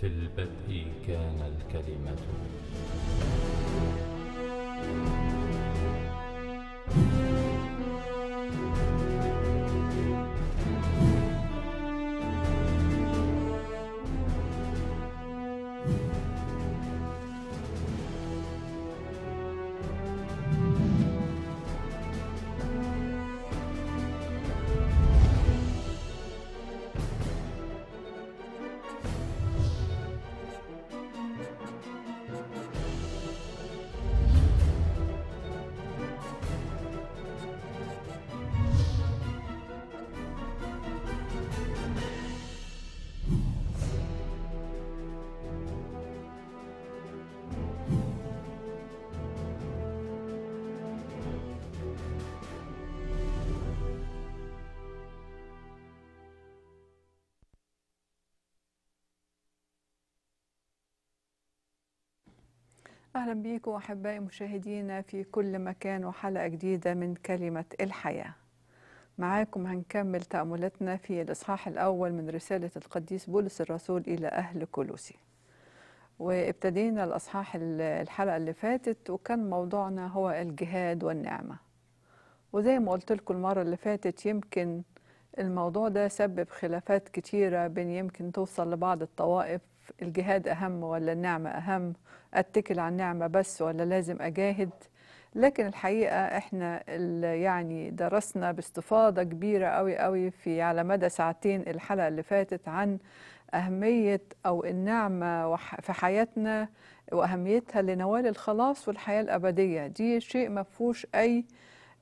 في البدء كان الكلمة أهلا بيكم أحبائي مشاهدينا في كل مكان وحلقة جديدة من كلمة الحياة معاكم هنكمل تأملتنا في الإصحاح الأول من رسالة القديس بولس الرسول إلى أهل كولوسي وابتدينا الأصحاح الحلقة اللي فاتت وكان موضوعنا هو الجهاد والنعمة وزي ما قلت لكم المرة اللي فاتت يمكن الموضوع ده سبب خلافات كتيرة بين يمكن توصل لبعض الطوائف الجهاد أهم ولا النعمة أهم أتكل على النعمة بس ولا لازم أجاهد لكن الحقيقة إحنا يعني درسنا باستفاضة كبيرة قوي قوي في على مدى ساعتين الحلقة اللي فاتت عن أهمية أو النعمة في حياتنا وأهميتها لنوال الخلاص والحياة الأبدية دي شيء ما فيهوش أي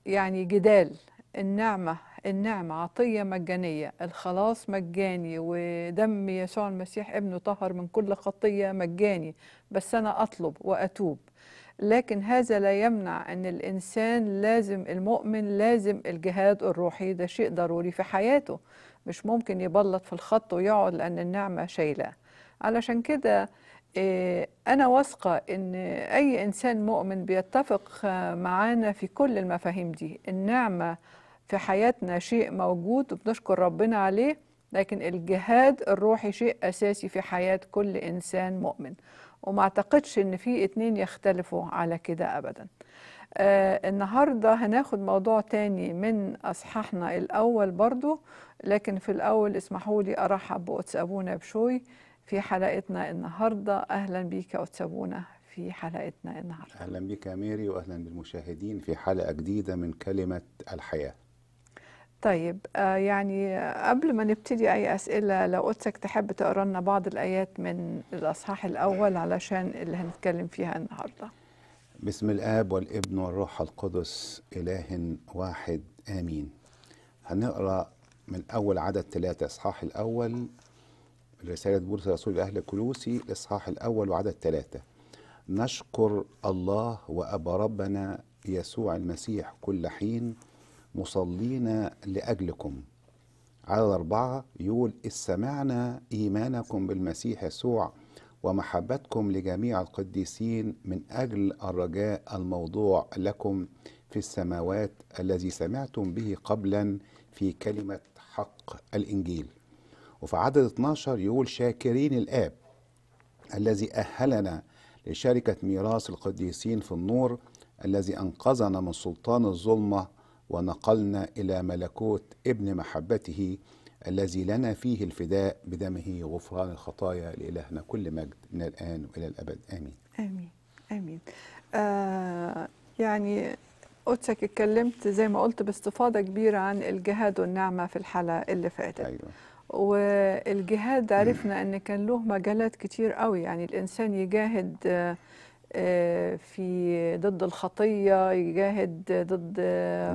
يعني جدال النعمة النعمة عطية مجانية الخلاص مجاني ودم يسوع المسيح ابنه طهر من كل خطية مجاني بس أنا أطلب وأتوب لكن هذا لا يمنع أن الإنسان لازم المؤمن لازم الجهاد الروحي ده شيء ضروري في حياته مش ممكن يبلط في الخط ويقعد لأن النعمة شايلة علشان كده آه، أنا واثقة إن أي إنسان مؤمن بيتفق معانا في كل المفاهيم دي النعمة في حياتنا شيء موجود وبنشكر ربنا عليه لكن الجهاد الروحي شيء أساسي في حياة كل إنسان مؤمن وما أعتقدش إن في اتنين يختلفوا على كده أبدا آه النهاردة هناخد موضوع تاني من أصحاحنا الأول برضو لكن في الأول اسمحوا لي أرحب بأتسابونا بشوي في حلقتنا النهاردة أهلا بيك يا أتسابونا في حلقتنا النهاردة أهلا بك يا ميري وأهلا بالمشاهدين في حلقة جديدة من كلمة الحياة طيب آه، يعني قبل ما نبتدي أي أسئلة لو قدسك تحب تقرأ لنا بعض الآيات من الأصحاح الأول علشان اللي هنتكلم فيها النهاردة بسم الآب والابن والروح القدس إله واحد آمين هنقرأ من أول عدد ثلاثة إصحاح الأول رسالة بولس الرسول لأهل كلوسي الإصحاح الأول وعدد ثلاثة نشكر الله وأبا ربنا يسوع المسيح كل حين مصلين لأجلكم على الأربعة يقول إذ سمعنا إيمانكم بالمسيح يسوع ومحبتكم لجميع القديسين من أجل الرجاء الموضوع لكم في السماوات الذي سمعتم به قبلا في كلمة حق الإنجيل وفي عدد 12 يقول شاكرين الآب الذي أهلنا لشركة ميراث القديسين في النور الذي أنقذنا من سلطان الظلمة ونقلنا الى ملكوت ابن محبته الذي لنا فيه الفداء بدمه غفران الخطايا لإلهنا كل مجد من الآن وإلى الأبد آمين آمين آمين آه يعني قدسك اتكلمت زي ما قلت باستفاضة كبيرة عن الجهاد والنعمة في الحلقة اللي فاتت أيوة. والجهاد عرفنا أن كان له مجالات كتير قوي يعني الإنسان يجاهد آه آه، في ضد الخطيه يجاهد ضد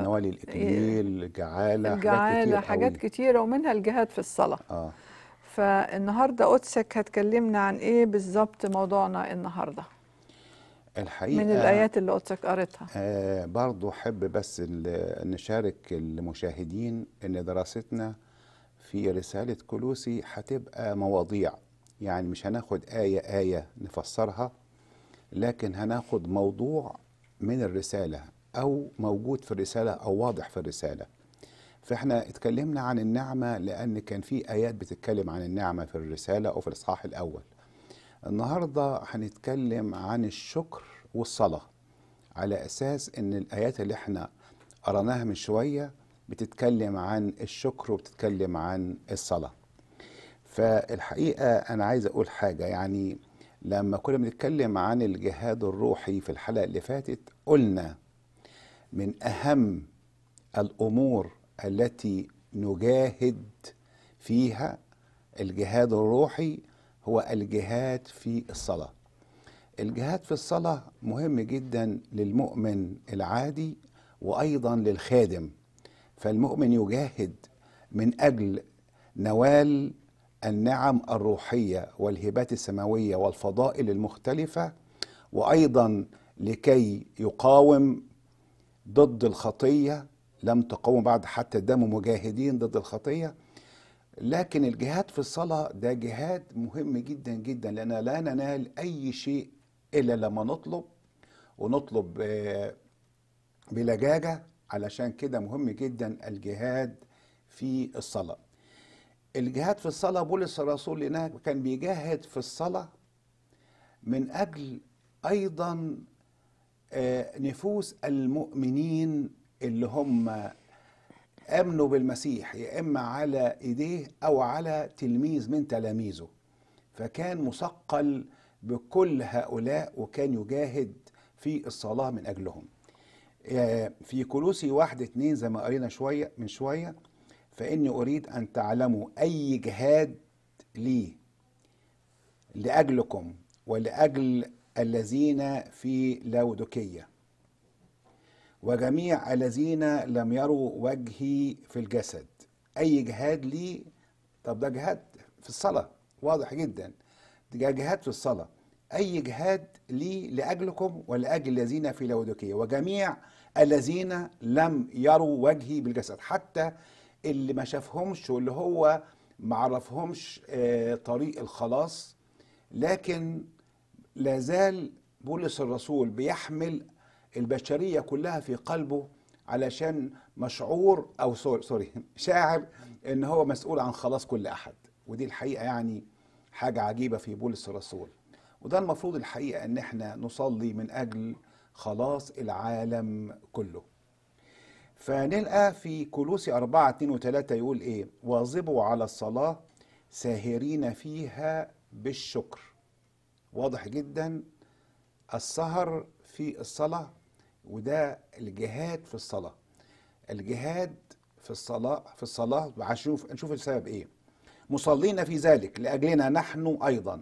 نوالي الإكليل آه، الجعاله الجعاله حاجات, كتير حاجات كتيره ومنها الجهاد في الصلاه اه فالنهارده قدسك هتكلمنا عن ايه بالظبط موضوعنا النهارده الحقيقه من الايات اللي قدسك قريتها آه برضو احب بس نشارك المشاهدين ان دراستنا في رساله كلوسي هتبقى مواضيع يعني مش هناخد ايه ايه نفسرها لكن هناخد موضوع من الرسالة أو موجود في الرسالة أو واضح في الرسالة فإحنا اتكلمنا عن النعمة لأن كان في آيات بتتكلم عن النعمة في الرسالة أو في الإصحاح الأول النهاردة هنتكلم عن الشكر والصلاة على أساس أن الآيات اللي احنا قرأناها من شوية بتتكلم عن الشكر وبتتكلم عن الصلاة فالحقيقة أنا عايز أقول حاجة يعني لما كنا بنتكلم عن الجهاد الروحي في الحلقة اللي فاتت قلنا من أهم الأمور التي نجاهد فيها الجهاد الروحي هو الجهاد في الصلاة الجهاد في الصلاة مهم جدا للمؤمن العادي وأيضا للخادم فالمؤمن يجاهد من أجل نوال النعم الروحيه والهبات السماويه والفضائل المختلفه وايضا لكي يقاوم ضد الخطيه لم تقوم بعد حتى دم مجاهدين ضد الخطيه لكن الجهاد في الصلاه ده جهاد مهم جدا جدا لأننا لا ننال اي شيء الا لما نطلب ونطلب آه، بلجاجه علشان كده مهم جدا الجهاد في الصلاه الجهاد في الصلاة بولس الرسول لأنها كان بيجاهد في الصلاة من أجل أيضا آه، نفوس المؤمنين اللي هم آمنوا بالمسيح يا إما على إيديه أو على تلميذ من تلاميذه فكان مثقل بكل هؤلاء وكان يجاهد في الصلاة من أجلهم آه، في كولوسي واحد اتنين زي ما قرينا شوية من شوية فإني أريد أن تعلموا أي جهاد لي لأجلكم ولأجل الذين في لاودوكية وجميع الذين لم يروا وجهي في الجسد أي جهاد لي طب ده جهاد في الصلاة واضح جدا ده جهاد في الصلاة أي جهاد لي لأجلكم ولأجل الذين في لاودوكية وجميع الذين لم يروا وجهي بالجسد حتى اللي ما شافهمش واللي هو ما عرفهمش آه، طريق الخلاص لكن لا زال بولس الرسول بيحمل البشريه كلها في قلبه علشان مشعور او سوري شاعر ان هو مسؤول عن خلاص كل احد ودي الحقيقه يعني حاجه عجيبه في بولس الرسول وده المفروض الحقيقه ان احنا نصلي من اجل خلاص العالم كله فنلقى في كلوسي 4 2 و3 يقول ايه واظبوا على الصلاة ساهرين فيها بالشكر واضح جدا السهر في الصلاة وده الجهاد في الصلاة الجهاد في الصلاة في الصلاة هنشوف نشوف السبب ايه مصلين في ذلك لأجلنا نحن أيضا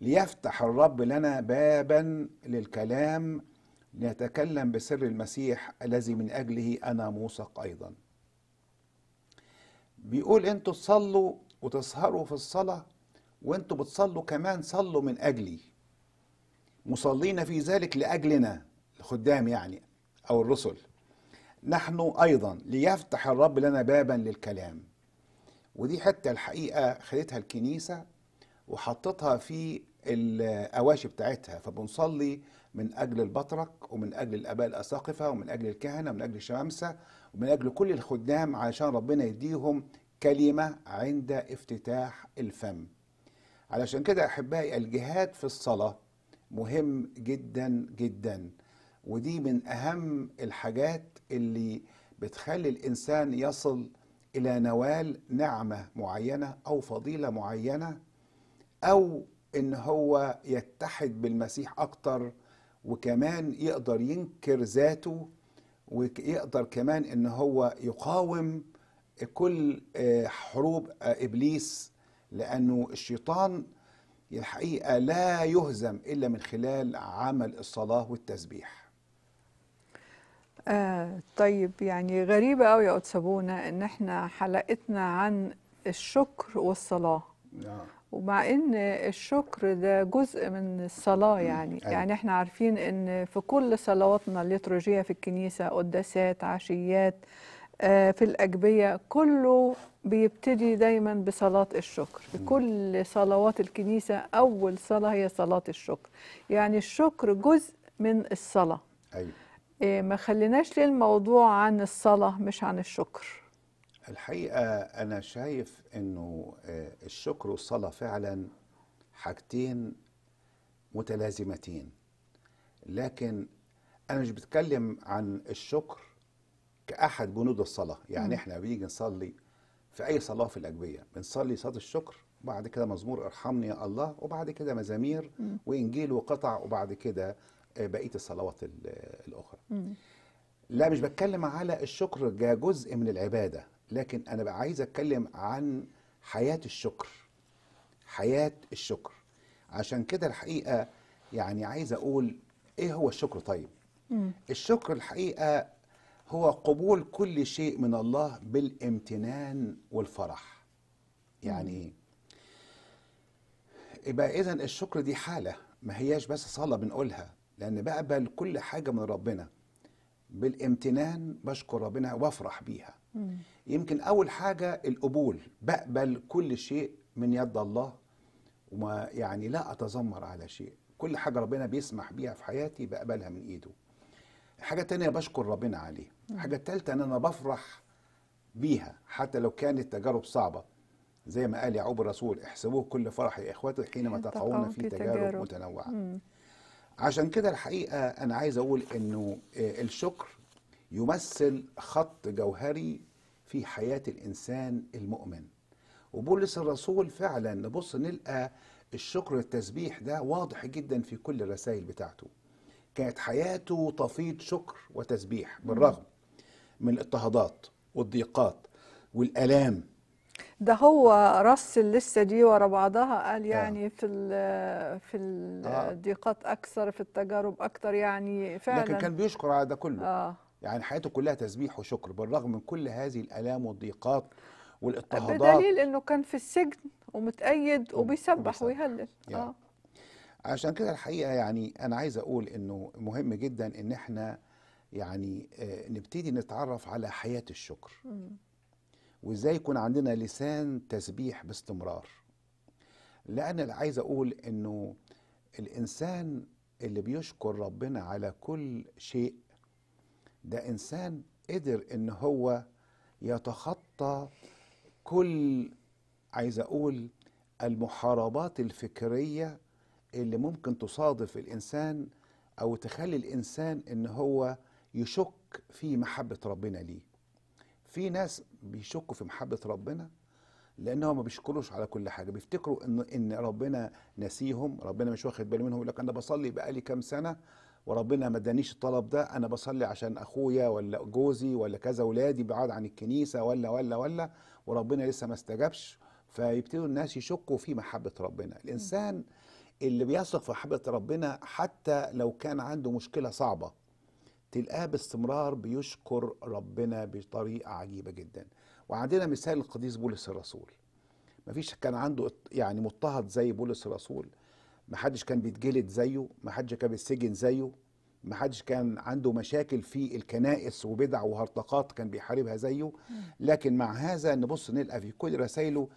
ليفتح الرب لنا بابا للكلام لنتكلم بسر المسيح الذي من أجله أنا موثق أيضا بيقول أنتوا تصلوا وتسهروا في الصلاة وأنتوا بتصلوا كمان صلوا من أجلي مصلين في ذلك لأجلنا الخدام يعني أو الرسل نحن أيضا ليفتح الرب لنا بابا للكلام ودي حتة الحقيقة خدتها الكنيسة وحطتها في الاواشي بتاعتها فبنصلي من أجل البطرك ومن أجل الآباء الأساقفة ومن أجل الكهنة ومن أجل الشمامسة ومن أجل كل الخدام علشان ربنا يديهم كلمة عند افتتاح الفم علشان كده أحبائي الجهاد في الصلاة مهم جدا جدا ودي من أهم الحاجات اللي بتخلي الإنسان يصل إلى نوال نعمة معينة أو فضيلة معينة أو إن هو يتحد بالمسيح أكتر وكمان يقدر ينكر ذاته ويقدر كمان ان هو يقاوم كل آه، حروب آه، ابليس لانه الشيطان الحقيقه لا يهزم الا من خلال عمل الصلاه والتسبيح آه طيب يعني غريبة قوي يا قدس إن إحنا حلقتنا عن الشكر والصلاة نعم. ومع ان الشكر ده جزء من الصلاه يعني أيوة. يعني احنا عارفين ان في كل صلواتنا الليتروجيه في الكنيسه قداسات عشيات آه، في الاجبيه كله بيبتدي دايما بصلاه الشكر في كل صلوات الكنيسه اول صلاه هي صلاه الشكر يعني الشكر جزء من الصلاه أيوة. آه، ما خليناش للموضوع عن الصلاه مش عن الشكر الحقيقة أنا شايف إنه آه، الشكر والصلاة فعلا حاجتين متلازمتين لكن أنا مش بتكلم عن الشكر كأحد بنود الصلاة يعني م. إحنا بيجي نصلي في أي صلاة في الأجبية بنصلي صلاة الشكر وبعد كده مزمور ارحمني يا الله وبعد كده مزامير وإنجيل وقطع وبعد كده آه، بقية الصلوات آه، الأخرى م. لا مش بتكلم على الشكر كجزء من العبادة لكن انا بقى عايز اتكلم عن حياه الشكر حياه الشكر عشان كده الحقيقه يعني عايز اقول ايه هو الشكر طيب مم. الشكر الحقيقه هو قبول كل شيء من الله بالامتنان والفرح يعني يبقى اذا الشكر دي حاله ما هياش بس صلاه بنقولها لان بقبل كل حاجه من ربنا بالامتنان بشكر ربنا وافرح بيها مم. يمكن أول حاجة القبول بقبل كل شيء من يد الله وما يعني لا أتذمر على شيء كل حاجة ربنا بيسمح بيها في حياتي بقبلها من إيده حاجة تانية بشكر ربنا عليه الحاجة التالتة أن أنا بفرح بيها حتى لو كانت تجارب صعبة زي ما قال يعقوب الرسول احسبوه كل فرح يا إخواتي حينما تقعون في تجارب متنوعة مم. عشان كده الحقيقة أنا عايز أقول أنه آه، الشكر يمثل خط جوهري في حياة الإنسان المؤمن وبولس الرسول فعلا نبص نلقى الشكر التسبيح ده واضح جدا في كل الرسائل بتاعته كانت حياته تفيض شكر وتسبيح بالرغم من الاضطهادات والضيقات والآلام ده هو رص اللسه دي ورا بعضها قال آه. يعني آه. في في الضيقات اكثر في التجارب اكثر يعني فعلا لكن كان بيشكر على ده كله آه. يعني حياته كلها تسبيح وشكر بالرغم من كل هذه الآلام والضيقات والاضطهادات بدليل انه كان في السجن ومتأيد وبيسبح ويهلل اه عشان كده الحقيقة يعني أنا عايز أقول إنه مهم جدا إن إحنا يعني آه، نبتدي نتعرف على حياة الشكر وإزاي يكون عندنا لسان تسبيح باستمرار لأن انا عايز أقول إنه الإنسان اللي بيشكر ربنا على كل شيء ده انسان قدر ان هو يتخطى كل عايز اقول المحاربات الفكريه اللي ممكن تصادف الانسان او تخلي الانسان ان هو يشك في محبه ربنا ليه في ناس بيشكوا في محبه ربنا لانهم ما بيشكروش على كل حاجه بيفتكروا ان ان ربنا ناسيهم ربنا مش واخد باله منهم يقول لك انا بصلي بقالي كام سنه وربنا ما ادانيش الطلب ده انا بصلي عشان اخويا ولا جوزي ولا كذا ولادي بعاد عن الكنيسه ولا ولا ولا وربنا لسه ما استجابش فيبتدوا الناس يشكوا في محبه ربنا الانسان اللي بيثق في محبه ربنا حتى لو كان عنده مشكله صعبه تلقاه باستمرار بيشكر ربنا بطريقه عجيبه جدا وعندنا مثال القديس بولس الرسول مفيش كان عنده يعني مضطهد زي بولس الرسول محدش كان بيتجلد زيه محدش كان بيتسجن زيه محدش كان عنده مشاكل في الكنائس وبدع وهرطقات كان بيحاربها زيه لكن مع هذا نبص نلقى في كل رسائله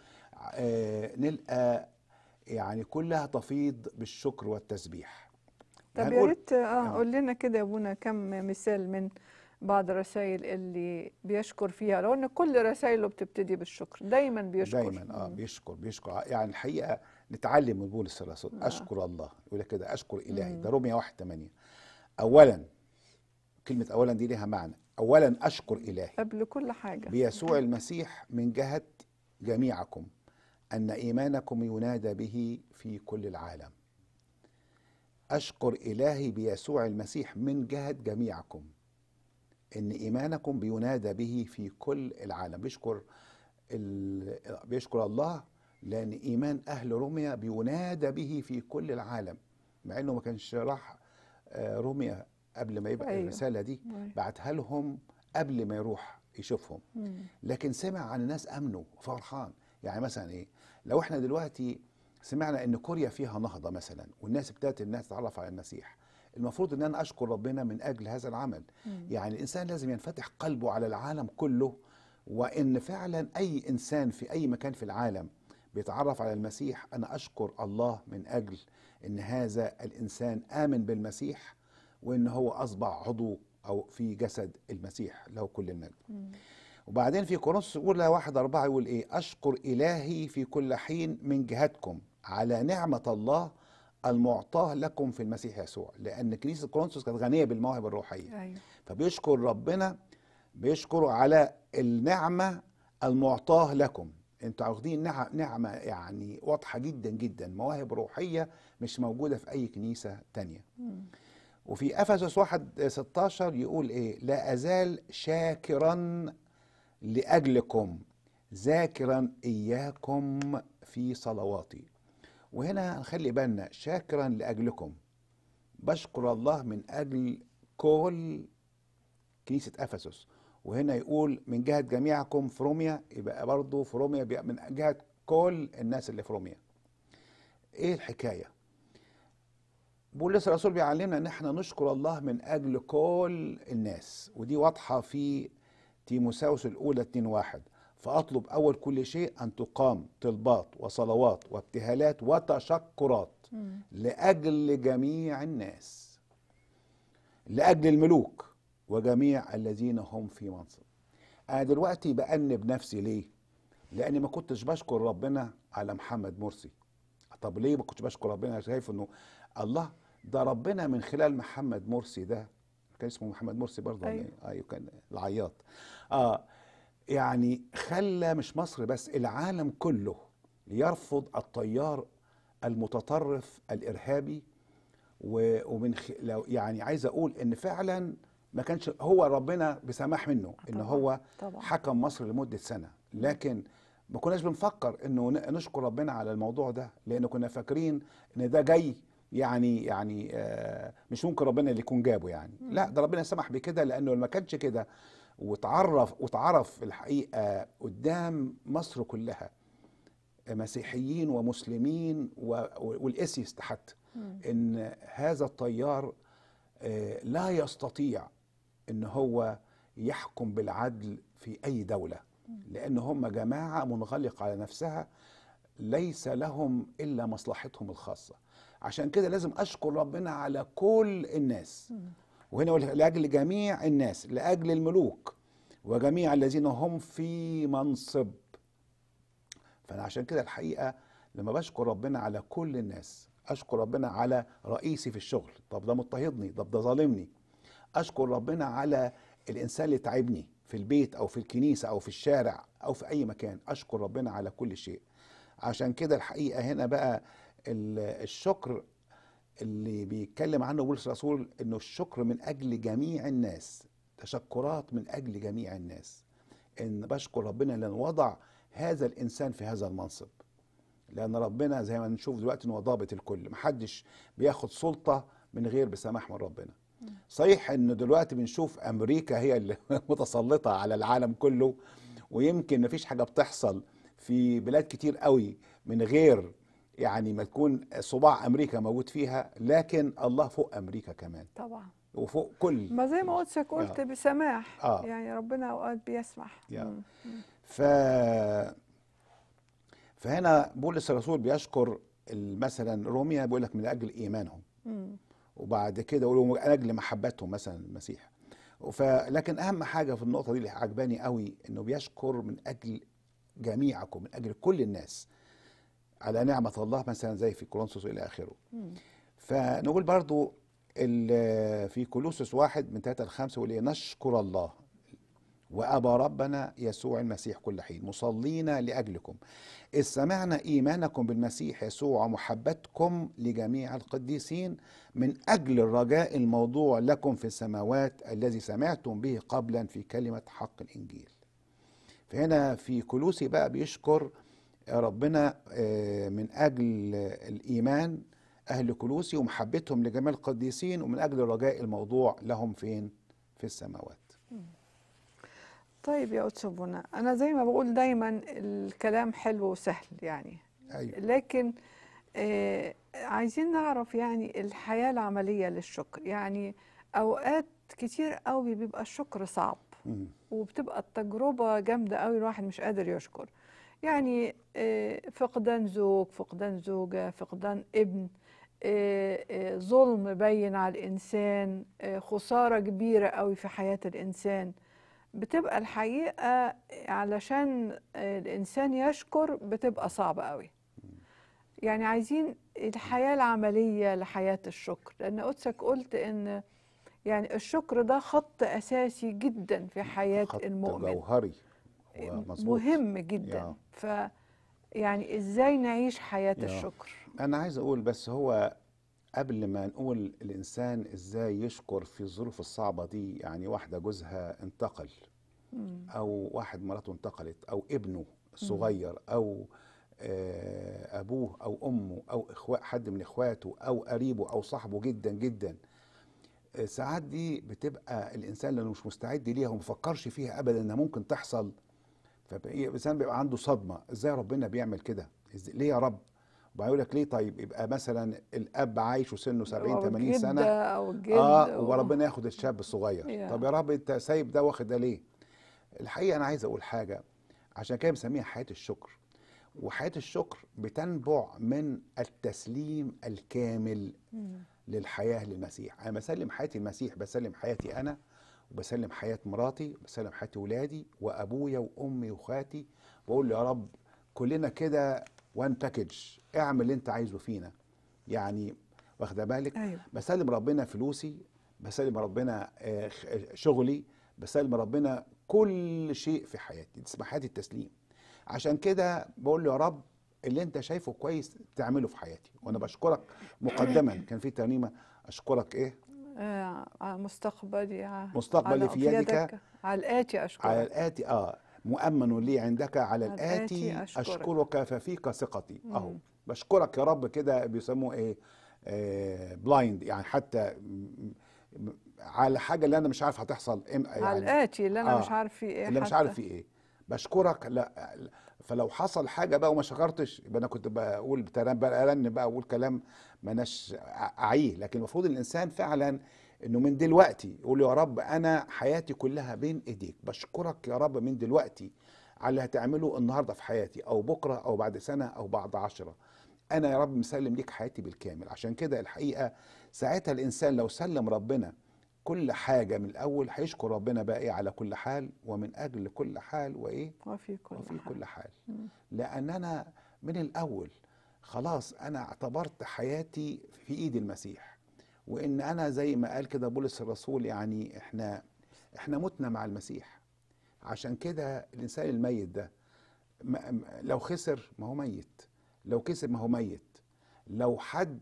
آه، نلقى يعني كلها تفيض بالشكر والتسبيح طب يا ريت آه،, اه قول لنا كده يا ابونا كم مثال من بعض الرسائل اللي بيشكر فيها لو ان كل رسائله بتبتدي بالشكر دايما بيشكر دايما اه بيشكر بيشكر يعني الحقيقه نتعلم من بولس الرسول نعم. اشكر الله يقول كده اشكر الهي ده رومية 1 8 اولا كلمه اولا دي ليها معنى اولا اشكر الهي قبل كل حاجه بيسوع المسيح من جهه جميعكم ان ايمانكم ينادى به في كل العالم اشكر الهي بيسوع المسيح من جهه جميعكم ان ايمانكم بينادى به في كل العالم بيشكر ال... بيشكر الله لأن إيمان أهل روميا بينادى به في كل العالم مع إنه ما كانش راح آه، روميا قبل ما يبقى أيوه. الرسالة دي بعتها لهم قبل ما يروح يشوفهم لكن سمع عن الناس أمنوا فرحان يعني مثلا إيه لو إحنا دلوقتي سمعنا إن كوريا فيها نهضة مثلا والناس ابتدت الناس تتعرف على المسيح المفروض ان انا اشكر ربنا من اجل هذا العمل مم. يعني الانسان لازم ينفتح قلبه على العالم كله وان فعلا اي انسان في اي مكان في العالم بيتعرف على المسيح انا اشكر الله من اجل ان هذا الانسان امن بالمسيح وان هو اصبح عضو او في جسد المسيح له كل المجد وبعدين في كورنثوس الاولى واحد أربعة يقول ايه اشكر الهي في كل حين من جهتكم على نعمه الله المعطاه لكم في المسيح يسوع لان كنيسه كورنثوس كانت غنيه بالمواهب الروحيه أيوة. فبيشكر ربنا بيشكره على النعمه المعطاه لكم انتوا واخدين نعمة يعني واضحة جدا جدا مواهب روحية مش موجودة في أي كنيسة تانية مم. وفي أفسس واحد 16 يقول إيه لا أزال شاكرا لأجلكم ذاكرا إياكم في صلواتي وهنا نخلي بالنا شاكرا لأجلكم بشكر الله من أجل كل كنيسة أفسس وهنا يقول من جهة جميعكم في روميا يبقى برضه في روميا من جهة كل الناس اللي في روميا ايه الحكاية بولس الرسول بيعلمنا ان احنا نشكر الله من اجل كل الناس ودي واضحة في تيموساوس الاولى 2 واحد فاطلب اول كل شيء ان تقام طلبات وصلوات وابتهالات وتشكرات لاجل جميع الناس لاجل الملوك وجميع الذين هم في منصب انا دلوقتي بأنب نفسي ليه لاني ما كنتش بشكر ربنا على محمد مرسي طب ليه ما كنتش بشكر ربنا شايف انه الله ده ربنا من خلال محمد مرسي ده كان اسمه محمد مرسي برضه ايوه إيه؟ ايوه كان العياط اه يعني خلى مش مصر بس العالم كله يرفض التيار المتطرف الارهابي ومن خ... لو يعني عايز اقول ان فعلا ما كانش هو ربنا بسماح منه ان هو طبعا. حكم مصر لمده سنه لكن ما كناش بنفكر انه نشكر ربنا على الموضوع ده لان كنا فاكرين ان ده جاي يعني يعني آه، مش ممكن ربنا اللي يكون جابه يعني لا ده ربنا سمح بكده لانه ما كانش كده وتعرف وتعرف الحقيقه قدام مصر كلها مسيحيين ومسلمين والاسيست حتى ان هذا الطيار آه، لا يستطيع ان هو يحكم بالعدل في اي دوله لان هم جماعه منغلقه على نفسها ليس لهم الا مصلحتهم الخاصه عشان كده لازم اشكر ربنا على كل الناس وهنا لاجل جميع الناس لاجل الملوك وجميع الذين هم في منصب فانا عشان كده الحقيقه لما بشكر ربنا على كل الناس اشكر ربنا على رئيسي في الشغل طب ده مضطهدني طب ده ظالمني اشكر ربنا على الانسان اللي تعبني في البيت او في الكنيسه او في الشارع او في اي مكان اشكر ربنا على كل شيء عشان كده الحقيقه هنا بقى الشكر اللي بيتكلم عنه بولس الرسول انه الشكر من اجل جميع الناس تشكرات من اجل جميع الناس ان بشكر ربنا لان وضع هذا الانسان في هذا المنصب لان ربنا زي ما نشوف دلوقتي ان هو ضابط الكل محدش بياخد سلطه من غير بسماح من ربنا صحيح انه دلوقتي بنشوف امريكا هي اللي متسلطه على العالم كله ويمكن مفيش حاجه بتحصل في بلاد كتير قوي من غير يعني ما تكون صباع امريكا موجود فيها لكن الله فوق امريكا كمان طبعا وفوق كل ما زي ما قلت قلت آه. بسماح آه. يعني ربنا اوقات بيسمح ف فهنا بولس الرسول بيشكر مثلا روميا بيقول لك من اجل ايمانهم مم. وبعد كده اجل محبتهم مثلا المسيح فلكن اهم حاجه في النقطه دي اللي عجباني قوي انه بيشكر من اجل جميعكم من اجل كل الناس على نعمه الله مثلا زي في كولونسوس الى اخره فنقول برضو في كولوسوس واحد من ثلاثة لخمسة واللي نشكر الله وابا ربنا يسوع المسيح كل حين مصلينا لأجلكم إذ سمعنا إيمانكم بالمسيح يسوع ومحبتكم لجميع القديسين من أجل الرجاء الموضوع لكم في السماوات الذي سمعتم به قبلا في كلمة حق الإنجيل فهنا في كلوسي بقى بيشكر آه، ربنا آه، من أجل الإيمان أهل كلوسي ومحبتهم لجميع القديسين ومن أجل الرجاء الموضوع لهم فين في السماوات طيب يا أتشبونة أنا زي ما بقول دايما الكلام حلو وسهل يعني أيوة. لكن آه عايزين نعرف يعني الحياة العملية للشكر يعني أوقات كتير قوي بيبقى الشكر صعب وبتبقى التجربة جامدة قوي الواحد مش قادر يشكر يعني آه، فقدان زوج فقدان زوجة فقدان ابن آه، آه، ظلم بين على الإنسان خسارة كبيرة قوي في حياة الإنسان بتبقى الحقيقة علشان الإنسان يشكر بتبقى صعبة قوي يعني عايزين الحياة العملية لحياة الشكر لأن قدسك قلت إن يعني الشكر ده خط أساسي جدا في حياة خط المؤمن جوهري مهم جدا يا. ف يعني إزاي نعيش حياة يا. الشكر أنا عايز أقول بس هو قبل ما نقول الانسان ازاي يشكر في الظروف الصعبه دي يعني واحده جوزها انتقل او واحد مراته انتقلت او ابنه صغير او آه، ابوه او امه او إخوة حد من اخواته او قريبه او صاحبه جدا جدا آه، ساعات دي بتبقى الانسان لانه مش مستعد ليها وما فكرش فيها ابدا انها ممكن تحصل فالانسان بيبقى عنده صدمه ازاي ربنا بيعمل كده ليه يا رب وبعدين يقول لك ليه طيب يبقى مثلا الاب عايش وسنه 70 80 سنه أو اه وربنا ياخد الشاب الصغير yeah. طب يا رب انت سايب ده واخد ده ليه الحقيقه انا عايز اقول حاجه عشان كده بنسميها حياه الشكر وحياه الشكر بتنبع من التسليم الكامل للحياه للمسيح انا بسلم حياتي المسيح بسلم حياتي انا وبسلم حياه مراتي وبسلم حياه ولادي وابويا وامي واخواتي بقول يا رب كلنا كده وان باكج اعمل اللي انت عايزه فينا يعني واخده بالك أيوة. بسلم ربنا فلوسي بسلم ربنا آه، شغلي بسلم ربنا كل شيء في حياتي اسمها حياتي التسليم عشان كده بقول له يا رب اللي انت شايفه كويس تعمله في حياتي وانا بشكرك مقدما كان في ترنيمه اشكرك ايه آه، مستقبلي مستقبلي في يدك على الاتي اشكرك على الاتي اه مؤمن لي عندك على الآتي أشكرك, أشكرك ففيك ثقتي أهو بشكرك يا رب كده بيسموه إيه بلايند آه، يعني حتى على حاجة اللي أنا مش عارف هتحصل يعني على الآتي اللي أنا آه مش عارف فيه إيه اللي مش عارف فيه إيه بشكرك لا فلو حصل حاجة بقى وما شكرتش يبقى أنا كنت بقول بقى أرن بقى أقول كلام ماناش أعيه لكن المفروض الإنسان فعلا انه من دلوقتي قول يا رب انا حياتي كلها بين ايديك بشكرك يا رب من دلوقتي على اللي هتعمله النهارده في حياتي او بكره او بعد سنه او بعد عشره انا يا رب مسلم ليك حياتي بالكامل عشان كده الحقيقه ساعتها الانسان لو سلم ربنا كل حاجه من الاول هيشكر ربنا بقى ايه على كل حال ومن اجل كل حال وايه وفي كل وفي حال, كل حال. لان انا من الاول خلاص انا اعتبرت حياتي في ايد المسيح وان انا زي ما قال كده بولس الرسول يعني احنا احنا متنا مع المسيح عشان كده الانسان الميت ده لو خسر ما هو ميت لو كسب ما هو ميت لو حد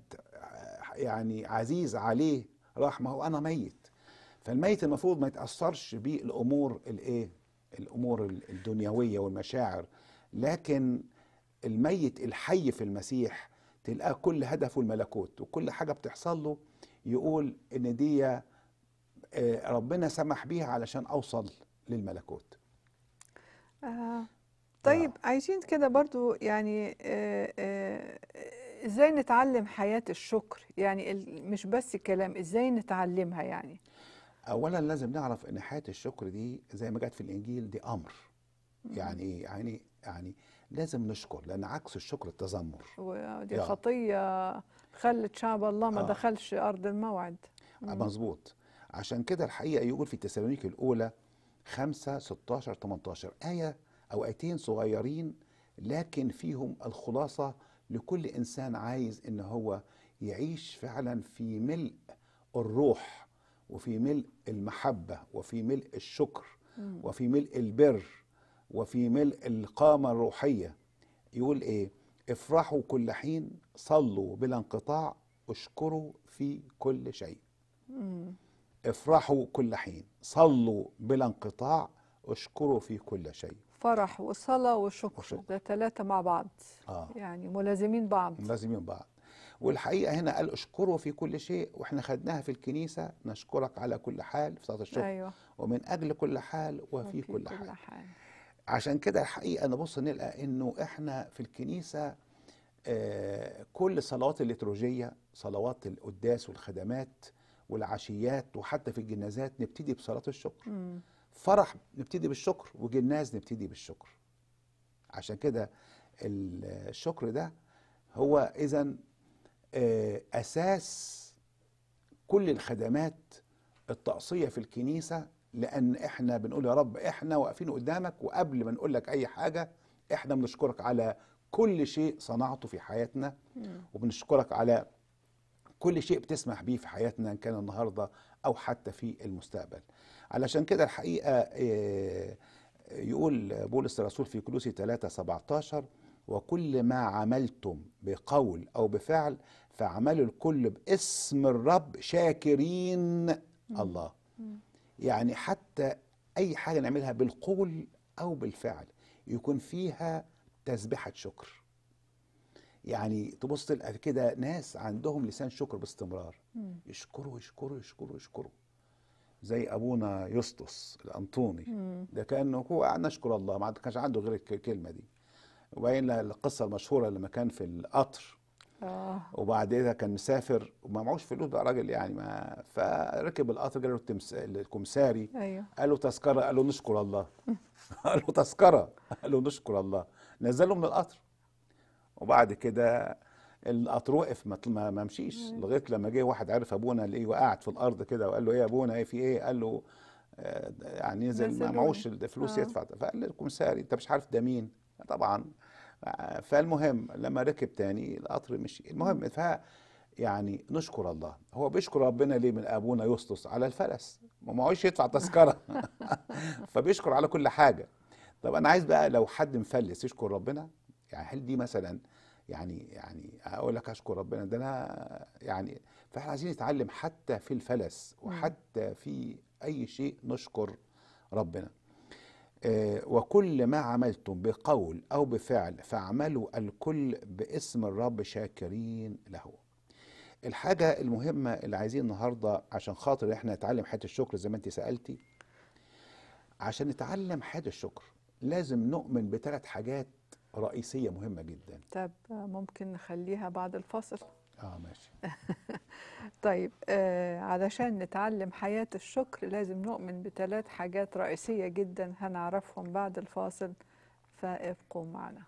يعني عزيز عليه راح ما هو انا ميت فالميت المفروض ما يتاثرش بالامور الايه الامور الدنيويه والمشاعر لكن الميت الحي في المسيح تلقاه كل هدفه الملكوت وكل حاجه بتحصل له يقول ان دي آه، ربنا سمح بيها علشان اوصل للملكوت آه. طيب آه. عايزين كده برضو يعني آه آه ازاي نتعلم حياة الشكر يعني مش بس كلام ازاي نتعلمها يعني اولا لازم نعرف ان حياة الشكر دي زي ما جت في الانجيل دي امر يعني ايه يعني يعني لازم نشكر لان عكس الشكر التذمر ودي خطية خلت شعب الله ما آه. دخلش أرض الموعد آه، مظبوط عشان كده الحقيقة يقول في تسالونيك الأولى 5 16 18 آية أو آيتين صغيرين لكن فيهم الخلاصة لكل إنسان عايز إن هو يعيش فعلا في ملء الروح وفي ملء المحبة وفي ملء الشكر وفي ملء البر وفي ملء القامة الروحية يقول إيه افرحوا كل حين صلوا بلا انقطاع اشكروا في كل شيء مم. افرحوا كل حين صلوا بلا انقطاع اشكروا في كل شيء فرح وصلاة وشكر, وشكر. ده ثلاثة مع بعض آه. يعني ملازمين بعض ملازمين بعض والحقيقة هنا قال اشكروا في كل شيء واحنا خدناها في الكنيسة نشكرك على كل حال في صلاة الشكر أيوة. ومن أجل كل حال وفي, وفي كل, كل حال. حال عشان كده الحقيقة نبص نلقى انه احنا في الكنيسة آه، كل صلوات الليتروجية صلوات القداس والخدمات والعشيات وحتى في الجنازات نبتدي بصلاة الشكر مم. فرح نبتدي بالشكر وجناز نبتدي بالشكر عشان كده الشكر ده هو إذا آه، أساس كل الخدمات التقصية في الكنيسة لأن إحنا بنقول يا رب إحنا واقفين قدامك وقبل ما نقول لك أي حاجة إحنا بنشكرك على كل شيء صنعته في حياتنا وبنشكرك على كل شيء بتسمح بيه في حياتنا ان كان النهارده او حتى في المستقبل علشان كده الحقيقه آه، يقول بولس الرسول في كلوسي 3 17 وكل ما عملتم بقول او بفعل فاعملوا الكل باسم الرب شاكرين الله يعني حتى اي حاجه نعملها بالقول او بالفعل يكون فيها تسبحة شكر يعني تبص تلقى كده ناس عندهم لسان شكر باستمرار يشكروا يشكروا يشكروا يشكروا زي ابونا يسطس الانطوني ده كانه هو قاعد نشكر الله ما كانش عنده غير الكلمه دي وبعدين القصه المشهوره لما كان في القطر آه. وبعد كده كان مسافر وما معوش فلوس بقى راجل يعني ما فركب القطر جاله الكمساري أيوه. قال له تذكره قال له نشكر الله قال له تذكره قال له نشكر الله نزله من القطر وبعد كده القطر وقف ما ما مشيش لغايه لما جه واحد عرف ابونا ليه وقعد في الارض كده وقال له ايه يا ابونا ايه في ايه قال له آه، يعني نزل معوش الفلوس آه. يدفع فقال للكمساري انت مش عارف ده مين طبعا فالمهم لما ركب تاني القطر مشي المهم ف يعني نشكر الله هو بيشكر ربنا ليه من ابونا يسطس على الفلس ما معوش يدفع تذكره فبيشكر على كل حاجه طب انا عايز بقى لو حد مفلس يشكر ربنا يعني هل دي مثلا يعني يعني اقول لك اشكر ربنا ده انا يعني فاحنا عايزين نتعلم حتى في الفلس وحتى في اي شيء نشكر ربنا آه وكل ما عملتم بقول او بفعل فاعملوا الكل باسم الرب شاكرين له الحاجه المهمه اللي عايزين النهارده عشان خاطر احنا نتعلم حته الشكر زي ما انت سالتي عشان نتعلم حاجه الشكر لازم نؤمن بثلاث حاجات رئيسيه مهمه جدا طب ممكن نخليها بعد الفاصل اه ماشي طيب آه علشان نتعلم حياه الشكر لازم نؤمن بثلاث حاجات رئيسيه جدا هنعرفهم بعد الفاصل فابقوا معنا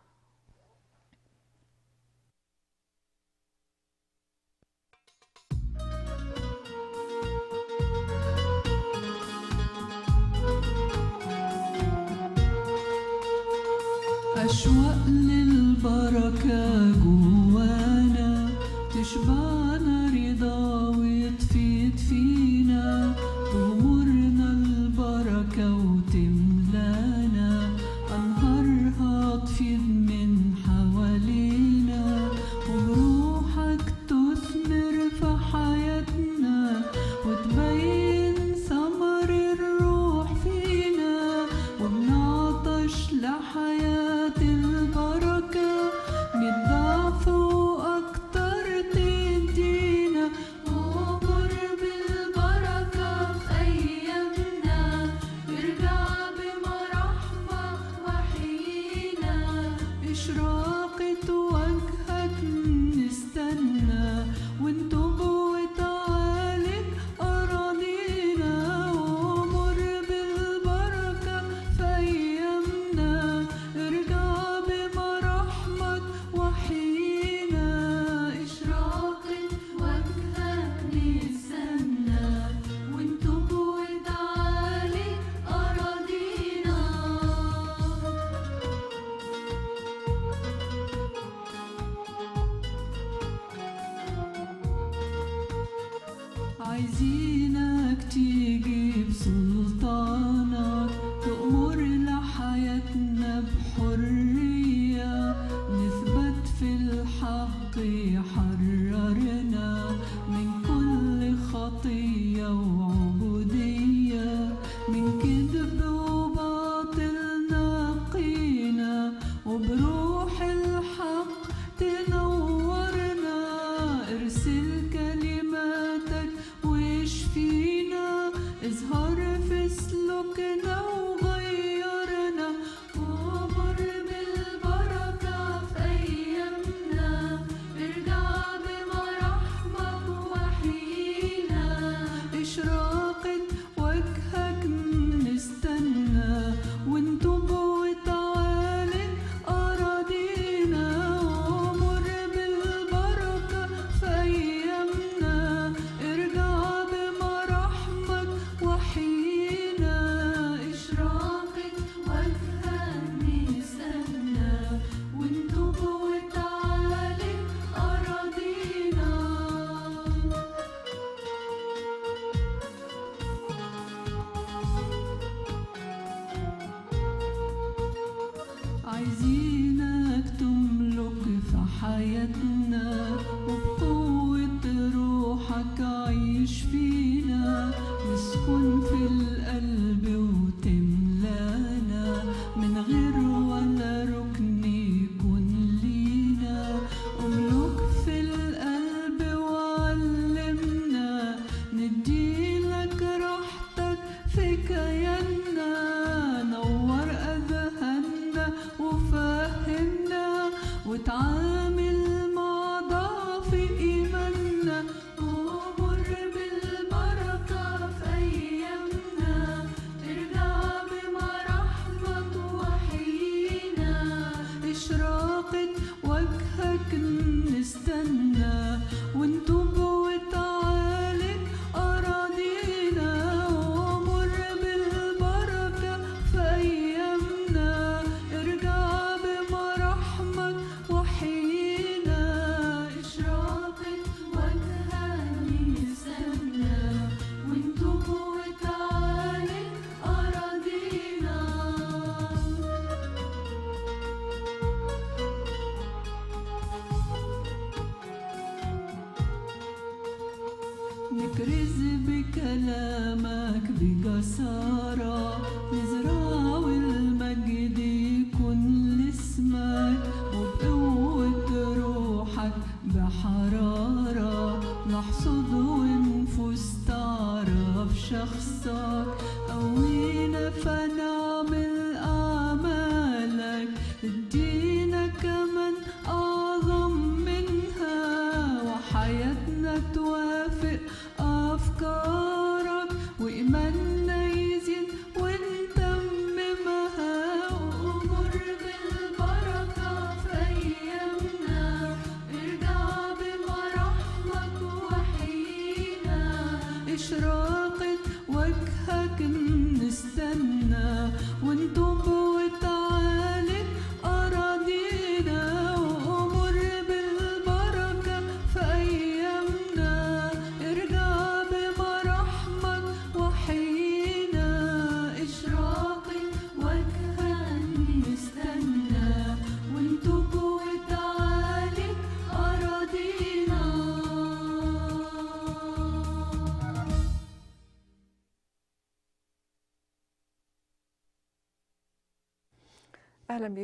أشواق للبركة جوانا تشبع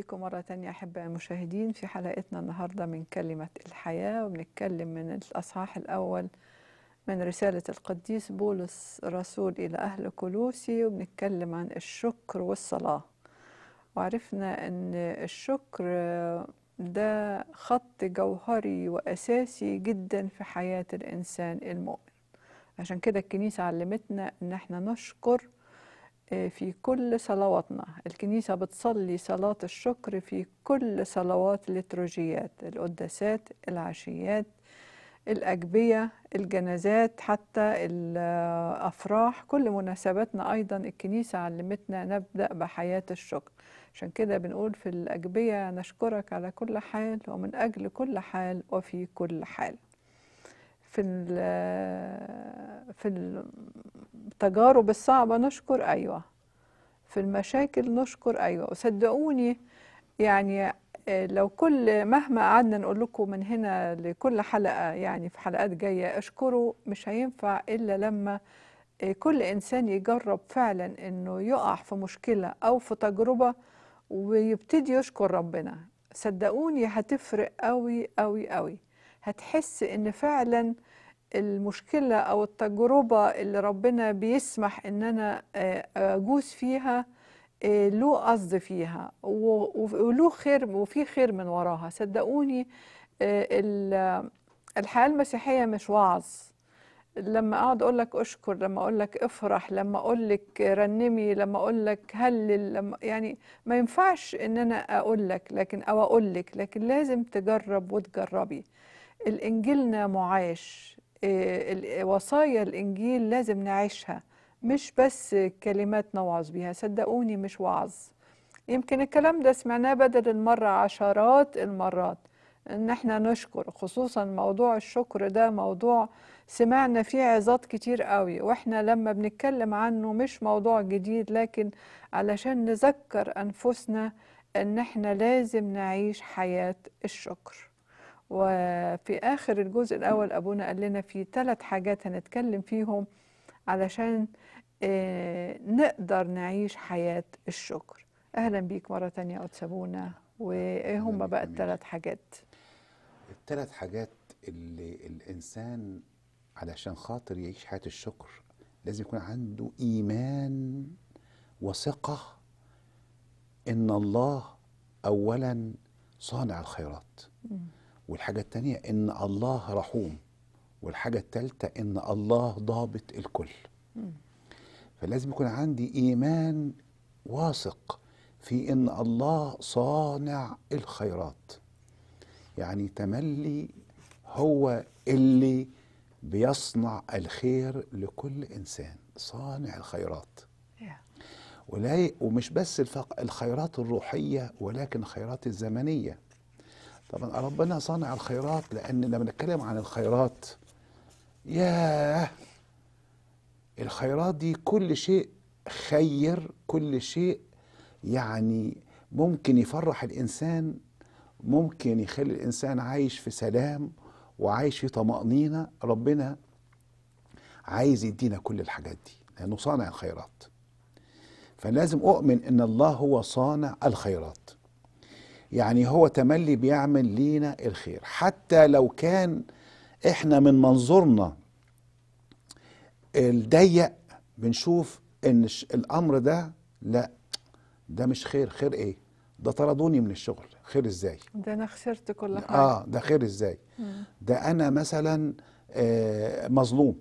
بيكم مرة تانية أحباء المشاهدين في حلقتنا النهاردة من كلمة الحياة وبنتكلم من الأصحاح الأول من رسالة القديس بولس رسول إلى أهل كولوسي وبنتكلم عن الشكر والصلاة وعرفنا أن الشكر ده خط جوهري وأساسي جدا في حياة الإنسان المؤمن عشان كده الكنيسة علمتنا أن احنا نشكر آه، في كل صلواتنا الكنيسة بتصلي صلاة الشكر في كل صلوات الليتروجيات القداسات العشيات الأجبية الجنازات حتى الأفراح كل مناسباتنا أيضا الكنيسة علمتنا نبدأ بحياة الشكر عشان كده بنقول في الأجبية نشكرك على كل حال ومن أجل كل حال وفي كل حال في في التجارب الصعبة نشكر أيوة في المشاكل نشكر أيوة وصدقوني يعني آه، لو كل مهما قعدنا نقول لكم من هنا لكل حلقة يعني في حلقات جاية اشكروا مش هينفع إلا لما آه، كل إنسان يجرب فعلا إنه يقع في مشكلة أو في تجربة ويبتدي يشكر ربنا صدقوني هتفرق قوي قوي قوي هتحس ان فعلا المشكلة أو التجربة اللي ربنا بيسمح إن أنا آه، أجوز فيها آه، له قصد فيها وله خير وفي خير من وراها صدقوني آه، الحياة المسيحية مش وعظ لما اقعد اقول لك اشكر لما اقول لك افرح لما اقول لك رنمي لما اقول لك هلل لما يعني ما ينفعش ان انا اقول لك لكن او اقول لك لكن لازم تجرب وتجربي الإنجيلنا معاش آه، وصايا الإنجيل لازم نعيشها مش بس كلمات نوعظ بيها صدقوني مش وعظ يمكن الكلام ده سمعناه بدل المرة عشرات المرات ان احنا نشكر خصوصا موضوع الشكر ده موضوع سمعنا فيه عظات كتير قوي واحنا لما بنتكلم عنه مش موضوع جديد لكن علشان نذكر انفسنا ان احنا لازم نعيش حياة الشكر وفي آخر الجزء الأول أبونا قال لنا في ثلاث حاجات هنتكلم فيهم علشان آه، نقدر نعيش حياة الشكر أهلا بيك مرة تانية قد سابونا وإيه هم بقى الثلاث حاجات الثلاث حاجات اللي الإنسان علشان خاطر يعيش حياة الشكر لازم يكون عنده إيمان وثقة إن الله أولا صانع الخيرات والحاجة التانية إن الله رحوم والحاجة التالتة إن الله ضابط الكل فلازم يكون عندي إيمان واثق في إن الله صانع الخيرات يعني تملي هو اللي بيصنع الخير لكل إنسان صانع الخيرات ولا ومش بس الخيرات الروحية ولكن الخيرات الزمنية طبعا ربنا صانع الخيرات لان لما نتكلم عن الخيرات ياه الخيرات دي كل شيء خير كل شيء يعني ممكن يفرح الانسان ممكن يخلي الانسان عايش في سلام وعايش في طمانينه ربنا عايز يدينا كل الحاجات دي لانه صانع الخيرات فلازم اؤمن ان الله هو صانع الخيرات يعني هو تملي بيعمل لينا الخير حتى لو كان احنا من منظورنا الضيق بنشوف ان الامر ده لا ده مش خير خير ايه ده طردوني من الشغل خير ازاي ده انا خسرت كل حاجه اه ده خير ازاي ده انا مثلا آه مظلوم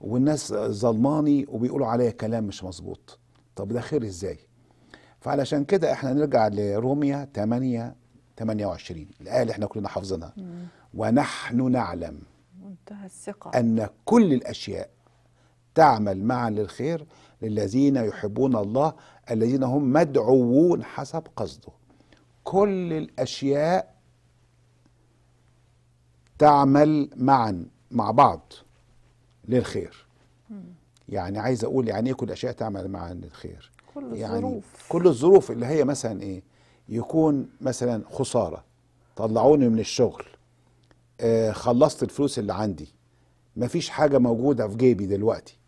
والناس ظلماني وبيقولوا عليا كلام مش مظبوط طب ده خير ازاي فعلشان كده احنا نرجع لروميا 8 28 الآية اللي احنا كلنا حافظينها ونحن نعلم منتهى الثقة أن كل الأشياء تعمل معا للخير للذين يحبون الله الذين هم مدعوون حسب قصده كل الأشياء تعمل معا مع بعض للخير يعني عايز أقول يعني إيه كل الأشياء تعمل معا للخير كل يعني الظروف يعني كل الظروف اللي هي مثلا ايه يكون مثلا خساره طلعوني من الشغل آه خلصت الفلوس اللي عندي مفيش حاجه موجوده في جيبي دلوقتي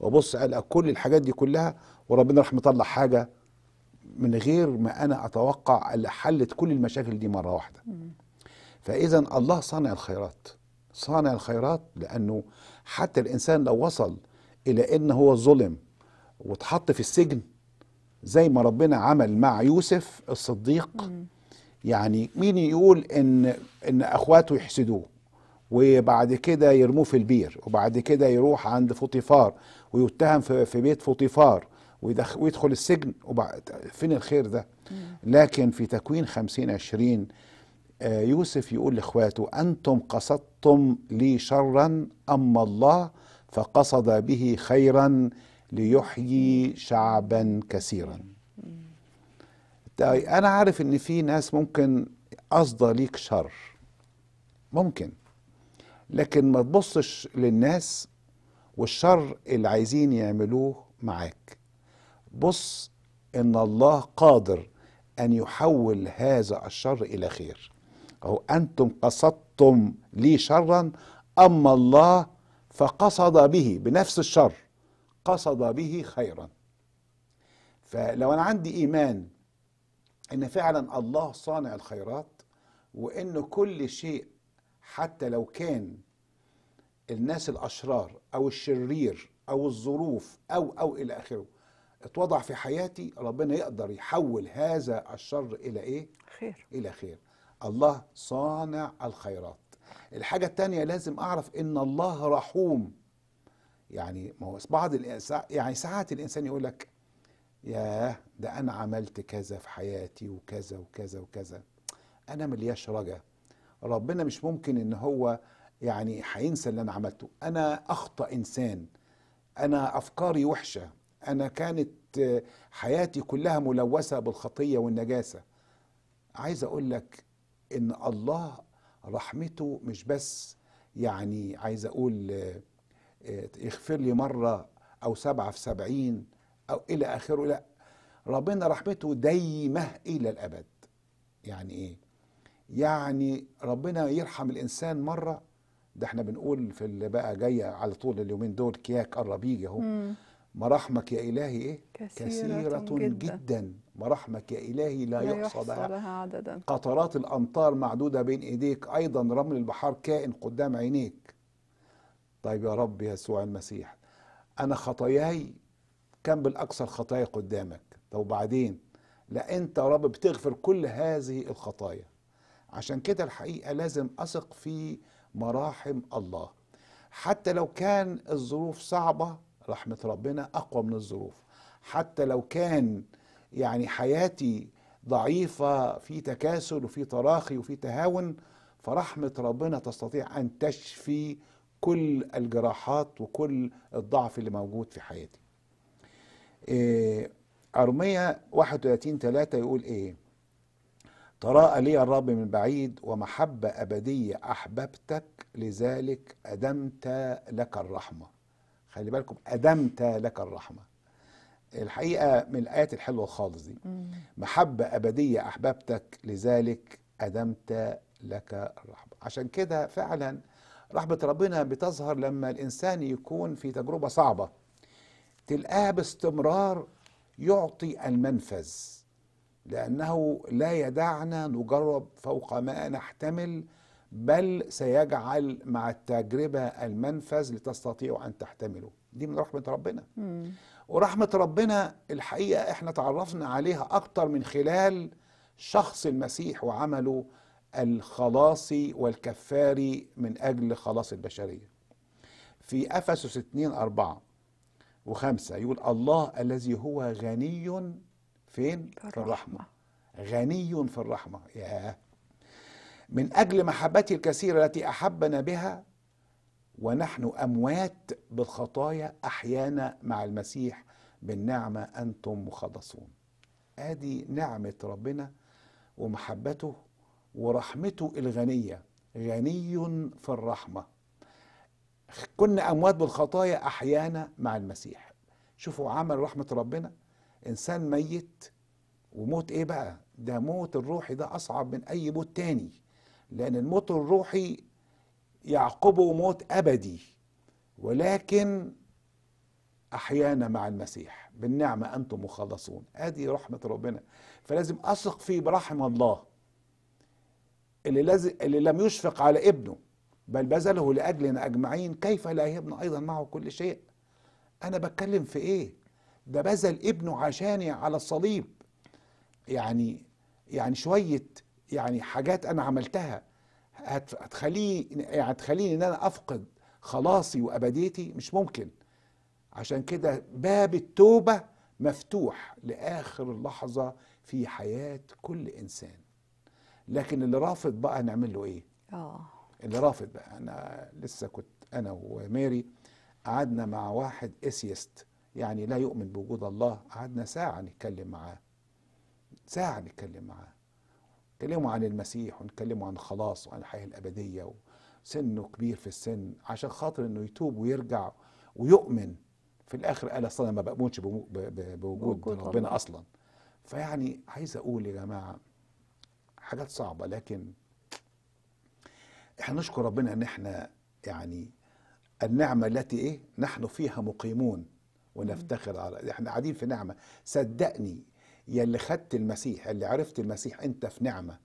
وابص قال كل الحاجات دي كلها وربنا راح مطلع حاجه من غير ما انا اتوقع اللي حلت كل المشاكل دي مره واحده فاذا الله صانع الخيرات صانع الخيرات لانه حتى الانسان لو وصل الى ان هو ظلم واتحط في السجن زي ما ربنا عمل مع يوسف الصديق يعني مين يقول ان ان اخواته يحسدوه وبعد كده يرموه في البير وبعد كده يروح عند فوطيفار ويتهم في بيت فوطيفار ويدخل السجن وبعد فين الخير ده لكن في تكوين خمسين عشرين آه، يوسف يقول لإخواته أنتم قصدتم لي شرا أما الله فقصد به خيرا ليحيي شعبا كثيرا طيب، انا عارف ان في ناس ممكن قصدى ليك شر ممكن لكن ما تبصش للناس والشر اللي عايزين يعملوه معاك بص ان الله قادر ان يحول هذا الشر الى خير او انتم قصدتم لي شرا اما الله فقصد به بنفس الشر قصد به خيرا فلو انا عندي ايمان ان فعلا الله صانع الخيرات وان كل شيء حتى لو كان الناس الاشرار او الشرير او الظروف او او الى اخره اتوضع في حياتي ربنا يقدر يحول هذا الشر الى ايه خير الى خير الله صانع الخيرات الحاجه الثانيه لازم اعرف ان الله رحوم يعني ما هو بعض يعني ساعات الانسان يقول لك ياه ده انا عملت كذا في حياتي وكذا وكذا وكذا انا ملياش رجا ربنا مش ممكن ان هو يعني هينسى اللي انا عملته انا اخطا انسان انا افكاري وحشه انا كانت حياتي كلها ملوثه بالخطيه والنجاسه عايز اقول لك ان الله رحمته مش بس يعني عايز اقول يغفر لي مرة أو سبعة في سبعين أو إلى آخره لا ربنا رحمته دايمة إلى الأبد يعني إيه يعني ربنا يرحم الإنسان مرة ده احنا بنقول في اللي بقى جاية على طول اليومين دول كياك قرب يجي اهو مراحمك يا إلهي إيه كثيرة, كثيرة جدا, جدا. مراحمك يا إلهي لا, لا يحصى بها عددا قطرات الأمطار معدودة بين إيديك أيضا رمل البحار كائن قدام عينيك طيب يا رب يسوع المسيح أنا خطاياي كم بالأكثر خطايا قدامك طب وبعدين لا أنت يا رب بتغفر كل هذه الخطايا عشان كده الحقيقة لازم أثق في مراحم الله حتى لو كان الظروف صعبة رحمة ربنا أقوى من الظروف حتى لو كان يعني حياتي ضعيفة في تكاسل وفي تراخي وفي تهاون فرحمة ربنا تستطيع أن تشفي كل الجراحات وكل الضعف اللي موجود في حياتي آه، أرمية 31 3 يقول إيه تراءى لي الرب من بعيد ومحبة أبدية أحببتك لذلك أدمت لك الرحمة خلي بالكم أدمت لك الرحمة الحقيقة من الآيات الحلوة خالص دي محبة أبدية أحببتك لذلك أدمت لك الرحمة عشان كده فعلا رحمة ربنا بتظهر لما الإنسان يكون في تجربة صعبة تلقاها باستمرار يعطي المنفذ لأنه لا يدعنا نجرب فوق ما نحتمل بل سيجعل مع التجربة المنفذ لتستطيع أن تحتمله دي من رحمة ربنا مم. ورحمة ربنا الحقيقة احنا تعرفنا عليها أكتر من خلال شخص المسيح وعمله الخلاصي والكفاري من أجل خلاص البشرية في أفسس 2 4 و5 يقول الله الذي هو غني فين؟ في الرحمة غني في الرحمة يا من أجل محبته الكثيرة التي أحبنا بها ونحن أموات بالخطايا أحيانا مع المسيح بالنعمة أنتم مخلصون ادي نعمة ربنا ومحبته ورحمته الغنية غني في الرحمة كنا أموات بالخطايا أحيانا مع المسيح شوفوا عمل رحمة ربنا إنسان ميت وموت إيه بقى ده موت الروحي ده أصعب من أي موت تاني لأن الموت الروحي يعقبه موت أبدي ولكن أحيانا مع المسيح بالنعمة أنتم مخلصون هذه رحمة ربنا فلازم أثق في برحم الله اللي, لازم اللي لم يشفق على ابنه بل بذله لأجلنا أجمعين كيف لا يبنى أيضا معه كل شيء أنا بتكلم في إيه ده بذل ابنه عشاني على الصليب يعني يعني شوية يعني حاجات أنا عملتها هتخليني يعني هتخليني إن أنا أفقد خلاصي وأبديتي مش ممكن عشان كده باب التوبة مفتوح لآخر لحظة في حياة كل إنسان لكن اللي رافض بقى نعمل له ايه اه اللي رافض بقى انا لسه كنت انا وماري قعدنا مع واحد اسيست يعني لا يؤمن بوجود الله قعدنا ساعه نتكلم معاه ساعه نتكلم معاه نتكلموا عن المسيح ونتكلموا عن خلاص وعن الحياه الابديه وسنه كبير في السن عشان خاطر انه يتوب ويرجع ويؤمن في الاخر قال أصلا انا ما بامنش بوجود ربنا اصلا فيعني عايز اقول يا جماعه حاجات صعبه لكن احنا نشكر ربنا ان احنا يعني النعمه التي ايه نحن فيها مقيمون ونفتخر على احنا قاعدين في نعمه صدقني يا اللي خدت المسيح اللي عرفت المسيح انت في نعمه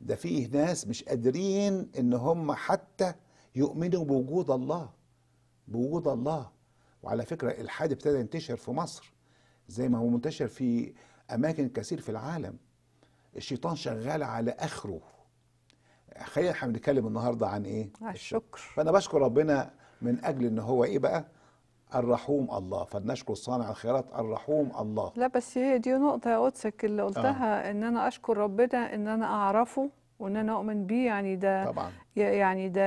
ده فيه ناس مش قادرين ان هم حتى يؤمنوا بوجود الله بوجود الله وعلى فكره الحاد ابتدى ينتشر في مصر زي ما هو منتشر في اماكن كثير في العالم الشيطان شغال على اخره خلينا احنا بنتكلم النهارده عن ايه آه، الشكر فانا بشكر ربنا من اجل ان هو ايه بقى الرحوم الله فلنشكر صانع الخيرات الرحوم الله لا بس هي دي نقطه يا قدسك اللي قلتها آه. ان انا اشكر ربنا ان انا اعرفه وان انا اؤمن بيه يعني ده طبعا يعني ده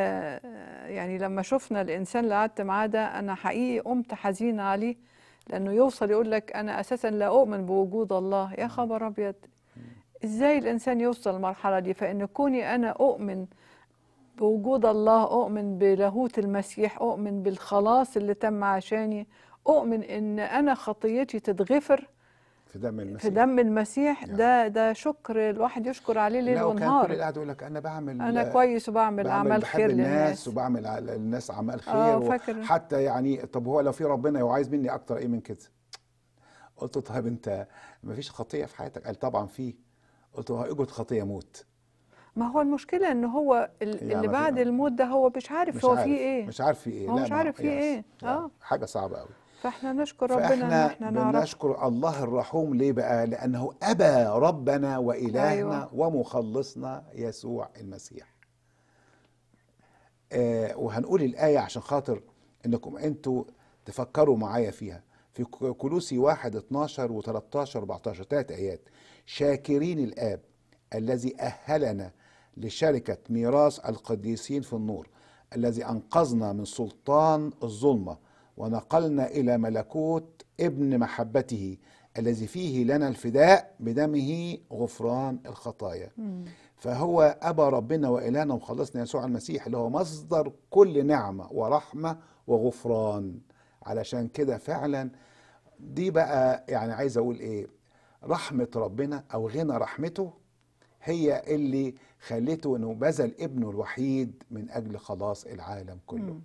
يعني لما شفنا الانسان اللي قعدت معاه ده انا حقيقي قمت حزينه عليه لانه يوصل يقول لك انا اساسا لا اؤمن بوجود الله يا خبر ابيض ازاي الانسان يوصل للمرحله دي فان كوني انا اؤمن بوجود الله اؤمن بلاهوت المسيح اؤمن بالخلاص اللي تم عشاني اؤمن ان انا خطيتي تتغفر في دم المسيح في دم المسيح يعني. ده ده شكر الواحد يشكر عليه ليل ونهار كان قاعد يقول لك انا بعمل انا كويس وبعمل اعمال خير للناس الناس وبعمل للناس اعمال آه، خير فاكر حتى يعني طب هو لو في ربنا وعايز مني اكتر ايه من كده قلت له طيب انت ما فيش خطيه في حياتك قال طبعا فيه قلت له اجت خطيه موت ما هو المشكلة ان هو اللي بعد الموت ده هو مش عارف مش هو في ايه مش عارف في ايه هو مش عارف في ايه اه حاجة صعبة قوي فاحنا نشكر ربنا ان احنا نعرف نشكر الله الرحوم ليه بقى لانه ابى ربنا والهنا أيوة. ومخلصنا يسوع المسيح آه وهنقول الايه عشان خاطر انكم انتوا تفكروا معايا فيها في كلوسي واحد 12 و13 14 ثلاث آيات شاكرين الآب الذي أهلنا لشركة ميراث القديسين في النور الذي أنقذنا من سلطان الظلمة ونقلنا إلى ملكوت ابن محبته الذي فيه لنا الفداء بدمه غفران الخطايا مم. فهو أبا ربنا وإلهنا وخلصنا يسوع المسيح اللي هو مصدر كل نعمة ورحمة وغفران علشان كده فعلا دي بقى يعني عايز اقول ايه رحمه ربنا او غنى رحمته هي اللي خلته انه بذل ابنه الوحيد من اجل خلاص العالم كله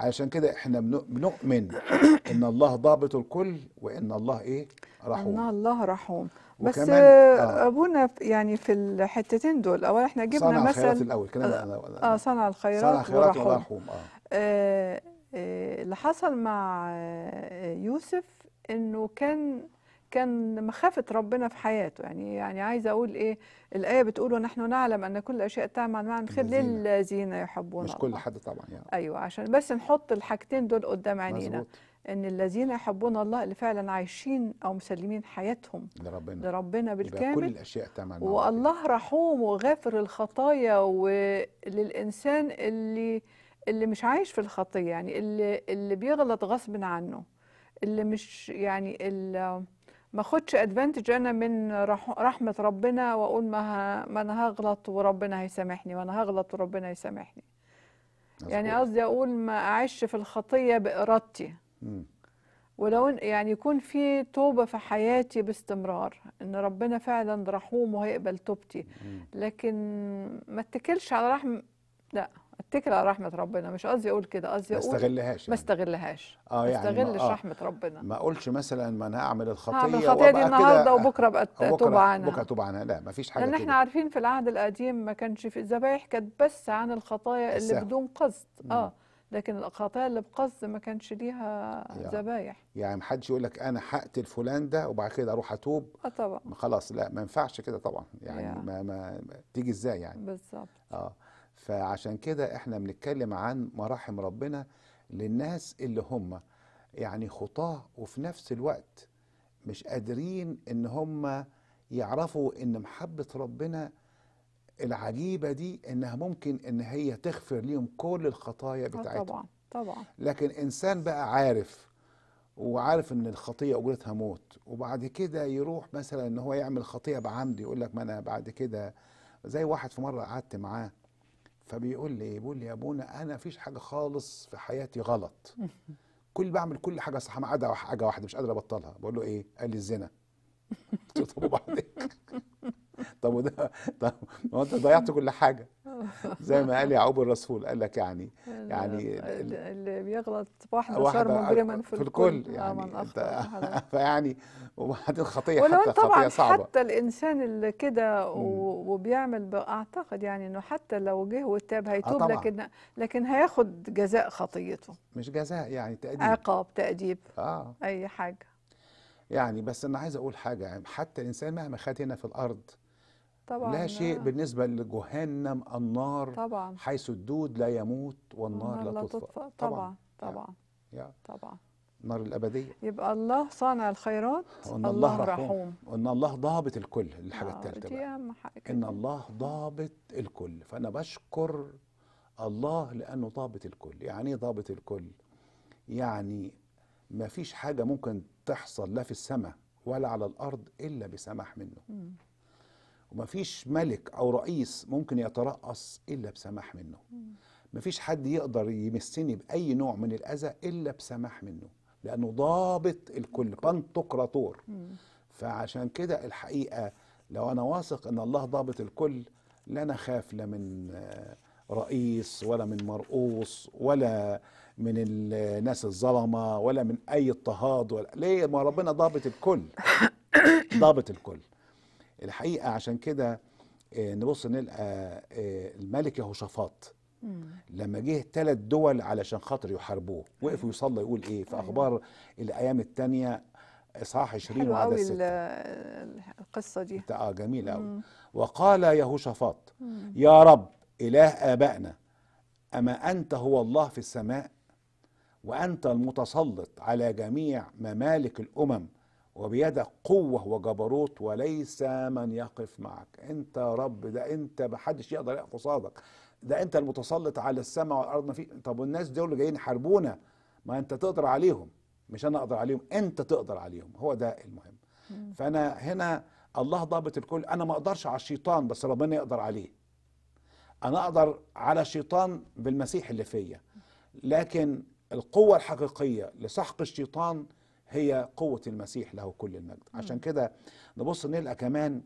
علشان كده احنا بنؤمن ان الله ضابط الكل وان الله ايه رحوم ان الله رحوم بس آه ابونا يعني في الحتتين دول اول احنا جبنا مثل صنع الخيرات الاول كده آه, آه صنع الخيرات صنع الخيرات ورحوم, ورحوم. آه, آه آه، اللي حصل مع آه، آه، يوسف انه كان كان مخافة ربنا في حياته يعني يعني عايزة أقول إيه الآية بتقول ونحن نعلم أن كل أشياء تعمل معا خير للذين يحبون مش كل حد طبعا يعني أيوه عشان بس نحط الحاجتين دول قدام عينينا مزبوط. ان الذين يحبون الله اللي فعلا عايشين او مسلمين حياتهم لربنا لربنا بالكامل كل الاشياء تعمل والله رحوم وغافر الخطايا وللانسان اللي اللي مش عايش في الخطيه يعني اللي اللي بيغلط غصب عنه اللي مش يعني اللي ما خدش ادفانتج انا من رحمه ربنا واقول ما ما انا هغلط وربنا هيسامحني وانا هغلط وربنا هيسامحني يعني قصدي اقول ما اعيش في الخطيه بارادتي ولو يعني يكون في توبه في حياتي باستمرار ان ربنا فعلا رحوم وهيقبل توبتي لكن ما اتكلش على رحم لا اتكل على رحمه ربنا مش قصدي اقول كده قصدي اقول ما استغلهاش يعني. ما استغلهاش اه يعني ما استغلش آه رحمه ربنا ما اقولش مثلا ما انا اعمل الخطيه هعمل الخطيه دي النهارده وبكره بقى آه، توب عنها بكره توب عنها لا ما فيش حاجه لان احنا كده. عارفين في العهد القديم ما كانش في الذبايح كانت بس عن الخطايا اللي بدون قصد اه لكن الخطايا اللي بقصد ما كانش ليها ذبايح يعني ما حدش يقول لك انا هقتل فلان ده وبعد كده اروح اتوب اه طبعا خلاص لا ما ينفعش كده طبعا يعني ما, ما تيجي ازاي يعني بالظبط اه فعشان كده احنا بنتكلم عن مراحم ربنا للناس اللي هم يعني خطاه وفي نفس الوقت مش قادرين ان هم يعرفوا ان محبة ربنا العجيبة دي انها ممكن ان هي تغفر ليهم كل الخطايا آه، بتاعتهم طبعا طبعا لكن انسان بقى عارف وعارف ان الخطيه اجرتها موت وبعد كده يروح مثلا ان هو يعمل خطيه بعمد يقول لك ما انا بعد كده زي واحد في مره قعدت معاه فبيقول لي بيقول لي يا ابونا انا فيش حاجه خالص في حياتي غلط كل بعمل كل حاجه صح ما عدا حاجه واحده مش قادر ابطلها بقول له ايه قال لي الزنا قلت له طب وبعدين طب وده طب ما انت ضيعت كل حاجه زي ما قال يعقوب الرسول قال لك يعني يعني اللي بيغلط واحد صار مجرما في, في الكل آه، يعني انت فيعني وبعدين خطيه ولو حتى طبعا خطيه صعبه حتى الانسان اللي كده وبيعمل اعتقد يعني انه حتى لو جه وتاب هيتوب آه لكن لكن هياخد جزاء خطيته مش جزاء يعني تأديب عقاب تأديب اه اي حاجه يعني بس انا عايز اقول حاجه يعني حتى الانسان مهما خد هنا في الارض طبعا لا شيء آه. بالنسبة لجهنم النار طبعا حيث الدود لا يموت والنار لا, تطفى, تطفأ, طبعا طبعا طبعا, يا. طبعا النار الأبدية يبقى الله صانع الخيرات وإن الله, الله رحوم. رحوم وإن الله ضابط الكل الحاجة آه، الثالثة دي أهم حاجة إن الله ضابط الكل فأنا بشكر الله لأنه ضابط الكل يعني إيه ضابط الكل؟ يعني ما فيش حاجة ممكن تحصل لا في السماء ولا على الأرض إلا بسماح منه م. ومفيش ملك او رئيس ممكن يترأس الا بسماح منه مفيش حد يقدر يمسني باي نوع من الاذى الا بسماح منه لانه ضابط الكل بانتقراطور فعشان كده الحقيقه لو انا واثق ان الله ضابط الكل لا نخاف لا من رئيس ولا من مرؤوس ولا من الناس الظلمه ولا من اي اضطهاد ولا ليه ما ربنا ضابط الكل ضابط الكل الحقيقه عشان كده آه، نبص نلقى آه، الملك يهوشافاط لما جه ثلاث دول علشان خاطر يحاربوه وقفوا أيوة. يصلي يقول ايه في أيوة. اخبار الايام الثانيه اصحاح 20 وعدد 6 القصه دي اه جميله قوي وقال يهوشافاط يا رب اله ابائنا اما انت هو الله في السماء وانت المتسلط على جميع ممالك الامم وبيدك قوة وجبروت وليس من يقف معك انت رب ده انت محدش يقدر يقف قصادك ده انت المتسلط على السماء والارض ما في طب والناس دول اللي جايين يحاربونا ما انت تقدر عليهم مش انا اقدر عليهم انت تقدر عليهم هو ده المهم فانا هنا الله ضابط الكل انا ما اقدرش على الشيطان بس ربنا يقدر عليه انا اقدر على الشيطان بالمسيح اللي فيا لكن القوة الحقيقية لسحق الشيطان هي قوة المسيح له كل المجد عشان كده نبص نلقى كمان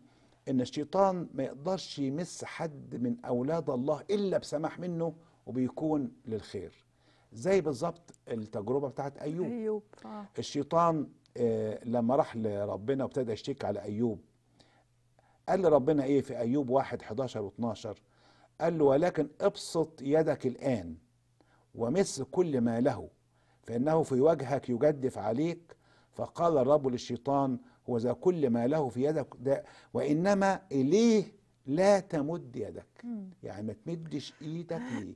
ان الشيطان ما يقدرش يمس حد من اولاد الله الا بسماح منه وبيكون للخير زي بالظبط التجربه بتاعت ايوب ايوب آه. الشيطان آه لما راح لربنا وابتدى يشتكي على ايوب قال لربنا ايه في ايوب 1 11 و12 قال له ولكن ابسط يدك الان ومس كل ما له فإنه في وجهك يجدف عليك فقال الرب للشيطان هو ذا كل ما له في يدك ده وإنما إليه لا تمد يدك يعني ما تمدش إيدك ليه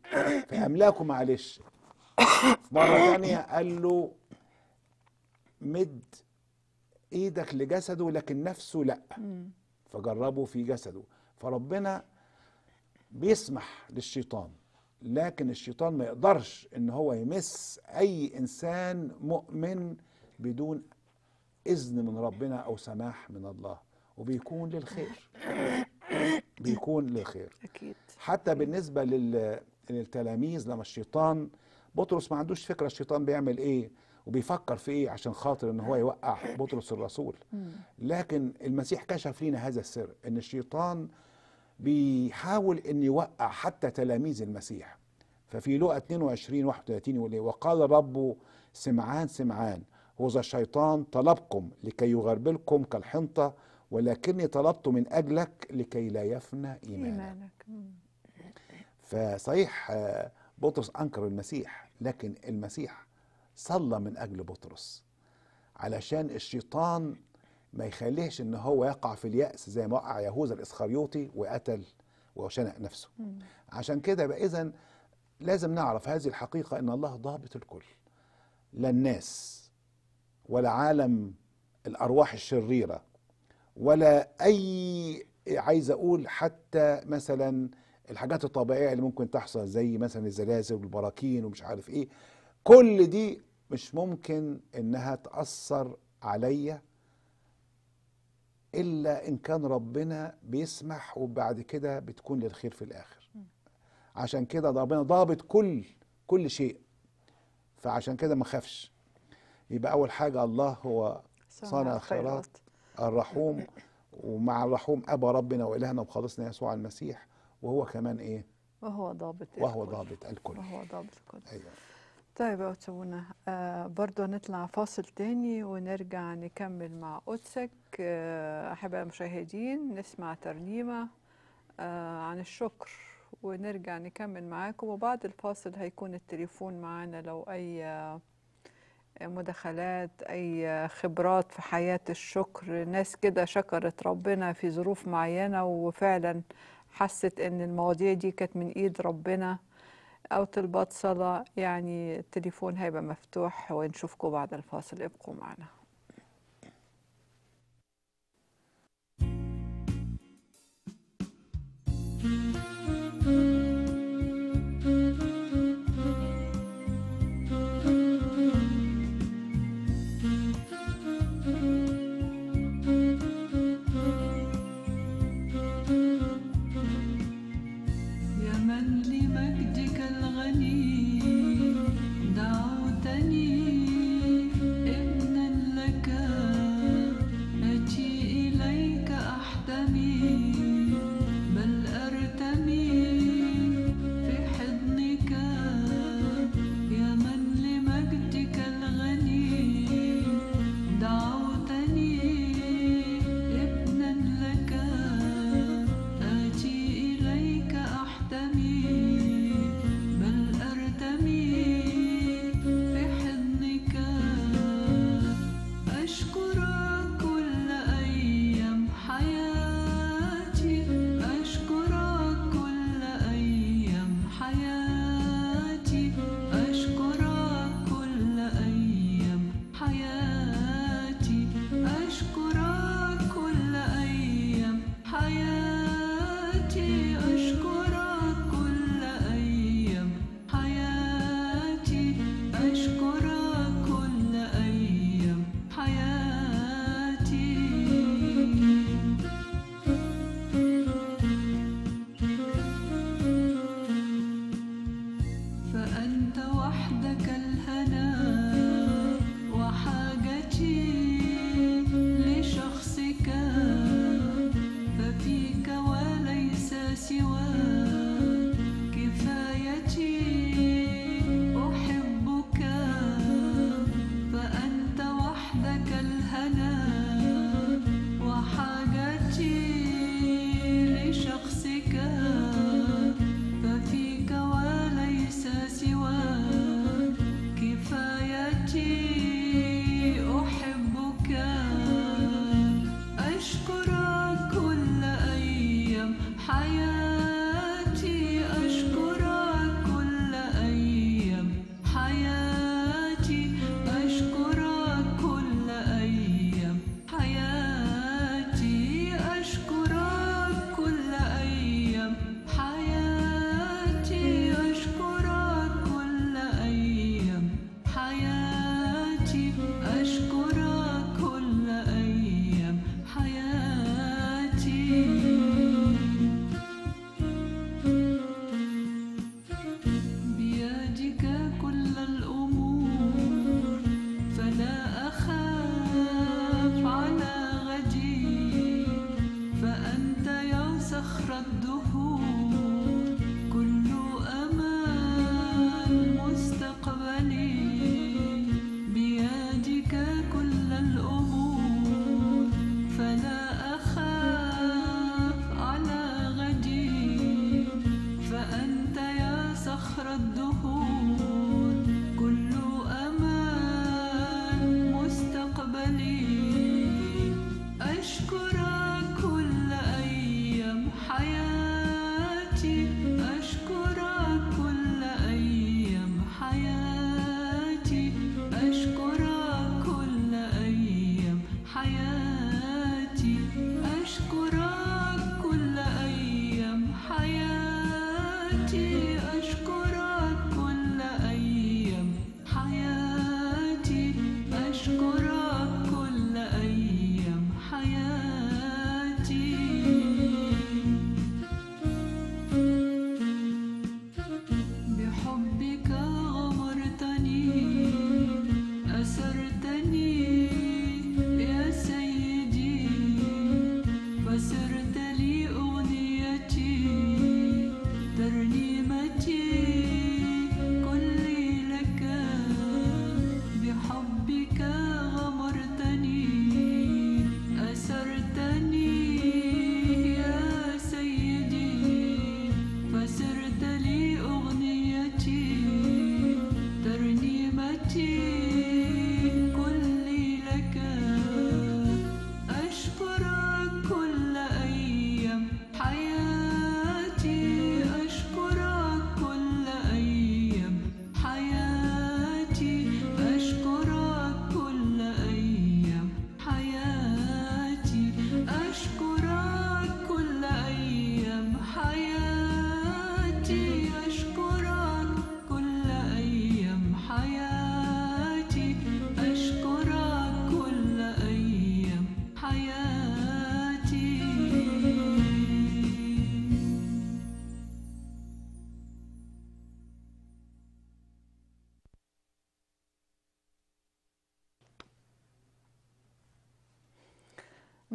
فأملاكه معلش مرة ثانية قال له مد ايدك لجسده لكن نفسه لا فجربه في جسده فربنا بيسمح للشيطان لكن الشيطان ما يقدرش ان هو يمس اي انسان مؤمن بدون اذن من ربنا او سماح من الله وبيكون للخير بيكون للخير اكيد حتى بالنسبه للتلاميذ لما الشيطان بطرس ما عندوش فكره الشيطان بيعمل ايه وبيفكر في ايه عشان خاطر ان هو يوقع بطرس الرسول لكن المسيح كشف لنا هذا السر ان الشيطان بيحاول ان يوقع حتى تلاميذ المسيح ففي لقى 22 31 يقول ايه وقال رب سمعان سمعان هذا الشيطان طلبكم لكي يغربلكم كالحنطه ولكني طلبت من اجلك لكي لا يفنى ايمانك, إيمانك. فصحيح آه، بطرس انكر المسيح لكن المسيح صلى من اجل بطرس علشان الشيطان ما يخليهش ان هو يقع في الياس زي ما وقع يهوذا الاسخريوطي وقتل وشنق نفسه مم. عشان كده يبقى اذا لازم نعرف هذه الحقيقه ان الله ضابط الكل لا الناس ولا عالم الارواح الشريره ولا اي عايز اقول حتى مثلا الحاجات الطبيعيه اللي ممكن تحصل زي مثلا الزلازل والبراكين ومش عارف ايه كل دي مش ممكن انها تاثر عليا الا ان كان ربنا بيسمح وبعد كده بتكون للخير في الاخر عشان كده ربنا ضابط كل كل شيء فعشان كده ما خافش يبقى اول حاجه الله هو صانع الخيرات الرحوم ومع الرحوم ابا ربنا والهنا وخلصنا يسوع المسيح وهو كمان ايه وهو ضابط وهو الكل. ضابط الكل وهو ضابط الكل أيوة. طيب يا قدسونا آه برضه هنطلع فاصل تاني ونرجع نكمل مع قدسك آه أحباء المشاهدين نسمع ترنيمة آه عن الشكر ونرجع نكمل معاكم وبعد الفاصل هيكون التليفون معانا لو أي آه، مداخلات أي آه، خبرات في حياة الشكر ناس كده شكرت ربنا في ظروف معينة وفعلا حست إن المواضيع دي كانت من إيد ربنا أو تلبط صلاة يعني التليفون هيبقى مفتوح ونشوفكم بعد الفاصل ابقوا معنا 你。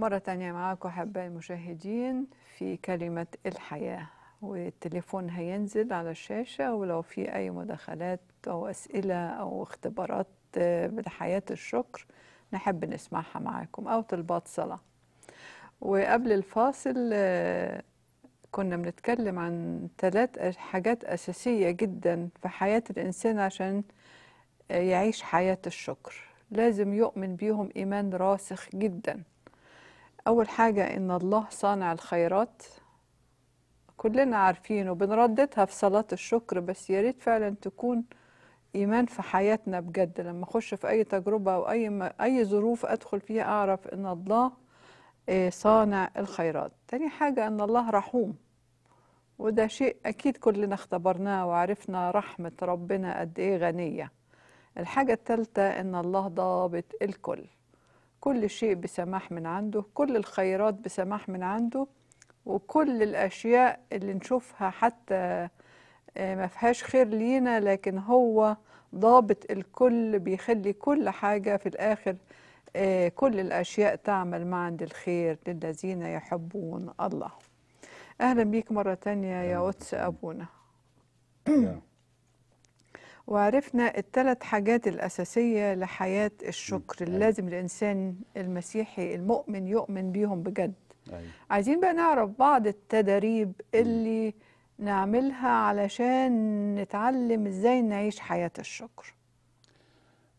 مرة تانية معاكم أحباء المشاهدين في كلمة الحياة والتليفون هينزل على الشاشة ولو في أي مداخلات أو أسئلة أو اختبارات بالحياة آه، الشكر نحب نسمعها معاكم أو طلبات صلاة وقبل الفاصل آه، كنا بنتكلم عن ثلاث حاجات أساسية جدا في حياة الإنسان عشان آه، يعيش حياة الشكر لازم يؤمن بيهم إيمان راسخ جداً أول حاجة إن الله صانع الخيرات كلنا عارفين وبنرددها في صلاة الشكر بس يا ريت فعلا تكون إيمان في حياتنا بجد لما أخش في أي تجربة أو أي ما أي ظروف أدخل فيها أعرف إن الله آه، صانع الخيرات تاني حاجة إن الله رحوم وده شيء أكيد كلنا اختبرناه وعرفنا رحمة ربنا قد إيه غنية الحاجة التالتة إن الله ضابط الكل كل شيء بسماح من عنده كل الخيرات بسماح من عنده وكل الأشياء اللي نشوفها حتى آه، ما فيهاش خير لينا لكن هو ضابط الكل بيخلي كل حاجة في الآخر آه، كل الأشياء تعمل معا الخير للذين يحبون الله أهلا بيك مرة تانية يا أوتس أبونا وعرفنا الثلاث حاجات الأساسية لحياة الشكر أيوه. اللي لازم الإنسان المسيحي المؤمن يؤمن بيهم بجد أيوة. عايزين بقى نعرف بعض التدريب اللي نعملها علشان نتعلم إزاي نعيش حياة الشكر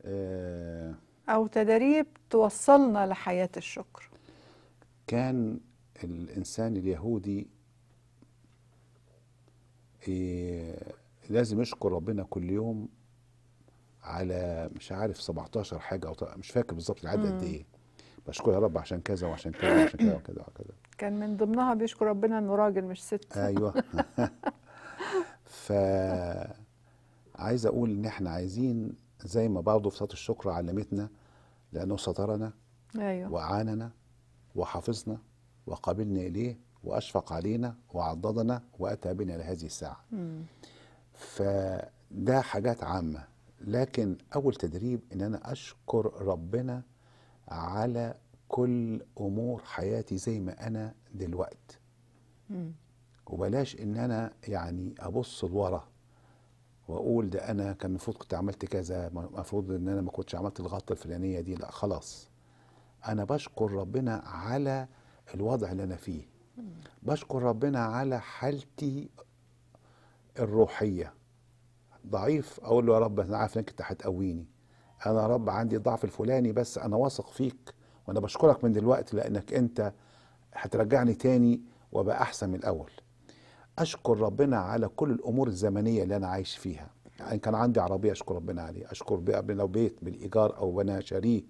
آه. أو تدريب توصلنا لحياة الشكر كان الإنسان اليهودي إيه لازم يشكر ربنا كل يوم على مش عارف 17 حاجه او مش فاكر بالظبط العدد قد ايه بشكر يا رب عشان كذا وعشان كذا وعشان كذا وكذا وكذا كان من ضمنها بيشكر ربنا انه راجل مش ست ايوه ف عايز اقول ان احنا عايزين زي ما برضه في صلاه الشكر علمتنا لانه سترنا ايوه واعاننا وحفظنا وقابلنا اليه واشفق علينا وعضدنا واتى بنا لهذه الساعه. مم. فده حاجات عامه لكن اول تدريب ان انا اشكر ربنا على كل امور حياتي زي ما انا دلوقتي وبلاش ان انا يعني ابص لورا واقول ده انا كان المفروض كنت عملت كذا المفروض ان انا ما كنتش عملت الغلطه الفلانيه دي لا خلاص انا بشكر ربنا على الوضع اللي انا فيه بشكر ربنا على حالتي الروحيه ضعيف اقول له يا رب انا عارف انك انت هتقويني انا يا رب عندي ضعف الفلاني بس انا واثق فيك وانا بشكرك من دلوقتي لانك انت هترجعني تاني وابقى احسن من الاول اشكر ربنا على كل الامور الزمنيه اللي انا عايش فيها يعني كان عندي عربيه اشكر ربنا عليه اشكر بقى لو بيت بالايجار او بنا شاريه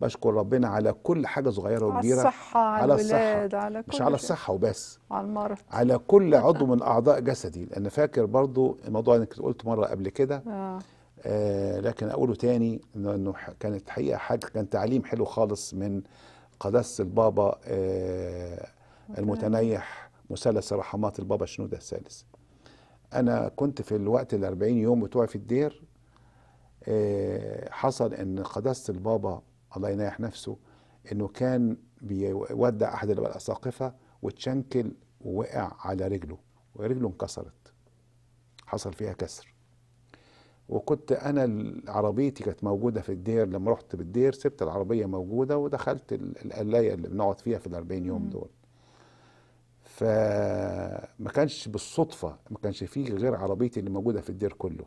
بشكر ربنا على كل حاجه صغيره وكبيره على الصحه على الولاد على كل مش على الصحه وبس على المرض على كل عضو من اعضاء جسدي لان فاكر برضو الموضوع اللي كنت قلت مره قبل كده آه. آه لكن اقوله تاني انه كانت حقيقه حاجه كان تعليم حلو خالص من قداسه البابا آه المتنيح مثلث رحمات البابا شنوده الثالث انا كنت في الوقت ال 40 يوم بتوعي في الدير آه، حصل ان قداسه البابا الله ينايح نفسه انه كان بيودع احد الاساقفه وتشنكل ووقع على رجله ورجله انكسرت حصل فيها كسر وكنت انا عربيتي كانت موجوده في الدير لما رحت بالدير سبت العربيه موجوده ودخلت القلايه اللي بنقعد فيها في ال 40 يوم دول فما كانش بالصدفه ما كانش فيه غير عربيتي اللي موجوده في الدير كله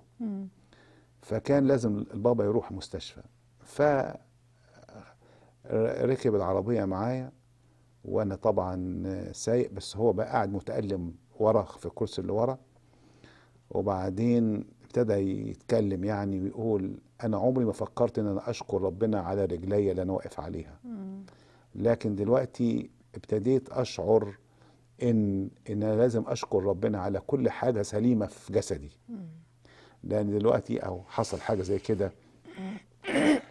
فكان لازم البابا يروح مستشفى ف ركب العربيه معايا وانا طبعا سايق بس هو بقى قاعد متالم ورا في الكرسي اللي ورا وبعدين ابتدى يتكلم يعني ويقول انا عمري ما فكرت ان انا اشكر ربنا على رجلي اللي انا واقف عليها لكن دلوقتي ابتديت اشعر ان ان انا لازم اشكر ربنا على كل حاجه سليمه في جسدي لان دلوقتي او حصل حاجه زي كده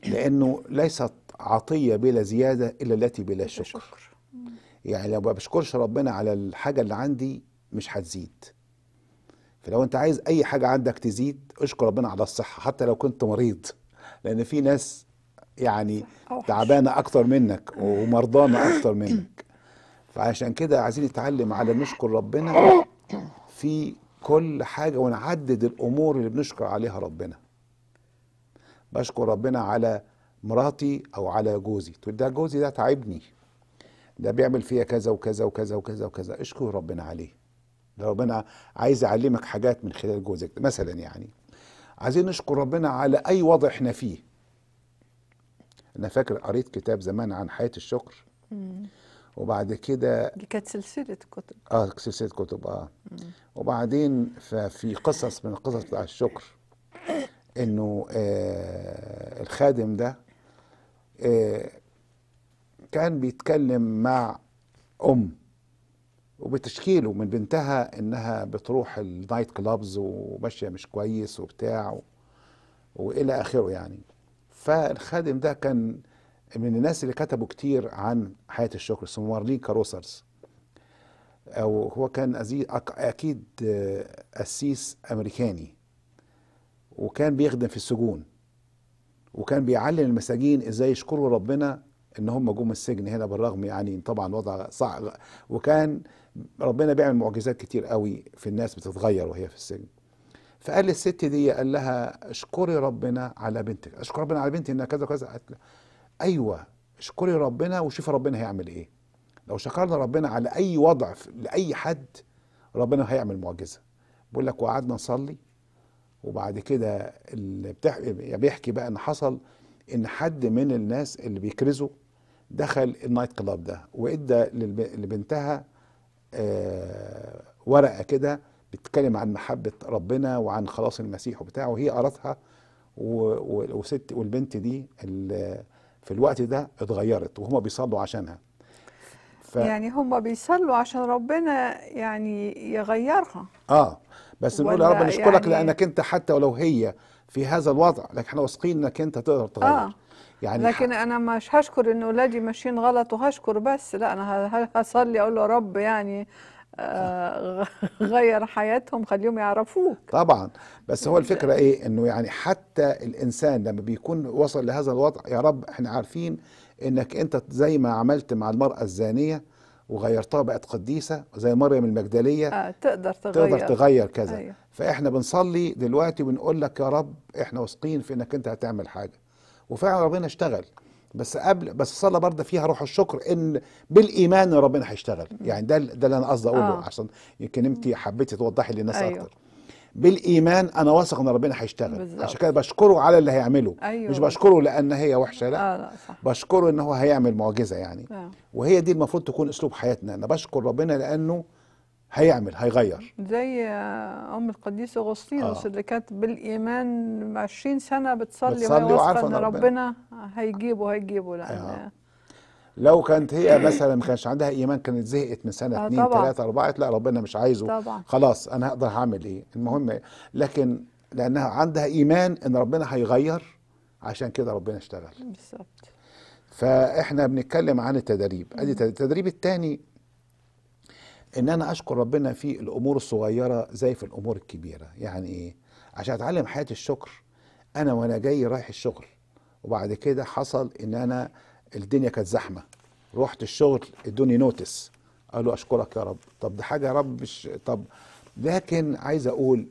لانه ليست عطيه بلا زياده الا التي بلا شكر. شكر يعني لو ما بشكرش ربنا على الحاجه اللي عندي مش هتزيد فلو انت عايز اي حاجه عندك تزيد اشكر ربنا على الصحه حتى لو كنت مريض لان في ناس يعني تعبانه اكتر منك ومرضانه اكتر منك فعشان كده عايزين نتعلم على نشكر ربنا في كل حاجه ونعدد الامور اللي بنشكر عليها ربنا بشكر ربنا على مراتي او على جوزي تقول ده جوزي ده تعبني ده بيعمل فيا كذا وكذا وكذا وكذا وكذا اشكر ربنا عليه ده ربنا عايز يعلمك حاجات من خلال جوزك مثلا يعني عايزين نشكر ربنا على اي وضع احنا فيه انا فاكر قريت كتاب زمان عن حياه الشكر وبعد كده دي كانت سلسله كتب اه سلسله كتب اه وبعدين ففي قصص من القصص بتاع الشكر انه آه الخادم ده آه، كان بيتكلم مع ام وبتشكيله من بنتها انها بتروح النايت كلابز وماشيه مش كويس وبتاع و... والى اخره يعني فالخادم ده كان من الناس اللي كتبوا كتير عن حياه الشكر اسمه مارلين كاروسرز او هو كان اكيد قسيس آه، امريكاني وكان بيخدم في السجون وكان بيعلم المساجين ازاي يشكروا ربنا ان هم جم السجن هنا بالرغم يعني طبعا وضع صعب وكان ربنا بيعمل معجزات كتير قوي في الناس بتتغير وهي في السجن فقال للست دي قال لها اشكري ربنا على بنتك اشكر ربنا على بنتي انها كذا وكذا ايوه اشكري ربنا وشوفي ربنا هيعمل ايه لو شكرنا ربنا على اي وضع لاي حد ربنا هيعمل معجزه بقول لك وقعدنا نصلي وبعد كده اللي بتح... بيحكي بقى ان حصل ان حد من الناس اللي بيكرزوا دخل النايت كلاب ده وادى للب... لبنتها آه ورقه كده بتتكلم عن محبه ربنا وعن خلاص المسيح وبتاعه وهي قراتها و... و... وست والبنت دي اللي في الوقت ده اتغيرت وهما بيصلوا عشانها ف... يعني هما بيصلوا عشان ربنا يعني يغيرها اه بس نقول يا رب نشكرك يعني لانك انت حتى ولو هي في هذا الوضع لكن احنا واثقين انك انت تقدر تغير آه. يعني لكن انا مش هشكر ان اولادي ماشيين غلط وهشكر بس لا انا هصلي اقول له يا رب يعني آه غير حياتهم خليهم يعرفوك طبعا بس هو يعني الفكره ايه انه يعني حتى الانسان لما بيكون وصل لهذا الوضع يا رب احنا عارفين انك انت زي ما عملت مع المراه الزانيه وغيرتها بقت قديسه زي مريم المجدليه آه تقدر تغير تقدر تغير كذا أيوه. فاحنا بنصلي دلوقتي بنقول لك يا رب احنا واثقين في انك انت هتعمل حاجه وفعلا ربنا اشتغل بس قبل بس الصلاه برضه فيها روح الشكر ان بالايمان ربنا هيشتغل يعني ده ده اللي انا قصدي اقوله آه. عشان يمكن انت حبيتي توضحي للناس أيوه. اكتر بالايمان انا واثق ان ربنا هيشتغل بالزبط. عشان كده بشكره على اللي هيعمله أيوه. مش بشكره لان هي وحشه لا, آه لا صح. بشكره ان هو هيعمل معجزه يعني آه. وهي دي المفروض تكون اسلوب حياتنا انا بشكر ربنا لانه هيعمل هيغير زي آه، ام القديس اغسطينوس آه. اللي كانت بالايمان 20 سنه بتصلي, بتصلي وهي واثقه ان ربنا, ربنا هيجيبه هيجيبه لان آه. لو كانت هي مثلا ما كانش عندها ايمان كانت زهقت من سنه آه اتنين ثلاثه اربعه لا ربنا مش عايزه طبعا. خلاص انا هقدر هعمل ايه المهم لكن لانها عندها ايمان ان ربنا هيغير عشان كده ربنا اشتغل بالظبط فاحنا بنتكلم عن التدريب ادي التدريب الثاني ان انا اشكر ربنا في الامور الصغيره زي في الامور الكبيره يعني ايه عشان اتعلم حياه الشكر انا وانا جاي رايح الشغل وبعد كده حصل ان انا الدنيا كانت زحمه رحت الشغل ادوني نوتس قالوا اشكرك يا رب طب دي حاجه يا رب مش طب لكن عايز اقول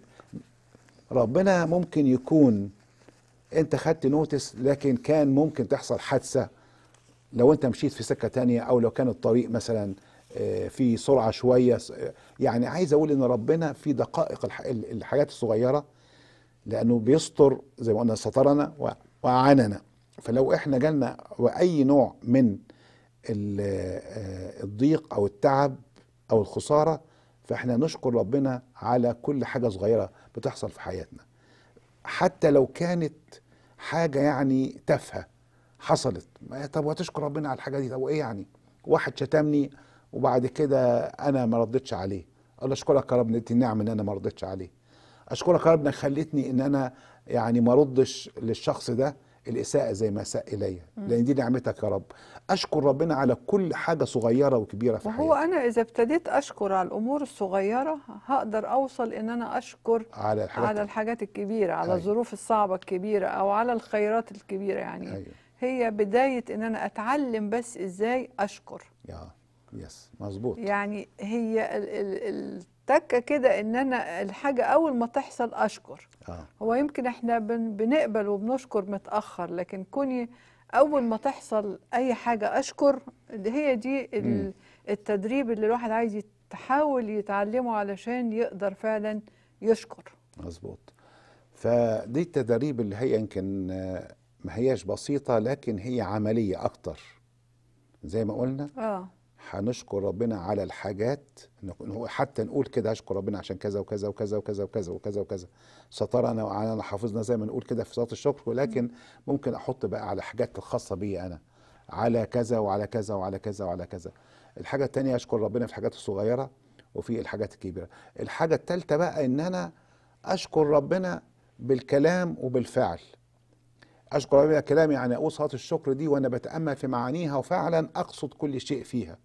ربنا ممكن يكون انت خدت نوتس لكن كان ممكن تحصل حادثه لو انت مشيت في سكه تانية او لو كان الطريق مثلا آه، في سرعه شويه يعني عايز اقول ان ربنا في دقائق الحاجات الصغيره لانه بيستر زي ما قلنا سترنا واعاننا فلو احنا جالنا اي نوع من آه، الضيق او التعب او الخساره فاحنا نشكر ربنا على كل حاجه صغيره بتحصل في حياتنا حتى لو كانت حاجه يعني تافهه حصلت طب وتشكر ربنا على الحاجه دي طب وايه يعني واحد شتمني وبعد كده انا ما ردتش عليه اقول اشكرك يا رب اديتني النعم ان انا ما ردتش عليه اشكرك يا رب انك خليتني ان انا يعني ما ردش للشخص ده الإساءة زي ما أساء إلي لأن دي نعمتك يا رب أشكر ربنا على كل حاجة صغيرة وكبيرة في وهو حياتي. أنا إذا ابتديت أشكر على الأمور الصغيرة هقدر أوصل إن أنا أشكر على الحاجات, على الحاجات الكبيرة على أيوه. الظروف الصعبة الكبيرة أو على الخيرات الكبيرة يعني أيوه. هي بداية إن أنا أتعلم بس إزاي أشكر يا يس مظبوط يعني هي ال ال ال تكه كده ان انا الحاجه اول ما تحصل اشكر آه. هو يمكن احنا بن بنقبل وبنشكر متاخر لكن كوني اول ما تحصل اي حاجه اشكر اللي هي دي التدريب اللي الواحد عايز يتحاول يتعلمه علشان يقدر فعلا يشكر مظبوط فدي التدريب اللي هي يمكن ما هياش بسيطه لكن هي عمليه اكتر زي ما قلنا آه. هنشكر ربنا على الحاجات حتى نقول كده اشكر ربنا عشان كذا وكذا وكذا وكذا وكذا وكذا وكذا سترنا وعنانا حافظنا زي ما نقول كده في صلاه الشكر ولكن ممكن احط بقى على الحاجات الخاصه بي انا على كذا وعلى كذا وعلى كذا وعلى كذا الحاجه الثانيه اشكر ربنا في الحاجات الصغيره وفي الحاجات الكبيره الحاجه الثالثه بقى ان انا اشكر ربنا بالكلام وبالفعل اشكر ربنا بالكلام يعني اقول صلاه الشكر دي وانا بتامل في معانيها وفعلا اقصد كل شيء فيها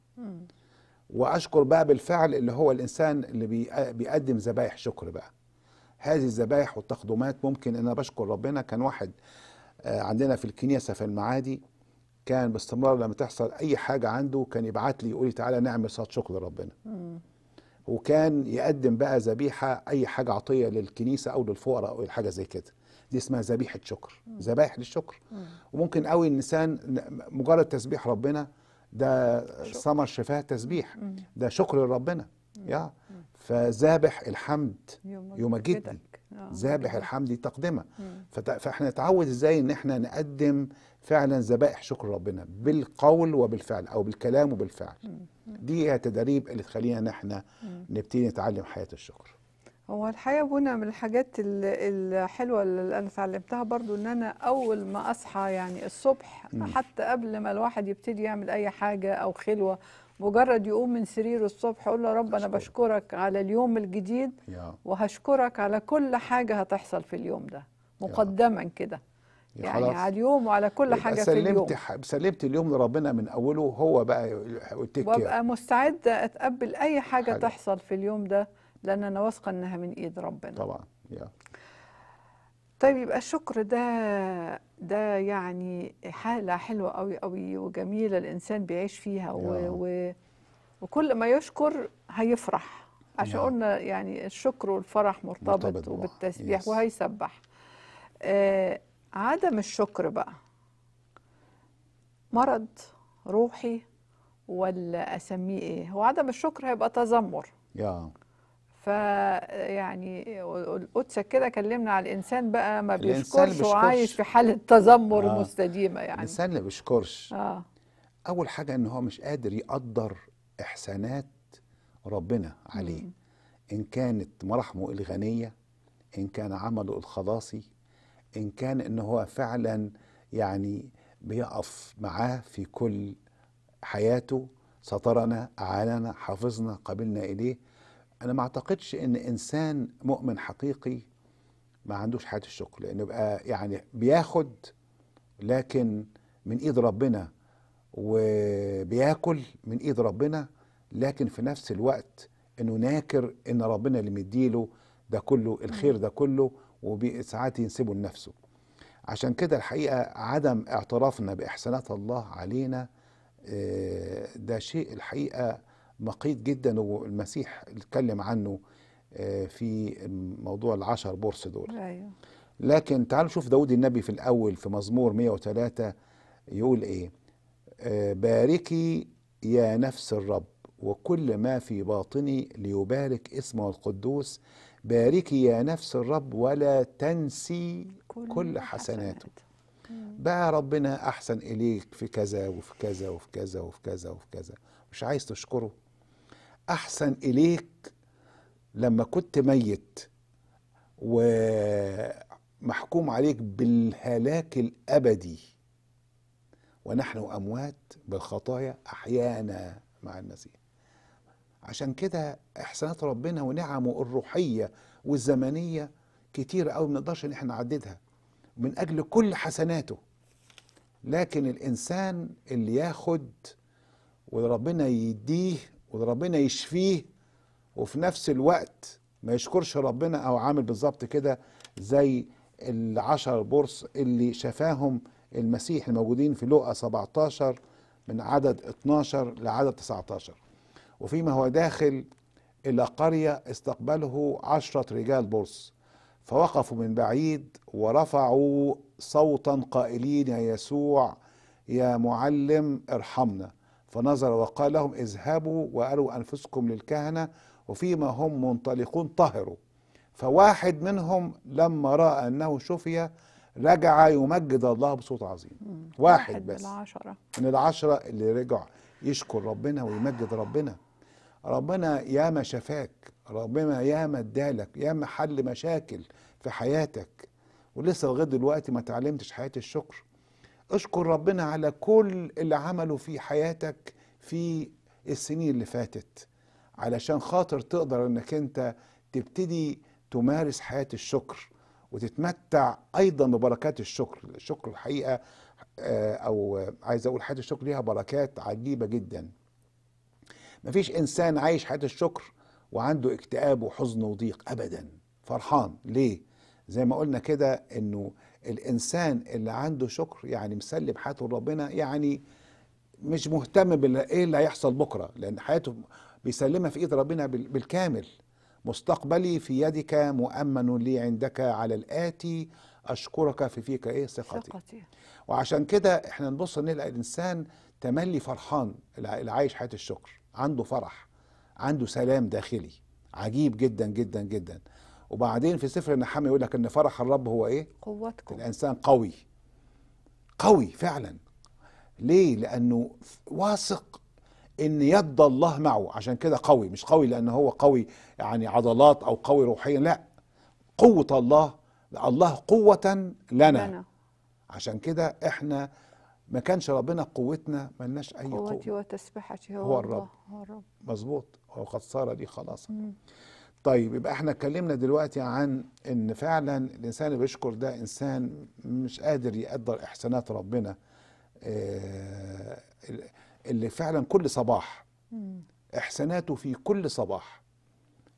واشكر بقى بالفعل اللي هو الانسان اللي بيقدم ذبايح شكر بقى هذه الذبايح والتقدمات ممكن انا بشكر ربنا كان واحد آه، عندنا في الكنيسه في المعادي كان باستمرار لما تحصل اي حاجه عنده كان يبعت لي يقول لي تعالى نعمل صلاه شكر لربنا وكان يقدم بقى ذبيحه اي حاجه عطيه للكنيسه او للفقراء او حاجه زي كده دي اسمها ذبيحه شكر ذبايح للشكر مم. وممكن قوي الانسان مجرد تسبيح ربنا ده ثمر شفاه تسبيح ده شكر لربنا يا فذابح الحمد يمجدني آه، ذابح الحمد تقدمه فاحنا نتعود ازاي ان احنا نقدم فعلا ذبائح شكر ربنا بالقول وبالفعل او بالكلام وبالفعل دي هي التدريب اللي تخلينا ان احنا نبتدي نتعلم حياه الشكر هو الحقيقه بنا من الحاجات الحلوه اللي انا اتعلمتها برضو ان انا اول ما اصحى يعني الصبح م. حتى قبل ما الواحد يبتدي يعمل اي حاجه او خلوه مجرد يقوم من سريره الصبح يقول له رب انا بشكرك على اليوم الجديد وهشكرك على كل حاجه هتحصل في اليوم ده مقدما كده يعني على اليوم وعلى كل حاجه في اليوم سلمت سلمت اليوم لربنا من اوله هو بقى وابقى مستعده اتقبل اي حاجه, حاجة. تحصل في اليوم ده لأننا واثقة أنها من إيد ربنا طبعا يا طيب يبقى الشكر ده ده يعني حالة حلوة قوي قوي وجميلة الإنسان بيعيش فيها و و وكل ما يشكر هيفرح عشان قلنا يعني الشكر والفرح مرتبط, مرتبط وبالتسبيح وهيسبح آه عدم الشكر بقى مرض روحي ولا اسميه ايه هو عدم الشكر هيبقى تذمر yeah. فيعني القدس كده كلمنا على الانسان بقى ما بيشكرش وعايش في حاله تذمر آه. مستديمه يعني الانسان اللي بيشكرش آه. اول حاجه ان هو مش قادر يقدر احسانات ربنا عليه مم. ان كانت مراحمه الغنيه ان كان عمله الخلاصي ان كان ان هو فعلا يعني بيقف معاه في كل حياته سترنا اعاننا حافظنا قبلنا اليه انا ما اعتقدش ان انسان مؤمن حقيقي ما عندوش حياه الشكر لانه بقى يعني بياخد لكن من ايد ربنا وبياكل من ايد ربنا لكن في نفس الوقت انه ناكر ان ربنا اللي مديله ده كله الخير ده كله وساعات ينسبه لنفسه عشان كده الحقيقه عدم اعترافنا باحسانات الله علينا آه، ده شيء الحقيقه مقيت جدا والمسيح اتكلم عنه آه، في موضوع العشر بورس دول أيوه. لكن تعالوا شوف داود النبي في الأول في مزمور 103 يقول إيه آه، باركي يا نفس الرب وكل ما في باطني ليبارك اسمه القدوس باركي يا نفس الرب ولا تنسي كل, كل حسناته حسنات. بقى ربنا أحسن إليك في كذا وفي كذا وفي كذا وفي كذا وفي كذا مش عايز تشكره احسن اليك لما كنت ميت ومحكوم عليك بالهلاك الابدي ونحن اموات بالخطايا احيانا مع المسيح عشان كده احسانات ربنا ونعمه الروحيه والزمنيه كتير قوي ما نقدرش ان احنا نعددها من اجل كل حسناته لكن الانسان اللي ياخد وربنا يديه وربنا يشفيه وفي نفس الوقت ما يشكرش ربنا او عامل بالظبط كده زي العشر بورص اللي شفاهم المسيح الموجودين في لقى 17 من عدد 12 لعدد 19 وفيما هو داخل إلى قرية استقبله عشرة رجال بورص فوقفوا من بعيد ورفعوا صوتا قائلين يا يسوع يا معلم ارحمنا فنظر وقال لهم اذهبوا وأروا أنفسكم للكهنة وفيما هم منطلقون طهروا فواحد منهم لما رأى أنه شفي رجع يمجد الله بصوت عظيم واحد, واحد بس من العشرة من العشرة اللي رجع يشكر ربنا ويمجد ربنا ربنا ياما شفاك ربنا ياما ادالك ياما حل مشاكل في حياتك ولسه لغايه دلوقتي ما تعلمتش حياه الشكر اشكر ربنا على كل اللي عمله في حياتك في السنين اللي فاتت علشان خاطر تقدر انك انت تبتدي تمارس حياة الشكر وتتمتع ايضا ببركات الشكر الشكر الحقيقة آه، او عايز اقول حياة الشكر ليها بركات عجيبة جدا مفيش انسان عايش حياة الشكر وعنده اكتئاب وحزن وضيق ابدا فرحان ليه زي ما قلنا كده انه الانسان اللي عنده شكر يعني مسلم حياته لربنا يعني مش مهتم بايه اللي هيحصل بكره لان حياته بيسلمها في ايد ربنا بالكامل مستقبلي في يدك مؤمن لي عندك على الاتي اشكرك في فيك ايه ثقتي وعشان كده احنا نبص نلاقي الانسان تملي فرحان اللي عايش حياه الشكر عنده فرح عنده سلام داخلي عجيب جدا جدا جدا وبعدين في سفر النحام يقول لك ان فرح الرب هو ايه قوتكم الانسان قوي قوي فعلا ليه لانه واثق ان يد الله معه عشان كده قوي مش قوي لان هو قوي يعني عضلات او قوي روحيا لا قوه الله الله قوه لنا, لنا. عشان كده احنا ما كانش ربنا قوتنا ما لناش اي قوتي قوه قوتي وتسبحتي هو, هو الرب هو الرب مظبوط هو قد صار لي خلاصا طيب يبقى احنا اتكلمنا دلوقتي عن ان فعلا الانسان اللي بيشكر ده انسان مش قادر يقدر احسانات ربنا آه، اللي فعلا كل صباح احساناته في كل صباح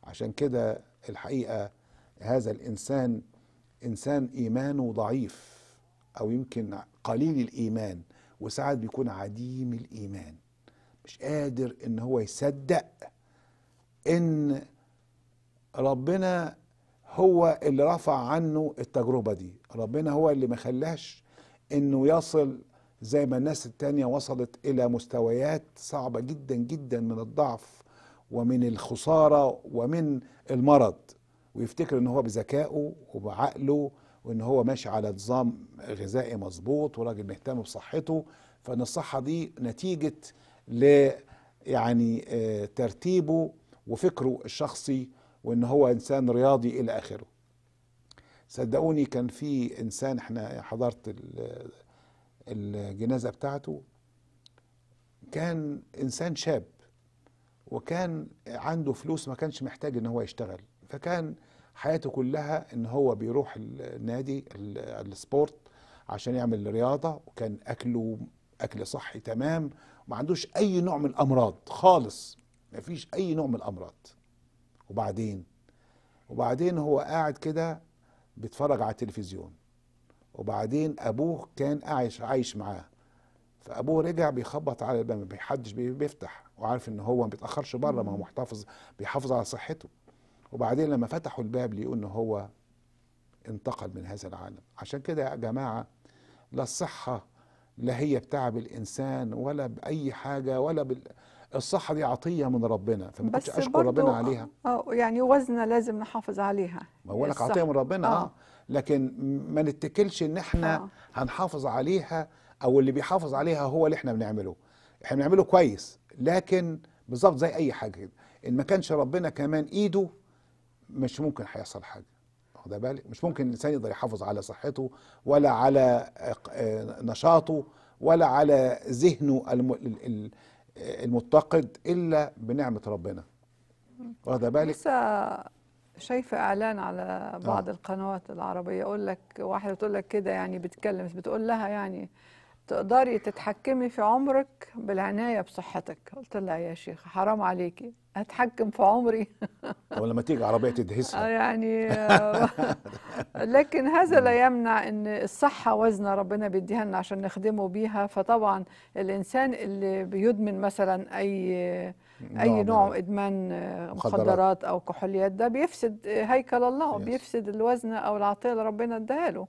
عشان كده الحقيقه هذا الانسان انسان ايمانه ضعيف او يمكن قليل الايمان وساعات بيكون عديم الايمان مش قادر ان هو يصدق ان ربنا هو اللي رفع عنه التجربة دي ربنا هو اللي ما خلاش انه يصل زي ما الناس التانية وصلت الى مستويات صعبة جدا جدا من الضعف ومن الخسارة ومن المرض ويفتكر ان هو بذكائه وبعقله وان هو ماشي على نظام غذائي مظبوط وراجل مهتم بصحته فان الصحة دي نتيجة ل يعني آه، ترتيبه وفكره الشخصي وان هو انسان رياضي الى اخره صدقوني كان في انسان احنا حضرت الجنازه بتاعته كان انسان شاب وكان عنده فلوس ما كانش محتاج ان هو يشتغل فكان حياته كلها ان هو بيروح النادي السبورت عشان يعمل رياضه وكان اكله اكل صحي تمام ما عندوش اي نوع من الامراض خالص ما فيش اي نوع من الامراض وبعدين وبعدين هو قاعد كده بيتفرج على التلفزيون وبعدين ابوه كان عايش عايش معاه فابوه رجع بيخبط على الباب ما حدش بيفتح وعارف ان هو ما بيتاخرش بره ما هو محتفظ بيحافظ على صحته وبعدين لما فتحوا الباب لقوا ان هو انتقل من هذا العالم عشان كده يا جماعه لا الصحه لا هي بتعب الانسان ولا باي حاجه ولا بال الصحة دي عطية من ربنا فما كنتش أشكر ربنا عليها اه يعني وزنة لازم نحافظ عليها ما هو لك عطية من ربنا آه. اه, لكن ما نتكلش إن إحنا آه. هنحافظ عليها أو اللي بيحافظ عليها هو اللي إحنا بنعمله إحنا بنعمله كويس لكن بالظبط زي أي حاجة كده إن ما كانش ربنا كمان إيده مش ممكن هيحصل حاجة واخده بالك مش ممكن الانسان يقدر يحافظ على صحته ولا على آه، آه، نشاطه ولا على ذهنه المتقد الا بنعمه ربنا واخده بالك لسه شايفه اعلان على بعض آه. القنوات العربيه اقول لك واحده بتقول لك كده يعني بتكلم بتقول لها يعني تقدري تتحكمي في عمرك بالعنايه بصحتك قلت لها يا شيخ حرام عليكي اتحكم في عمري او لما تيجي عربيه تدهسها آه، يعني آه، لكن هذا لا نعم. يمنع ان الصحه وزنه ربنا بيديها لنا عشان نخدمه بيها فطبعا الانسان اللي بيدمن مثلا اي اي نوع ادمان آه، مخدرات او كحوليات ده بيفسد هيكل الله بيفسد الوزن او العطيه اللي ربنا اداها له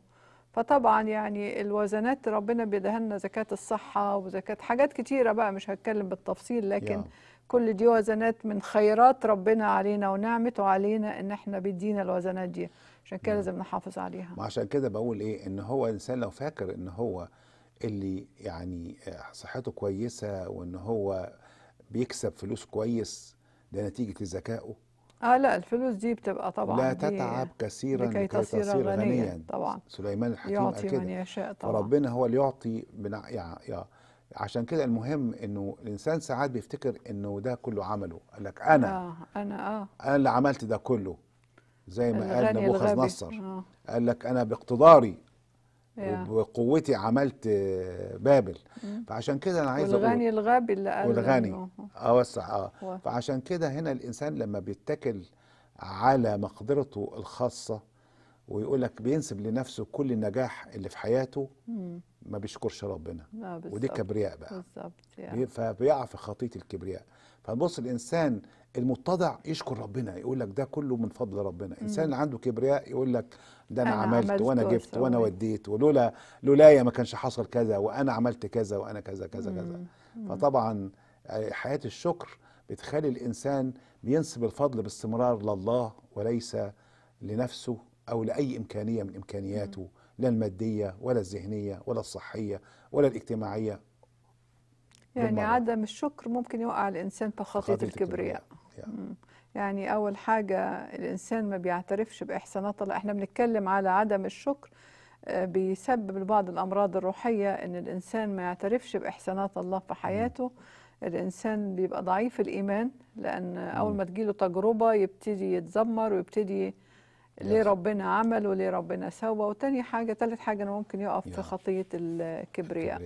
فطبعا يعني الوزنات ربنا بيديها لنا زكاه الصحه وزكاه حاجات كتيره بقى مش هتكلم بالتفصيل لكن yeah. كل دي وزنات من خيرات ربنا علينا ونعمته علينا ان احنا بيدينا الوزنات دي عشان كده لازم نحافظ عليها ما عشان كده بقول ايه ان هو الانسان لو فاكر ان هو اللي يعني آه، صحته كويسه وان هو بيكسب فلوس كويس ده نتيجه ذكائه اه لا الفلوس دي بتبقى طبعا لا تتعب كثيرا لكي تصير, تصير غنيا, غنيا طبعا سليمان الحكيم يعطي من يشاء طبعا وربنا هو اللي يعطي بنع... يع... يع... عشان كده المهم انه الانسان ساعات بيفتكر انه ده كله عمله قال لك انا آه انا اه انا اللي عملت ده كله زي ما قال نبوخذ نصر آه. قال لك انا باقتداري وبقوتي عملت بابل فعشان كده انا عايز اقول والغني الغبي اللي قال والغني اوسع اه فعشان كده هنا الانسان لما بيتكل على مقدرته الخاصه ويقول لك بينسب لنفسه كل النجاح اللي في حياته مم. ما بيشكرش ربنا ودي كبرياء بقى بالظبط يعني. فبيقع في خطيه الكبرياء فبص الانسان المتضع يشكر ربنا يقول لك ده كله من فضل ربنا الانسان اللي عنده كبرياء يقول لك ده انا, أنا عملت, عملت وانا جبت وانا وديت ولولا لولايا ما كانش حصل كذا وانا عملت كذا وانا كذا كذا مم. كذا فطبعا آه، حياه الشكر بتخلي الانسان بينسب الفضل باستمرار لله وليس لنفسه او لاي امكانيه من امكانياته مم. لا المادية ولا الذهنية ولا الصحية ولا الاجتماعية يعني بالمرة. عدم الشكر ممكن يوقع الإنسان بخطية الكبرياء يعني أول حاجة الإنسان ما بيعترفش بإحسانات الله إحنا بنتكلم على عدم الشكر آه، بيسبب لبعض الأمراض الروحية إن الإنسان ما يعترفش بإحسانات الله في حياته الإنسان بيبقى ضعيف الإيمان لأن أول ما تجيله تجربة يبتدي يتذمر ويبتدي ليه ربنا عمل وليه ربنا سوى وتاني حاجة تالت حاجة أنه ممكن يقف في خطية الكبرياء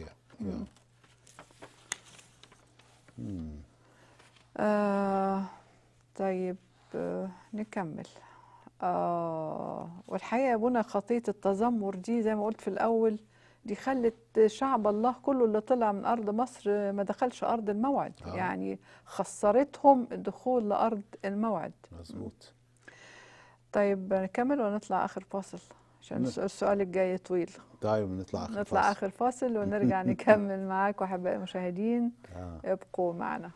آه طيب آه نكمل آه والحقيقة يا ابونا خطية التذمر دي زي ما قلت في الأول دي خلت شعب الله كله اللي طلع من أرض مصر ما دخلش أرض الموعد آه. يعني خسرتهم الدخول لأرض الموعد مظبوط طيب نكمل ونطلع اخر فاصل عشان السؤال الجاي طويل طيب نطلع اخر نطلع فاصل. اخر فاصل ونرجع نكمل معاك واحبائي المشاهدين آه. ابقوا معنا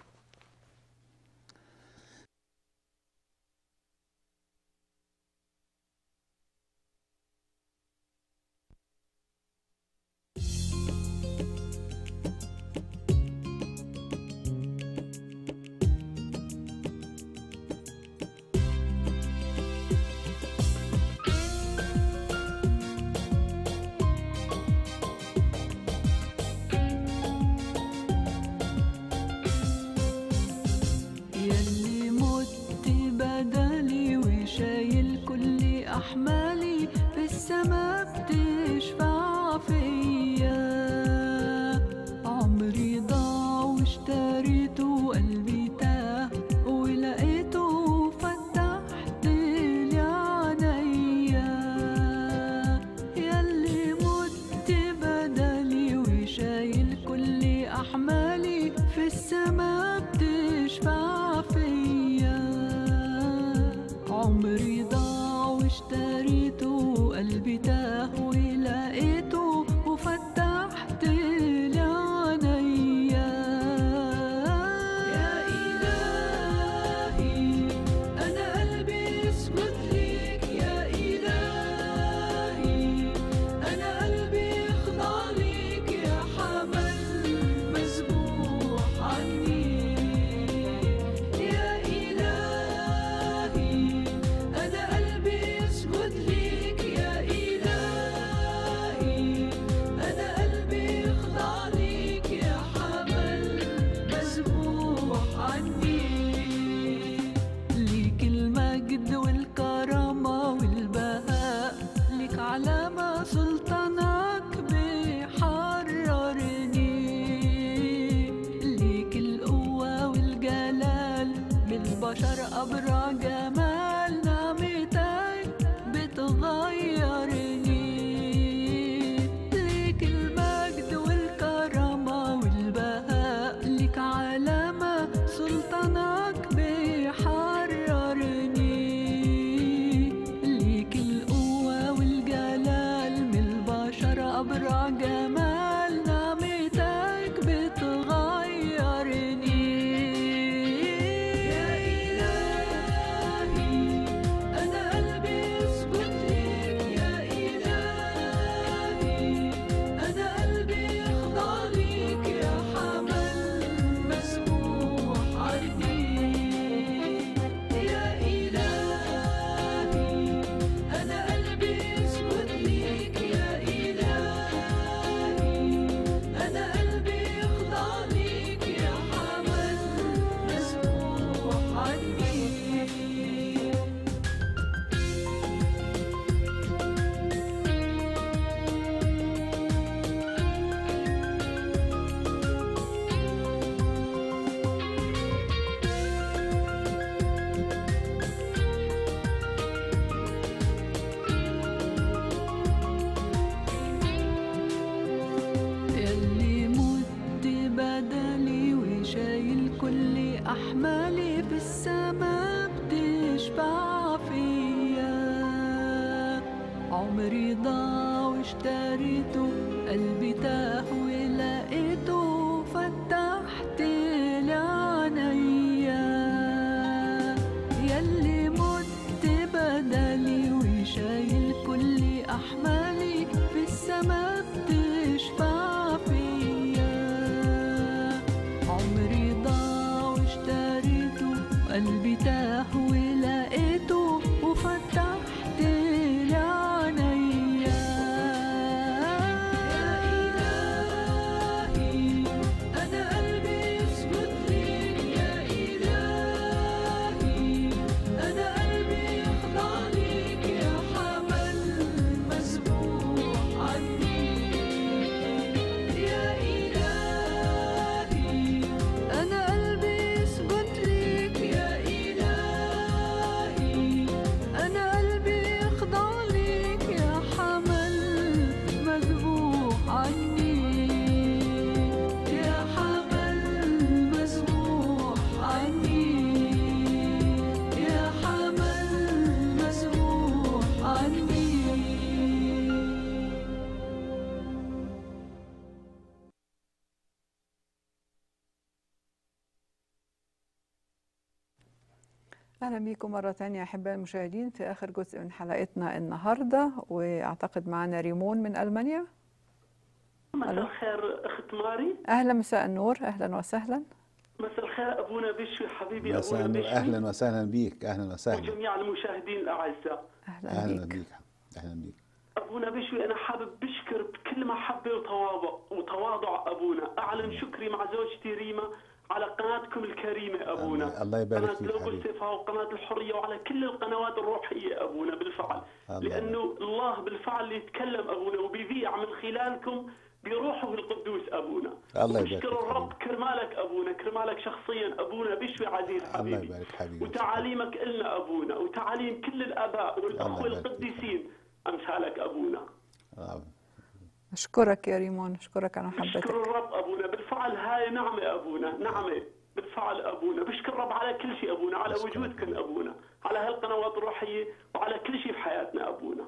summer. اهلا بيكم مره ثانيه احباء المشاهدين في اخر جزء من حلقتنا النهارده واعتقد معنا ريمون من المانيا مساء الخير اخت ماري اهلا مساء النور اهلا وسهلا مساء الخير ابونا بشوي حبيبي مساء ابونا بشوي اهلا وسهلا بيك اهلا وسهلا وجميع المشاهدين الاعزاء اهلا, أهلا بيك. بيك اهلا بيك ابونا بشوي انا حابب بشكر بكل محبه وتواضع وتواضع ابونا اعلن نعم. شكري مع زوجتي ريما على قناتكم الكريمة أبونا الله يبارك قناة فيك قناة وقناة الحرية وعلى كل القنوات الروحية أبونا بالفعل الله لأنه الله بالفعل يتكلم أبونا وبيذيع من خلالكم بروحه القدوس ابونا الله يبارك نشكر الرب كرمالك ابونا كرمالك شخصيا ابونا بشوي عزيز حبيبي الله يبارك حبيبي وتعاليمك النا ابونا وتعاليم كل الاباء والاخوه القديسين امثالك ابونا آمين. أشكرك يا ريمون أشكرك على محبتك أشكر الرب أبونا بالفعل هاي نعمة أبونا نعمة بالفعل أبونا بشكر الرب على كل شيء أبونا على وجودكم أبونا على هالقنوات الروحية وعلى كل شيء بحياتنا أبونا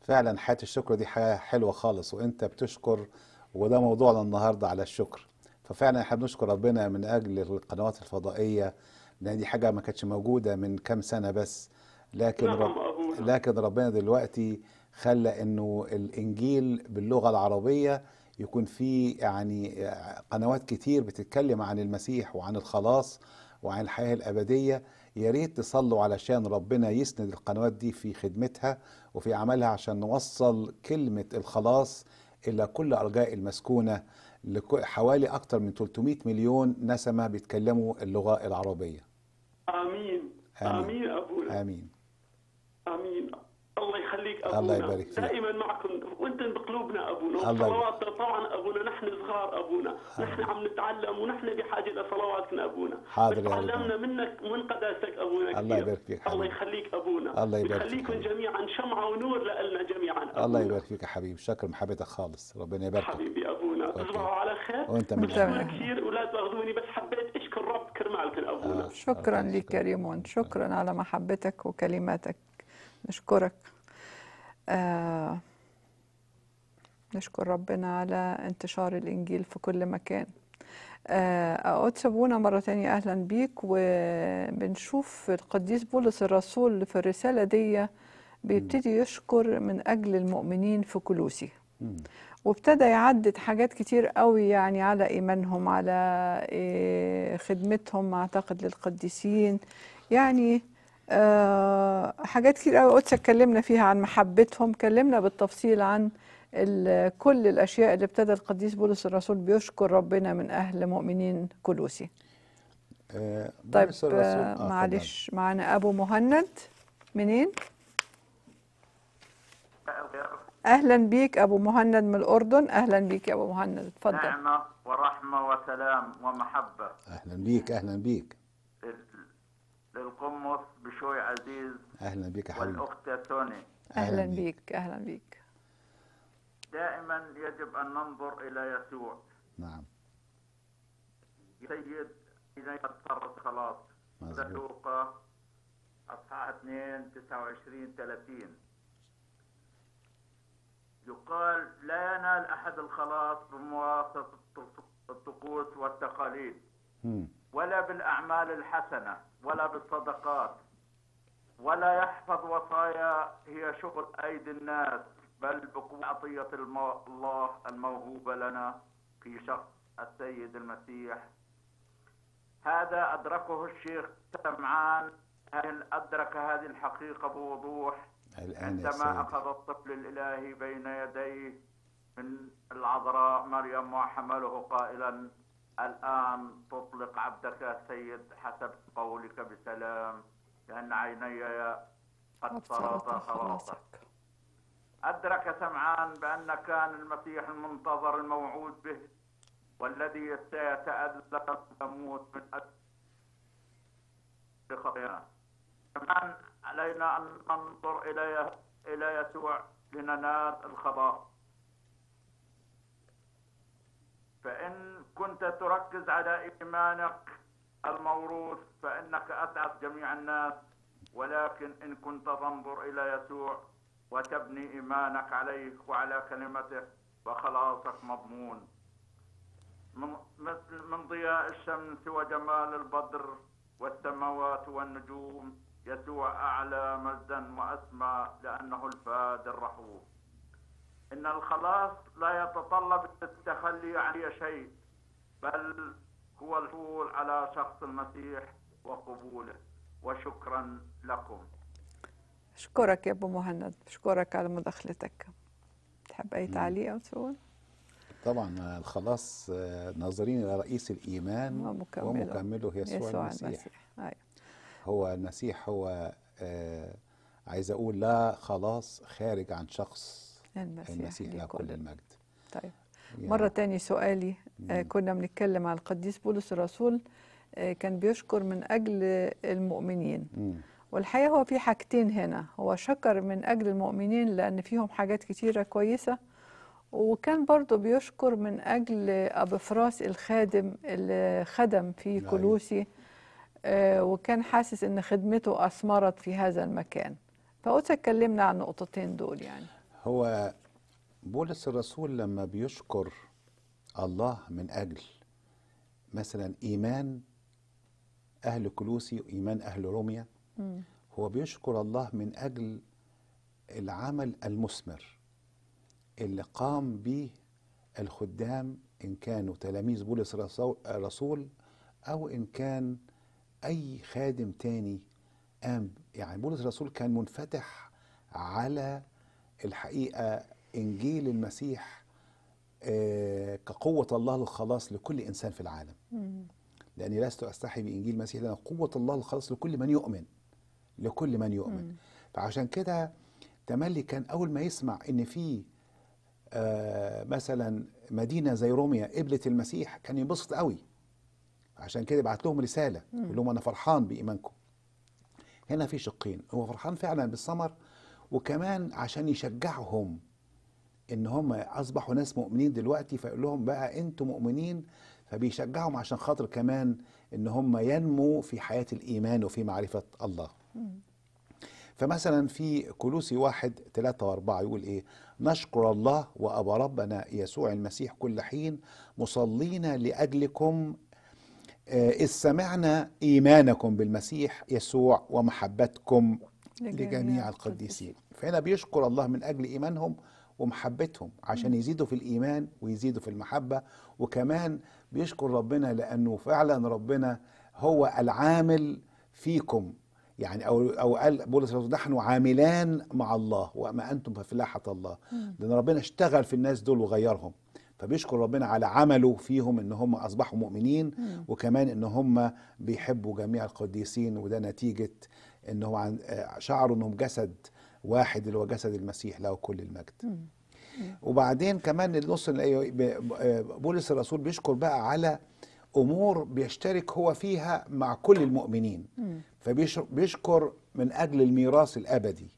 فعلا حياة الشكر دي حياة حلوة خالص وانت بتشكر وده موضوعنا النهاردة على الشكر ففعلا احنا بنشكر ربنا من أجل القنوات الفضائية لأن دي حاجة ما كانتش موجودة من كام سنة بس لكن نعم رب... لكن ربنا دلوقتي خلى انه الانجيل باللغه العربيه يكون في يعني قنوات كتير بتتكلم عن المسيح وعن الخلاص وعن الحياه الابديه يا ريت تصلوا علشان ربنا يسند القنوات دي في خدمتها وفي عملها عشان نوصل كلمه الخلاص الى كل ارجاء المسكونه حوالي اكثر من 300 مليون نسمه بيتكلموا اللغه العربيه امين امين, آمين ابونا امين امين الله يخليك ابونا الله يبارك فيك دائما معكم وانت بقلوبنا ابونا وصلواتنا طبعا ابونا نحن صغار ابونا حاضر. آه. نحن عم نتعلم ونحن بحاجه لصلواتنا ابونا حاضر يا تعلمنا منك ومن قداستك ابونا كثير. الله يبارك فيك الله يخليك ابونا الله يبارك فيك يخليكم جميعا شمعه ونور لنا جميعا أبونا. الله يبارك فيك يا حبيبي شكر محبتك خالص ربنا يبارك حبيبي ابونا تصبحوا على خير وانت من كثير ولا تاخذوني بس حبيت اشكر رب كرمالك ابونا آه. شكرا آه. لك يا ريمون شكرا على محبتك وكلماتك نشكرك آه، نشكر ربنا على انتشار الإنجيل في كل مكان أقعد آه، سابونا مرة تانية أهلا بيك وبنشوف القديس بولس الرسول في الرسالة دي بيبتدي يشكر من أجل المؤمنين في كلوسي وابتدى يعدد حاجات كتير قوي يعني على إيمانهم على إيه، خدمتهم أعتقد للقديسين يعني أه حاجات كتير قوي قدس اتكلمنا فيها عن محبتهم كلمنا بالتفصيل عن كل الاشياء اللي ابتدى القديس بولس الرسول بيشكر ربنا من اهل مؤمنين كلوسي أه طيب آه, آه، معلش معانا ابو مهند منين اهلا بيك ابو مهند من الاردن اهلا بيك يا ابو مهند اتفضل نعمه ورحمه وسلام ومحبه اهلا بيك اهلا بيك القمص بشوي عزيز اهلا بك حبيبي والاخت سوني اهلا بك اهلا بك دائما يجب ان ننظر الى يسوع نعم سيد إليك اضطرت خلاص لوقا اصحاح 2 29 30 يقال لا ينال احد الخلاص بمواصفه الطقوس والتقاليد. بالأعمال الحسنة ولا بالصدقات ولا يحفظ وصايا هي شغل أيدي الناس بل بقوة عطية الله الموهوبة لنا في شخص السيد المسيح هذا أدركه الشيخ سمعان أدرك هذه الحقيقة بوضوح عندما أخذ الطفل الإلهي بين يديه من العذراء مريم وحمله قائلا الآن تطلق عبدك يا سيد حسب قولك بسلام لأن عيني قد صرتا خلاصك أدرك سمعان بأن كان المسيح المنتظر الموعود به والذي سيتألق ويموت من أجل خطيئة سمعان علينا أن ننظر إلى إلى يسوع لننال الخبر فإن كنت تركز على إيمانك الموروث فإنك أسعد جميع الناس ولكن إن كنت تنظر إلى يسوع وتبني إيمانك عليه وعلى كلمته فخلاصك مضمون من مثل من ضياء الشمس وجمال البدر والسماوات والنجوم يسوع أعلى مجدا وأسمى لأنه الفاد الرحوم إن الخلاص لا يتطلب التخلي عن شيء بل هو الحصول على شخص المسيح وقبوله وشكرا لكم أشكرك يا أبو مهند أشكرك على مداخلتك تحب أي تعليق أو تقول؟ طبعا الخلاص ناظرين إلى رئيس الإيمان ومكمله, ومكمله يسوع, يسوع المسيح, المسيح. أيوه. هو المسيح هو آه عايز أقول لا خلاص خارج عن شخص المسيح, المسيح لكل المجد طيب مرة تاني سؤالي مم. آه، mm-hmm. كنا بنتكلم على القديس بولس الرسول آه، كان بيشكر من أجل المؤمنين مم. Mm. والحقيقة هو في حاجتين هنا هو شكر من أجل المؤمنين لأن فيهم حاجات كتيرة كويسة وكان برضه بيشكر من أجل أبو فراس الخادم اللي خدم في أيوه. كلوسي آه، وكان حاسس أن خدمته أثمرت في هذا المكان فقلت اتكلمنا عن النقطتين دول يعني هو بولس الرسول لما بيشكر الله من أجل مثلا إيمان أهل كلوسي وإيمان أهل روميا م. هو بيشكر الله من أجل العمل المثمر اللي قام به الخدام إن كانوا تلاميذ بولس الرسول أو إن كان أي خادم تاني قام يعني بولس الرسول كان منفتح على الحقيقة انجيل المسيح آه، كقوه الله للخلاص لكل انسان في العالم لاني لست استحي بانجيل المسيح لان قوه الله للخلاص لكل من يؤمن لكل من يؤمن فعشان كده تملي كان اول ما يسمع ان في آه، مثلا مدينه زي روميا قبلت المسيح كان ينبسط قوي عشان كده بعت لهم رساله يقول لهم انا فرحان بايمانكم هنا في شقين هو فرحان فعلا بالثمر وكمان عشان يشجعهم ان هم اصبحوا ناس مؤمنين دلوقتي فيقول لهم بقى انتم مؤمنين فبيشجعهم عشان خاطر كمان ان هم ينموا في حياه الايمان وفي معرفه الله. فمثلا في كلوسي واحد ثلاثة وأربعة يقول إيه نشكر الله وأبا ربنا يسوع المسيح كل حين مصلين لأجلكم آه، إذ سمعنا إيمانكم بالمسيح يسوع ومحبتكم لجميع القديسين فهنا بيشكر الله من أجل إيمانهم ومحبتهم عشان يزيدوا في الإيمان ويزيدوا في المحبة وكمان بيشكر ربنا لأنه فعلا ربنا هو العامل فيكم يعني او او قال بولس نحن عاملان مع الله وما انتم ففلاحه الله لان ربنا اشتغل في الناس دول وغيرهم فبيشكر ربنا على عمله فيهم ان هم اصبحوا مؤمنين وكمان ان هم بيحبوا جميع القديسين وده نتيجه ان هو آه، شعروا انهم جسد واحد وجسد المسيح له كل المجد وبعدين كمان النص أيوة، آه، بولس الرسول بيشكر بقى على امور بيشترك هو فيها مع كل المؤمنين فبيشكر من اجل الميراث الابدي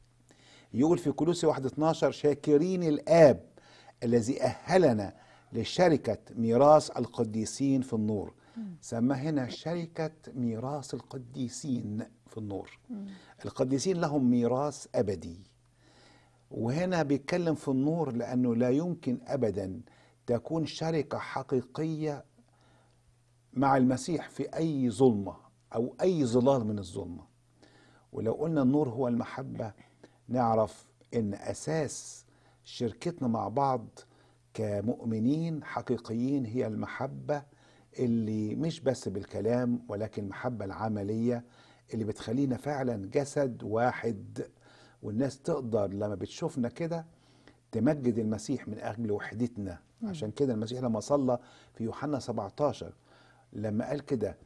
يقول في كلوسي 1 12 شاكرين الاب الذي اهلنا لشركه ميراث القديسين في النور سماها هنا شركة ميراث القديسين في النور القديسين لهم ميراث أبدي وهنا بيتكلم في النور لأنه لا يمكن أبدا تكون شركة حقيقية مع المسيح في أي ظلمة أو أي ظلال من الظلمة ولو قلنا النور هو المحبة نعرف أن أساس شركتنا مع بعض كمؤمنين حقيقيين هي المحبه اللي مش بس بالكلام ولكن محبة العملية اللي بتخلينا فعلا جسد واحد والناس تقدر لما بتشوفنا كده تمجد المسيح من أجل وحدتنا مم. عشان كده المسيح لما صلى في يوحنا 17 لما قال كده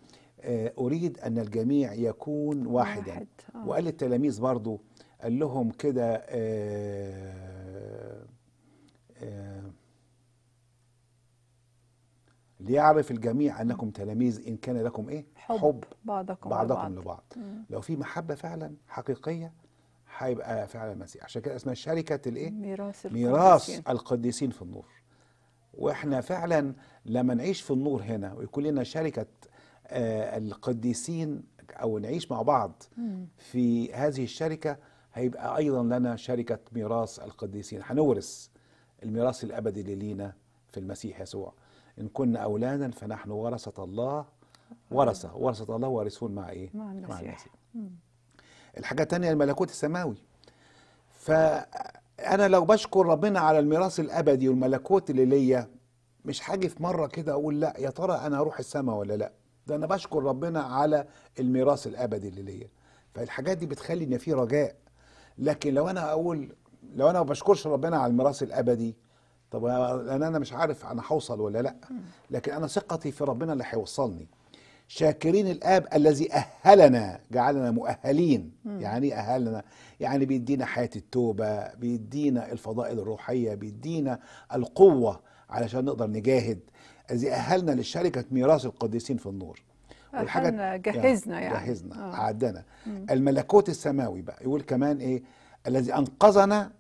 آه، أريد أن الجميع يكون واحدا واحد. آه. وقال للتلاميذ برضو قال لهم كده آه ليعرف الجميع انكم تلاميذ ان كان لكم ايه حب, حب بعضكم, بعضكم لبعض, لبعض. لو في محبه فعلا حقيقيه هيبقى فعلا المسيح عشان كده اسمها شركه الايه ميراث القديسين. ميراث القديسين في النور واحنا فعلا لما نعيش في النور هنا ويكون لنا شركه آه القديسين او نعيش مع بعض في هذه الشركه هيبقى ايضا لنا شركه ميراث القديسين هنورث الميراث الابدي اللي لينا في المسيح يسوع إن كنا أولادا فنحن ورثة الله ورثة ورثة الله وارثون مع إيه؟ مع المسيح, مع المسيح. الحاجة الثانية الملكوت السماوي فأنا لو بشكر ربنا على الميراث الأبدي والملكوت اللي ليا مش هاجي في مرة كده أقول لا يا ترى أنا هروح السماء ولا لأ ده أنا بشكر ربنا على الميراث الأبدي اللي ليا فالحاجات دي بتخلي إن في رجاء لكن لو أنا أقول لو أنا ما بشكرش ربنا على الميراث الأبدي طب لان انا مش عارف انا هوصل ولا لا لكن انا ثقتي في ربنا اللي هيوصلني شاكرين الاب الذي اهلنا جعلنا مؤهلين م. يعني إيه اهلنا يعني بيدينا حياه التوبه بيدينا الفضائل الروحيه بيدينا القوه علشان نقدر نجاهد الذي اهلنا لشركه ميراث القديسين في النور والحاجه جهزنا آه، يعني جهزنا آه. عدنا الملكوت السماوي بقى يقول كمان ايه الذي انقذنا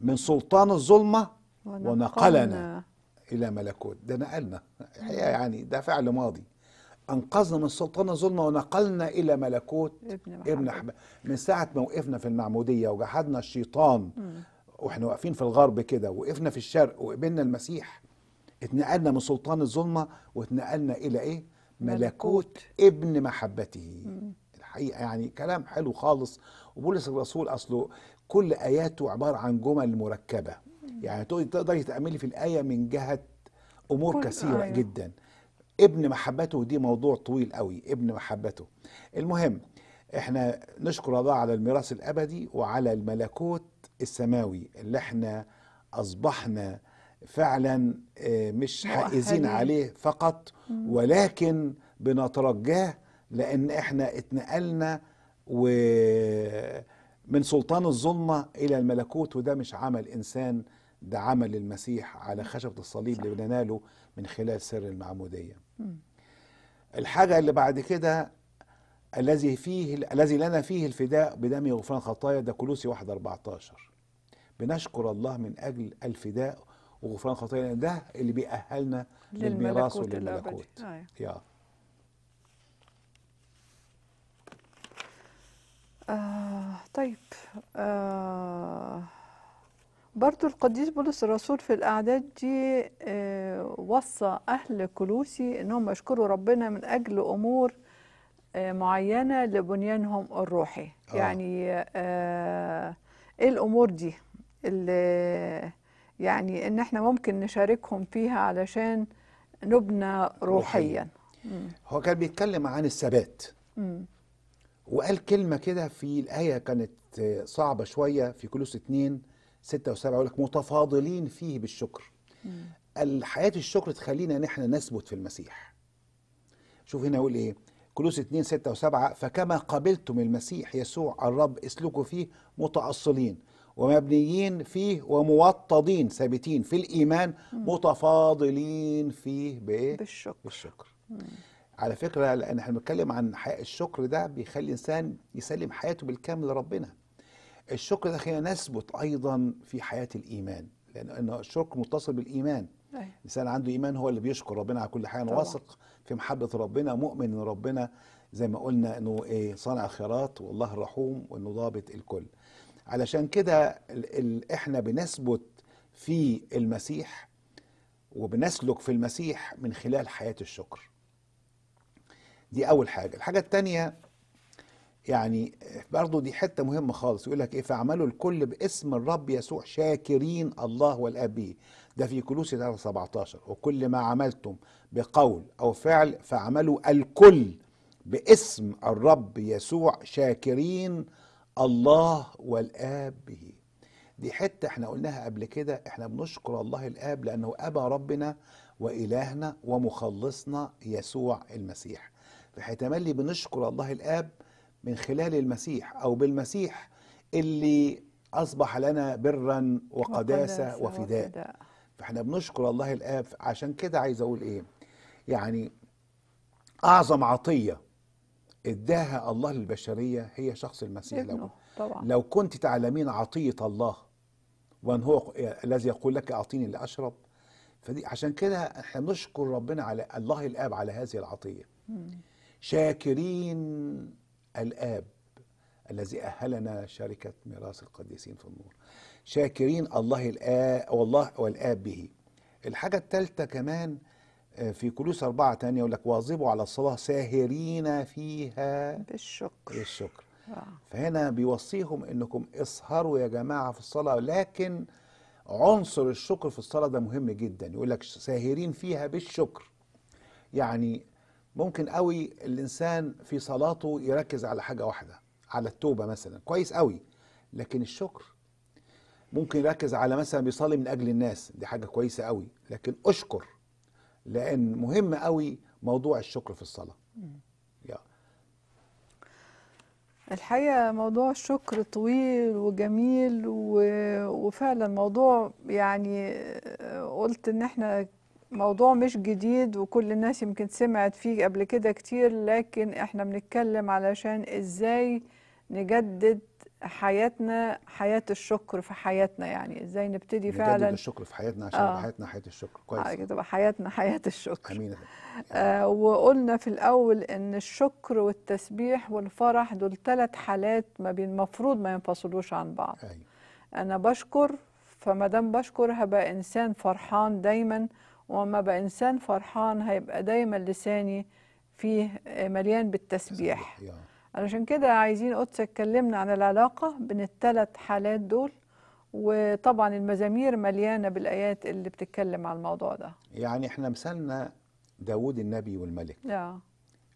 من سلطان الظلمه ونقلنا إلى ملكوت ده نقلنا الحقيقة يعني ده فعل ماضي أنقذنا من السلطان الظلمة ونقلنا إلى ملكوت ابن, محمد. ابن من ساعة ما وقفنا في المعمودية وجحدنا الشيطان واحنا واقفين في الغرب كده وقفنا في الشرق وقبلنا المسيح اتنقلنا من سلطان الظلمه واتنقلنا الى ايه ملكوت ابن محبته مم. الحقيقه يعني كلام حلو خالص وبولس الرسول اصله كل اياته عباره عن جمل مركبه يعني تقدري تعملي في الآية من جهة أمور كثيرة آية. جدا ابن محبته دي موضوع طويل قوي ابن محبته المهم احنا نشكر الله على الميراث الأبدي وعلى الملكوت السماوي اللي احنا أصبحنا فعلا آه، مش حائزين عليه فقط ولكن بنترجاه لأن احنا اتنقلنا و من سلطان الظلمة إلى الملكوت وده مش عمل إنسان ده عمل المسيح على خشبة الصليب صح. اللي بنناله من خلال سر المعمودية مم. الحاجة اللي بعد كده الذي فيه الذي لنا فيه الفداء بدم غفران خطايا ده كلوسي 1 14 بنشكر الله من أجل الفداء وغفران خطايا ده اللي بيأهلنا للميراث وللملكوت آه. يا آه طيب آه برضو القديس بولس الرسول في الأعداد دي آه، وصى أهل كلوسي أنهم يشكروا ربنا من أجل أمور آه، معينة لبنيانهم الروحي آه. يعني آه، إيه الأمور دي اللي يعني إن إحنا ممكن نشاركهم فيها علشان نبنى روحيا روحي. هو كان بيتكلم عن الثبات وقال كلمة كده في الآية كانت صعبة شوية في كلوس اتنين ستة وسبعة يقول لك متفاضلين فيه بالشكر الحياة الشكر تخلينا ان احنا نثبت في المسيح شوف هنا يقول ايه كلوس 2 6 و7 فكما قبلتم المسيح يسوع الرب اسلكوا فيه متأصلين ومبنيين فيه وموطدين ثابتين في الإيمان مم. متفاضلين فيه بإيه؟ بالشكر, بالشكر. على فكرة لأن احنا بنتكلم عن حياة الشكر ده بيخلي الإنسان يسلم حياته بالكامل لربنا الشكر ده خلينا نثبت ايضا في حياه الايمان لان الشكر متصل بالايمان أيه. الانسان عنده ايمان هو اللي بيشكر ربنا على كل حاجه واثق في محبه ربنا مؤمن ان ربنا زي ما قلنا انه ايه صانع خيرات والله الرحوم وانه ضابط الكل علشان كده احنا بنثبت في المسيح وبنسلك في المسيح من خلال حياه الشكر دي اول حاجه الحاجه الثانيه يعني برضه دي حته مهمه خالص يقول لك ايه فاعملوا الكل باسم الرب يسوع شاكرين الله والاب ده في كلوسي 3 17 وكل ما عملتم بقول او فعل فاعملوا الكل باسم الرب يسوع شاكرين الله والاب به دي حته احنا قلناها قبل كده احنا بنشكر الله الاب لانه ابا ربنا والهنا ومخلصنا يسوع المسيح فحيتملي بنشكر الله الاب من خلال المسيح أو بالمسيح اللي أصبح لنا برا وقداسة, وقداسة وفداء. فإحنا بنشكر الله الآب عشان كده عايز أقول إيه يعني أعظم عطية اداها الله للبشرية هي شخص المسيح لو طبعا. لو كنت تعلمين عطية الله وأن هو الذي يقول لك أعطيني لأشرب فدي عشان كده احنا بنشكر ربنا على الله الاب على هذه العطيه شاكرين الآب الذي أهلنا شركة ميراث القديسين في النور شاكرين الله الآب والله والآب به الحاجة الثالثة كمان آه، في كلوس أربعة تانية يقول لك واظبوا على الصلاة ساهرين فيها بالشكر بالشكر فهنا بيوصيهم انكم اسهروا يا جماعة في الصلاة لكن عنصر الشكر في الصلاة ده مهم جدا يقول لك ساهرين فيها بالشكر يعني ممكن قوي الانسان في صلاته يركز على حاجه واحده على التوبه مثلا كويس قوي لكن الشكر ممكن يركز على مثلا بيصلي من اجل الناس دي حاجه كويسه قوي لكن اشكر لان مهم قوي موضوع الشكر في الصلاه الحقيقه موضوع الشكر طويل وجميل و... وفعلا موضوع يعني آه، قلت ان احنا موضوع مش جديد وكل الناس يمكن سمعت فيه قبل كده كتير لكن احنا بنتكلم علشان ازاي نجدد حياتنا حياة الشكر في حياتنا يعني ازاي نبتدي فعلا نجدد الشكر في حياتنا عشان آه. حياتنا حياة الشكر آه، كويس آه تبقى حياتنا حياة الشكر امين آه وقلنا في الاول ان الشكر والتسبيح والفرح دول ثلاث حالات ما بين المفروض ما ينفصلوش عن بعض أيوة. انا بشكر فما دام بشكر هبقى انسان فرحان دايما وما بقى إنسان فرحان هيبقى دايما لساني فيه مليان بالتسبيح علشان كده عايزين قدس اتكلمنا عن العلاقة بين الثلاث حالات دول وطبعا المزامير مليانة بالآيات اللي بتتكلم على الموضوع ده يعني احنا مثلنا داود النبي والملك لا.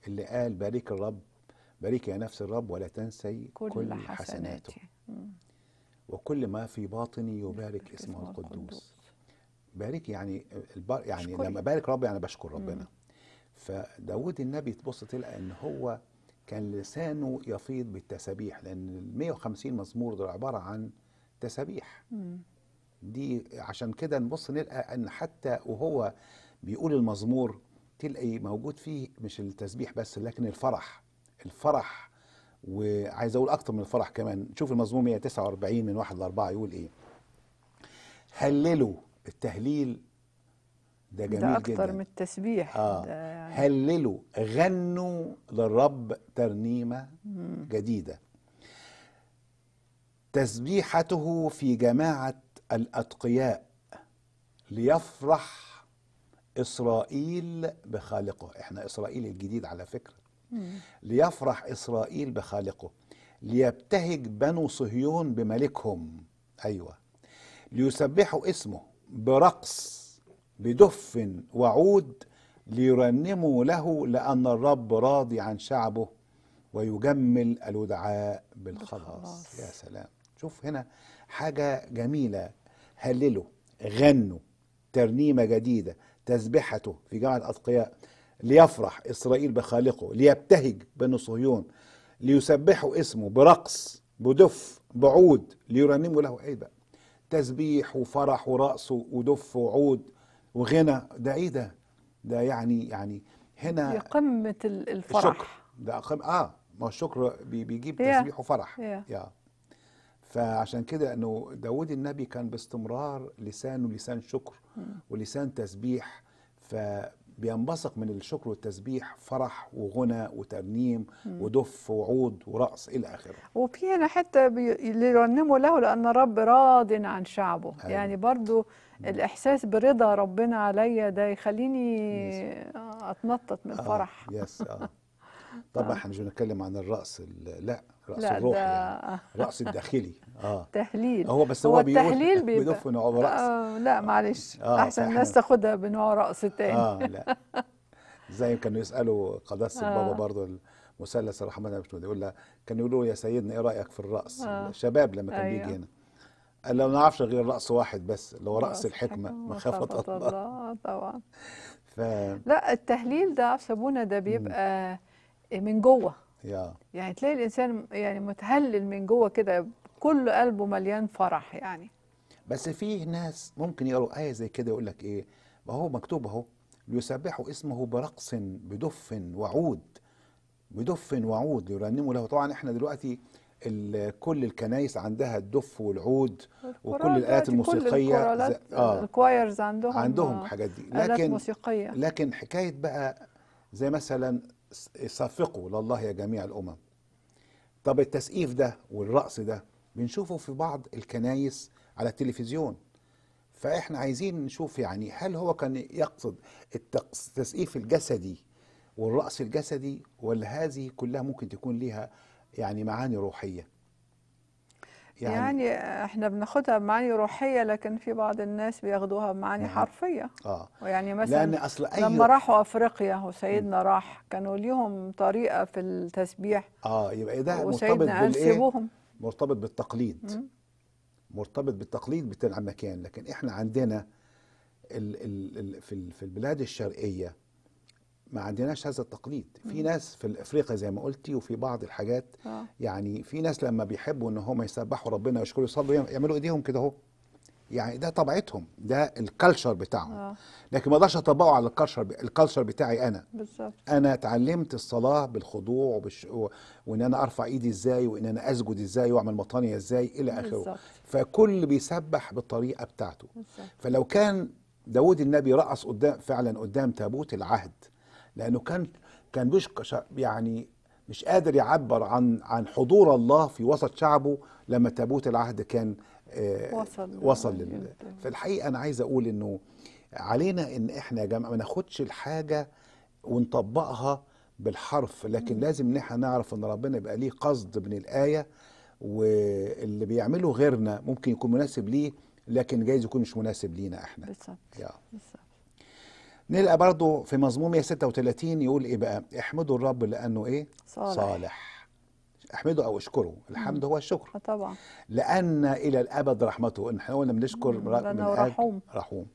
اللي قال بارك الرب بارك يا نفس الرب ولا تنسي كل, كل حسناته وكل ما في باطني يبارك اسمه القدوس بارك يعني البار يعني شكري. لما بارك ربي يعني بشكر ربنا فداود النبي تبص تلقى ان هو كان لسانه يفيض بالتسابيح لان ال 150 مزمور دول عباره عن تسابيح دي عشان كده نبص نلقى ان حتى وهو بيقول المزمور تلاقي موجود فيه مش التسبيح بس لكن الفرح الفرح وعايز اقول اكتر من الفرح كمان شوف المزمور 149 من 1 ل 4 يقول ايه هللوا التهليل ده جميل ده أكتر جدا من التسبيح آه. ده يعني هللوا غنوا للرب ترنيمة مم. جديدة تسبيحته في جماعة الأتقياء ليفرح إسرائيل بخالقه احنا إسرائيل الجديد على فكرة ليفرح إسرائيل بخالقه ليبتهج بنو صهيون بملكهم أيوة ليسبحوا اسمه برقص بدف وعود ليرنموا له لأن الرب راضي عن شعبه ويجمل الودعاء بالخلاص يا سلام شوف هنا حاجة جميلة هللوا غنوا ترنيمة جديدة تسبحته في جامعة الأتقياء ليفرح إسرائيل بخالقه ليبتهج بنو صهيون ليسبحوا اسمه برقص بدف بعود ليرنموا له ايه بقى تسبيح وفرح ورقص ودف وعود وغنى ده ايه ده ده يعني يعني هنا هي قمه الفرح الشكر ده قمة اه ما هو الشكر بيجيب تسبيح وفرح yeah. yeah. فعشان كده انه داود النبي كان باستمرار لسانه لسان شكر ولسان تسبيح ف بينبثق من الشكر والتسبيح فرح وغنى وترنيم ودف وعود ورقص الى اخره وفي هنا حتى بيرنموا له لان الرب راض عن شعبه هاي. أيوة. يعني برضو الاحساس برضا ربنا عليا ده يخليني اتنطط من الفرح آه. يس اه طبعا آه. احنا مش بنتكلم عن الرقص لا رقص الروح يعني الرقص آه. الداخلي آه. تهليل هو بس هو, هو التهليل بيدف نوع رقص آه لا معلش آه احسن الناس تاخدها بنوع رقص تاني اه لا زي كانوا يسالوا قداسه آه. البابا برضه المثلث الرحمن الله يقول كانوا يقولوا يا سيدنا ايه رايك في الرقص آه. الشباب لما كان أيوه. بيجي هنا قال لو ما نعرفش غير رقص واحد بس اللي هو رقص الحكمه مخافه الله. الله طبعا ف... لا التهليل ده سابونا ده بيبقى من جوه يا. يعني تلاقي الانسان يعني متهلل من جوه كده كل قلبه مليان فرح يعني بس في ناس ممكن يقروا آية زي كده يقول لك إيه ما هو مكتوب أهو ليسبحوا اسمه برقص بدف وعود بدف وعود يرنموا له طبعا احنا دلوقتي كل الكنايس عندها الدف والعود وكل الالات الموسيقيه كل آه الكوايرز عندهم عندهم الحاجات آه، دي لكن موسيقية. لكن حكايه بقى زي مثلا صفقوا لله يا جميع الامم طب التسقيف ده والرقص ده بنشوفه في بعض الكنايس على التلفزيون فاحنا عايزين نشوف يعني هل هو كان يقصد التسقيف الجسدي والرأس الجسدي ولا هذه كلها ممكن تكون لها يعني معاني روحية يعني, يعني احنا بناخدها بمعاني روحية لكن في بعض الناس بياخدوها بمعاني نعم. حرفية اه ويعني مثلا لأن أصل أي لما راحوا أفريقيا وسيدنا م. راح كانوا ليهم طريقة في التسبيح اه يبقى ده مرتبط بالإيه؟ وسيدنا أنسبوهم مرتبط بالتقليد مرتبط بالتقليد بتاع المكان لكن احنا عندنا الـ الـ ال في, في البلاد الشرقيه ما عندناش هذا التقليد في ناس في افريقيا زي ما قلتي وفي بعض الحاجات آه. يعني في ناس لما بيحبوا ان هم يسبحوا ربنا ويشكروا يصلوا يعملوا ايديهم كده اهو يعني ده طبيعتهم ده الكالتشر بتاعهم آه. لكن ما اقدرش اطبقه على الكالتشر الكالتشر بتاعي انا بالظبط انا اتعلمت الصلاه بالخضوع وبش... و... وان انا ارفع ايدي ازاي وان انا اسجد ازاي واعمل مطانيه ازاي الى اخره فكل بيسبح بالطريقه بتاعته بالزبط. فلو كان داود النبي رقص قدام فعلا قدام تابوت العهد لانه كان كان مش يعني مش قادر يعبر عن عن حضور الله في وسط شعبه لما تابوت العهد كان وصل وصل لل... يعني. في الحقيقه انا عايز اقول انه علينا ان احنا يا جماعه ما ناخدش الحاجه ونطبقها بالحرف لكن لازم ان احنا نعرف ان ربنا يبقى ليه قصد من الايه واللي بيعمله غيرنا ممكن يكون مناسب ليه لكن جايز يكون مش مناسب لينا احنا بالظبط بالظبط نلقى برضه في مزمومية 36 يقول ايه بقى احمدوا الرب لانه ايه صالح, صالح. احمده او اشكره الحمد هو الشكر آه، طبعا لان الى الابد رحمته ان احنا قلنا بنشكر من رحوم رحوم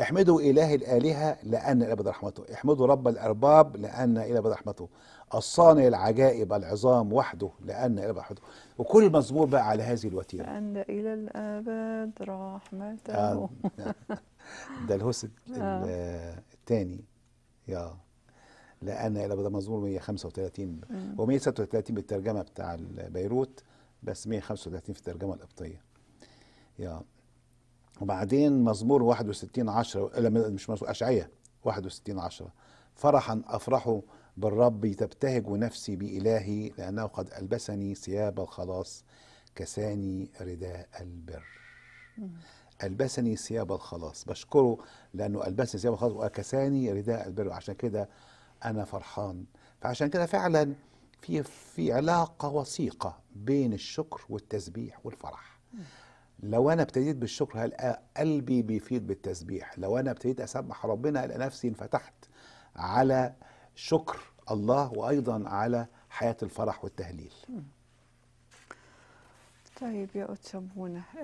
احمدوا اله الالهه لان الابد رحمته احمدوا رب الارباب لان الى الابد رحمته الصانع العجائب العظام وحده لان الى الابد رحمته وكل مزمور بقى على هذه الوتيره لان الى الابد رحمته آه، نعم. ده الهوس آه. الثاني يا لان لو ده مزمور 135 هو 136 بالترجمه بتاع بيروت بس 135 في الترجمه القبطيه يا وبعدين مزمور 61 10 لا مش مزمور اشعياء 61 10 فرحا افرح بالرب تبتهج نفسي بإلهي لأنه قد ألبسني ثياب الخلاص كساني رداء البر ألبسني ثياب الخلاص بشكره لأنه ألبسني ثياب الخلاص وكساني رداء البر عشان كده انا فرحان فعشان كده فعلا في في علاقه وثيقه بين الشكر والتسبيح والفرح لو انا ابتديت بالشكر هلقى قلبي بيفيض بالتسبيح لو انا ابتديت اسبح ربنا هلقى نفسي انفتحت على شكر الله وايضا على حياه الفرح والتهليل طيب يا قدس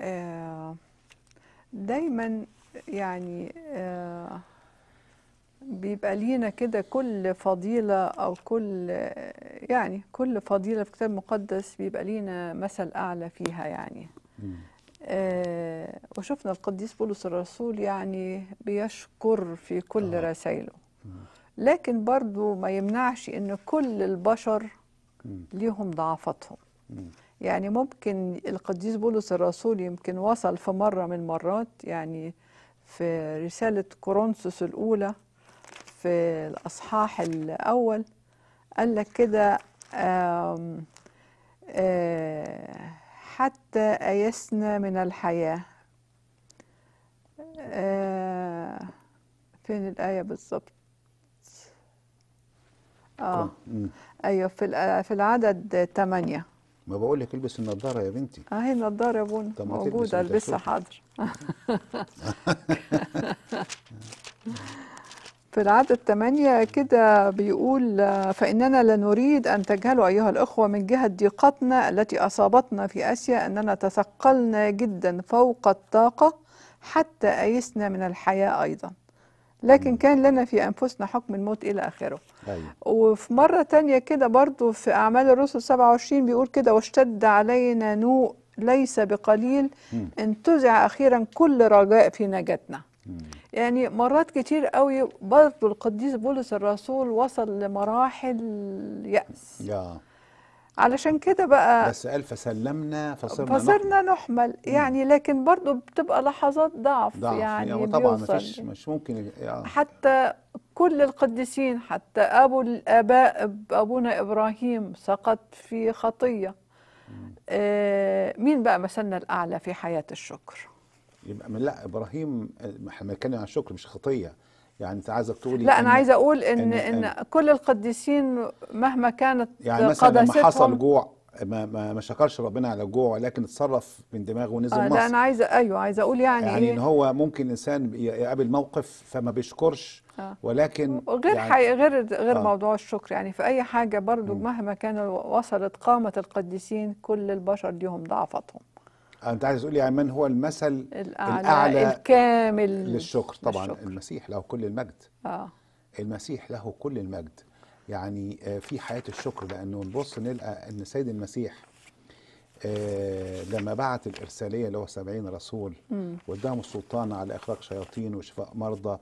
آه، دايما يعني آه بيبقى لينا كده كل فضيلة أو كل يعني كل فضيلة في الكتاب المقدس بيبقى لينا مثل أعلى فيها يعني آه وشفنا القديس بولس الرسول يعني بيشكر في كل آه. رسائله لكن برضو ما يمنعش أن كل البشر ليهم ضعفاتهم يعني ممكن القديس بولس الرسول يمكن وصل في مرة من مرات يعني في رسالة كورنثوس الأولى في الأصحاح الأول قال لك كده آه، حتى أيسنا من الحياة آه، فين الآية بالظبط اه ايوه في آه، في العدد 8 ما بقول لك البس النضاره يا بنتي اهي النضاره يا بونا موجوده البسها حاضر في العدد 8 كده بيقول فإننا لنريد أن تجهلوا أيها الأخوة من جهة ضيقتنا التي أصابتنا في آسيا أننا تثقلنا جدا فوق الطاقة حتى أيسنا من الحياة أيضا لكن كان لنا في أنفسنا حكم الموت إلى آخره أيوة. وفي مرة تانية كده برضو في أعمال الرسل 27 بيقول كده واشتد علينا نوء ليس بقليل انتزع أخيرا كل رجاء في نجاتنا يعني مرات كتير قوي برضه القديس بولس الرسول وصل لمراحل يأس يا. علشان كده بقى بس قال فسلمنا فصرنا فصرنا نحمل, نحمل. يعني لكن برضه بتبقى لحظات ضعف, ضعف. يعني, يعني طبعا مفيش مش ممكن يعني. حتى كل القديسين حتى ابو الاباء ابونا ابراهيم سقط في خطيه آه مين بقى مثلنا الاعلى في حياه الشكر يبقى لا ابراهيم احنا بنتكلم عن شكر مش خطيه يعني انت عايزك تقولي لا انا عايزه اقول ان إن, إن, كل القديسين مهما كانت يعني مثلا لما حصل جوع ما, ما, ما شكرش ربنا على الجوع ولكن اتصرف من دماغه ونزل آه مصر لا انا عايزه ايوه عايزه اقول يعني يعني إيه؟ ان هو ممكن انسان يقابل موقف فما بيشكرش آه ولكن غير يعني حي غير غير آه موضوع الشكر يعني في اي حاجه برضو مهما كان وصلت قامه القديسين كل البشر ليهم ضعفتهم انت عايز تقول يعني من هو المثل الاعلى, الأعلى الكامل للشكر طبعا للشكر. المسيح له كل المجد اه المسيح له كل المجد يعني آه، في حياه الشكر لانه نبص نلقى ان سيد المسيح آه، لما بعت الارساليه اللي هو 70 رسول واداهم السلطان على اخراج شياطين وشفاء مرضى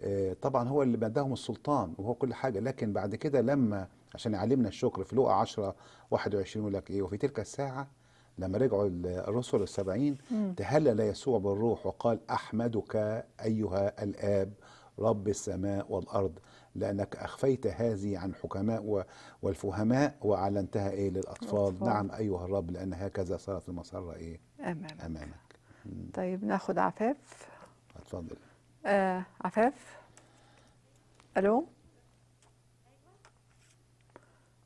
آه، طبعا هو اللي مداهم السلطان وهو كل حاجه لكن بعد كده لما عشان يعلمنا الشكر في لوقا 10 21 يقول لك ايه وفي تلك الساعه لما رجعوا الرسل السبعين تهلل يسوع بالروح وقال أحمدك أيها الآب رب السماء والأرض لأنك أخفيت هذه عن حكماء والفهماء وأعلنتها إيه للأطفال أطفال. نعم أيها الرب لأن هكذا صارت المسرة إيه أمامك, أمامك. طيب ناخد عفاف اتفضل آه عفاف ألو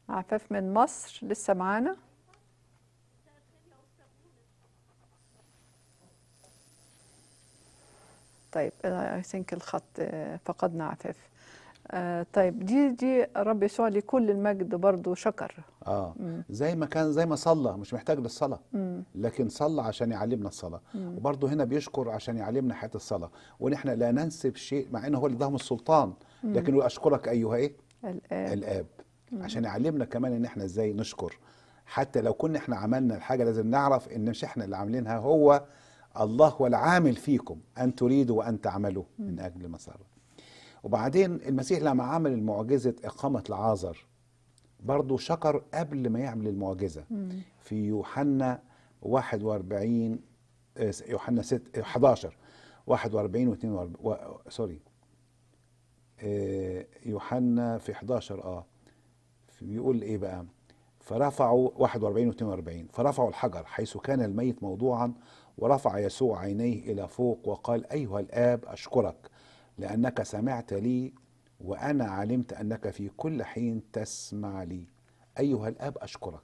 عفاف من مصر لسه معانا طيب اي ثينك الخط آه، فقدنا عفاف آه طيب دي دي رب يسوع لي كل المجد برضه شكر اه مم. زي ما كان زي ما صلى مش محتاج للصلاه لكن صلى عشان يعلمنا الصلاه وبرضه هنا بيشكر عشان يعلمنا حياه الصلاه ونحن لا ننسب شيء مع انه هو اللي اداهم السلطان لكن اشكرك ايها ايه الاب الاب عشان يعلمنا كمان ان احنا ازاي نشكر حتى لو كنا احنا عملنا الحاجه لازم نعرف ان مش احنا اللي عاملينها هو الله هو العامل فيكم أن تريدوا وأن تعملوا من أجل المسار وبعدين المسيح لما عمل معجزة إقامة العازر برضه شكر قبل ما يعمل المعجزة في يوحنا 41 آه، يوحنا 6 11 41 و 42 سوري آه، يوحنا في 11 اه بيقول ايه بقى فرفعوا 41 و 42 فرفعوا الحجر حيث كان الميت موضوعا ورفع يسوع عينيه إلى فوق وقال أيها الآب أشكرك لأنك سمعت لي وأنا علمت أنك في كل حين تسمع لي أيها الآب أشكرك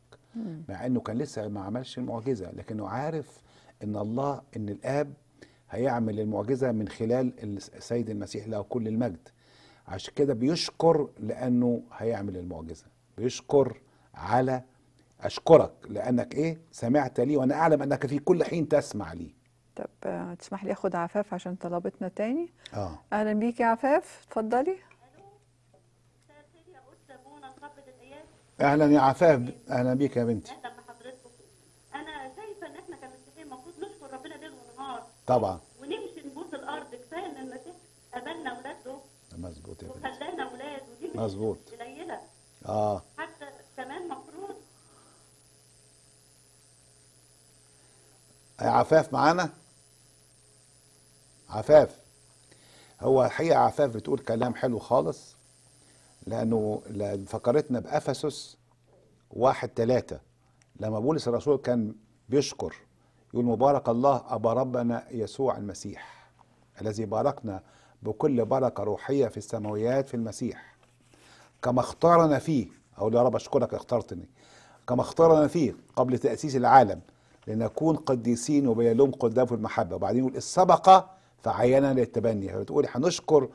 مع أنه كان لسه ما عملش المعجزة لكنه عارف أن الله أن الآب هيعمل المعجزة من خلال السيد المسيح له كل المجد عشان كده بيشكر لأنه هيعمل المعجزة بيشكر على أشكرك لأنك إيه سمعت لي وأنا أعلم أنك في كل حين تسمع لي طب آه، تسمح لي أخد عفاف عشان طلبتنا تاني آه. أهلا بيك يا عفاف اتفضلي أهلا يا عفاف أهلا بيك يا بنتي أهلا بحضرتكم أنا شايفة إن إحنا كمسيحيين المفروض نشكر ربنا ليل ونهار طبعا ونمشي نبوس الأرض كفاية إن المسيح قبلنا ولاده مظبوط يا بنتي وخلانا ولاد ودي مظبوط قليلة آه عفاف معانا عفاف هو الحقيقه عفاف بتقول كلام حلو خالص لانه فكرتنا بافسس واحد تلاتة لما بولس الرسول كان بيشكر يقول مبارك الله ابا ربنا يسوع المسيح الذي باركنا بكل بركه روحيه في السماويات في المسيح كما اختارنا فيه او يا رب اشكرك اخترتني كما اختارنا فيه قبل تاسيس العالم لنكون قديسين وبين لهم قدام في المحبة وبعدين يقول السبقة فعينا للتبني فبتقول هنشكر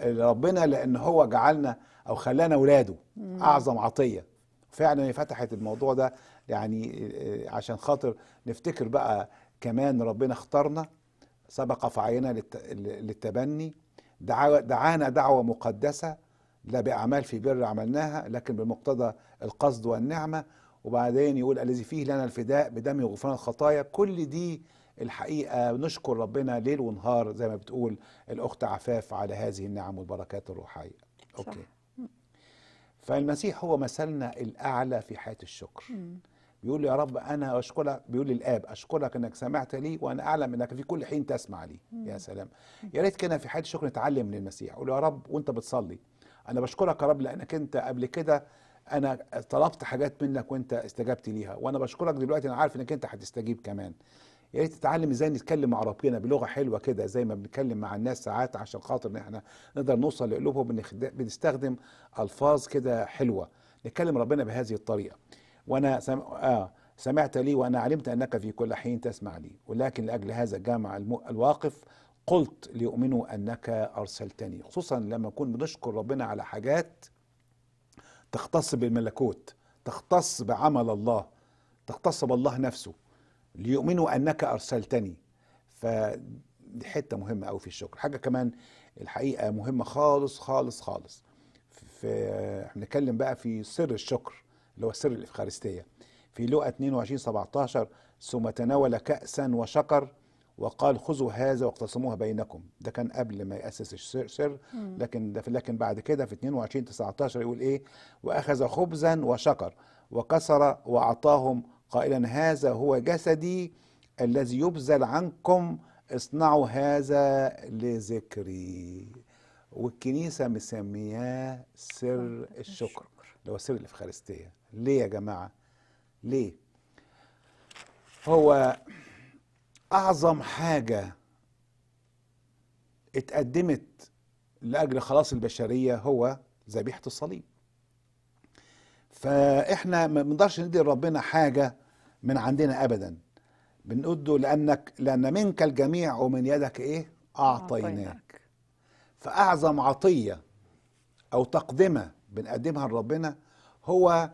ربنا لأن هو جعلنا أو خلانا ولاده أعظم عطية فعلا هي فتحت الموضوع ده يعني آه، عشان خاطر نفتكر بقى كمان ربنا اختارنا سبق فعينا للتبني دعانا دعوة مقدسة لا بأعمال في بر عملناها لكن بمقتضى القصد والنعمة وبعدين يقول الذي فيه لنا الفداء بدم وغفران الخطايا كل دي الحقيقة نشكر ربنا ليل ونهار زي ما بتقول الأخت عفاف على هذه النعم والبركات الروحية صح. أوكي فالمسيح هو مثلنا الأعلى في حياة الشكر مم. بيقول يا رب أنا أشكرك بيقول للآب أشكرك أنك سمعت لي وأنا أعلم أنك في كل حين تسمع لي مم. يا سلام يا ريت كده في حياة الشكر نتعلم من المسيح قول يا رب وأنت بتصلي أنا بشكرك يا رب لأنك أنت قبل كده انا طلبت حاجات منك وانت استجبت ليها وانا بشكرك دلوقتي انا عارف انك انت هتستجيب كمان يا ريت تتعلم ازاي نتكلم مع ربنا بلغه حلوه كده زي ما بنتكلم مع الناس ساعات عشان خاطر ان احنا نقدر نوصل لقلوبهم بنستخدم الفاظ كده حلوه نتكلم ربنا بهذه الطريقه وانا سم... آه سمعت لي وانا علمت انك في كل حين تسمع لي ولكن لاجل هذا الجامع الم... الواقف قلت ليؤمنوا انك ارسلتني خصوصا لما نكون بنشكر ربنا على حاجات تختص بالملكوت تختص بعمل الله تختص بالله نفسه ليؤمنوا انك ارسلتني دي حته مهمه قوي في الشكر حاجه كمان الحقيقه مهمه خالص خالص خالص في احنا نتكلم بقى في سر الشكر اللي هو سر الافخارستيه في لقا 22 17 ثم تناول كاسا وشكر وقال خذوا هذا واقتسموها بينكم ده كان قبل ما يأسس السر لكن ده لكن بعد كده في 22 19 يقول ايه واخذ خبزا وشكر وكسر واعطاهم قائلا هذا هو جسدي الذي يبذل عنكم اصنعوا هذا لذكري والكنيسه مسمياه سر الشكر اللي هو سر الافخارستيه ليه يا جماعه ليه هو اعظم حاجه اتقدمت لاجل خلاص البشريه هو ذبيحه الصليب فاحنا ما بنقدرش ندي لربنا حاجه من عندنا ابدا بنقول لانك لان منك الجميع ومن يدك ايه اعطيناك فاعظم عطيه او تقدمه بنقدمها لربنا هو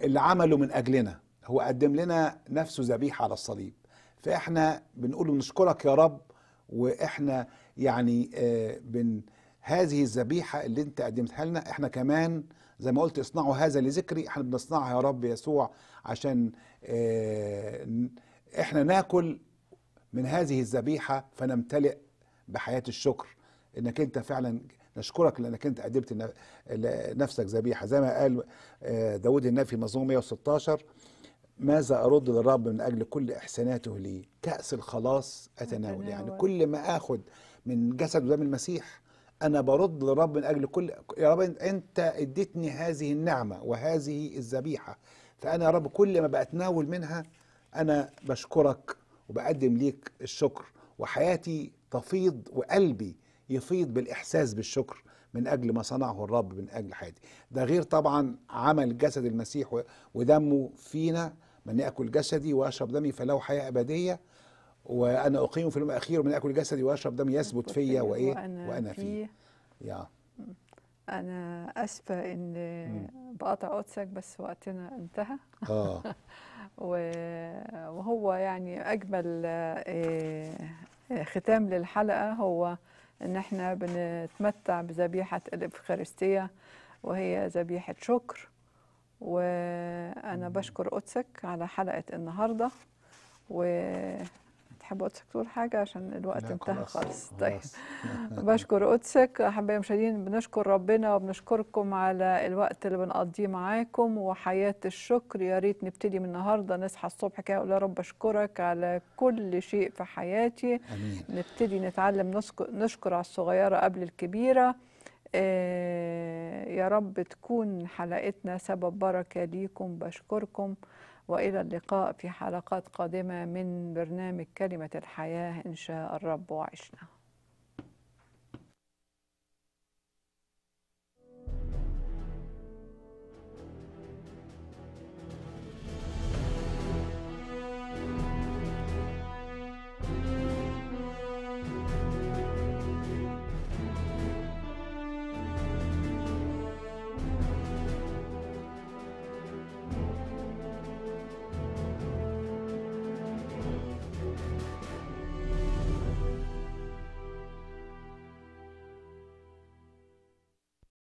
اللي عمله من اجلنا هو قدم لنا نفسه ذبيحه على الصليب فاحنا بنقول نشكرك يا رب واحنا يعني آه، بن هذه الذبيحه اللي انت قدمتها لنا احنا كمان زي ما قلت اصنعوا هذا لذكري احنا بنصنعها يا رب يسوع عشان آه، احنا ناكل من هذه الذبيحه فنمتلئ بحياه الشكر انك انت فعلا نشكرك لانك انت قدمت نفسك ذبيحه زي ما قال آه، داود النبي في مزمور 116 ماذا أرد للرب من أجل كل إحساناته لي كأس الخلاص أتناول يعني كل ما آخد من جسد ودم المسيح أنا برد للرب من أجل كل يا رب أنت اديتني هذه النعمة وهذه الذبيحة فأنا يا رب كل ما بأتناول منها أنا بشكرك وبقدم ليك الشكر وحياتي تفيض وقلبي يفيض بالإحساس بالشكر من أجل ما صنعه الرب من أجل حياتي ده غير طبعا عمل جسد المسيح ودمه فينا من يأكل جسدي واشرب دمي فله حياة أبدية وأنا أقيم في اليوم الأخير من يأكل جسدي واشرب دمي يثبت فيا وإيه وأنا, وأنا فيه, فيه. يا أنا أسفة إن بقطع قدسك بس وقتنا انتهى آه وهو يعني أجمل آه، ختام للحلقة هو إن إحنا بنتمتع بذبيحة الإفخارستية وهي ذبيحة شكر وانا بشكر قدسك على حلقه النهارده و تحب قدسك تقول حاجه عشان الوقت انتهى خالص طيب بشكر قدسك احبائي المشاهدين بنشكر ربنا وبنشكركم على الوقت اللي بنقضيه معاكم وحياه الشكر يا ريت نبتدي من النهارده نصحى الصبح كده اقول يا رب اشكرك على كل شيء في حياتي أمين. نبتدي نتعلم نشكر على الصغيره قبل الكبيره آه، يا رب تكون حلقتنا سبب بركة ليكم بشكركم وإلى اللقاء في حلقات قادمة من برنامج كلمة الحياة إن شاء الرب وعشنا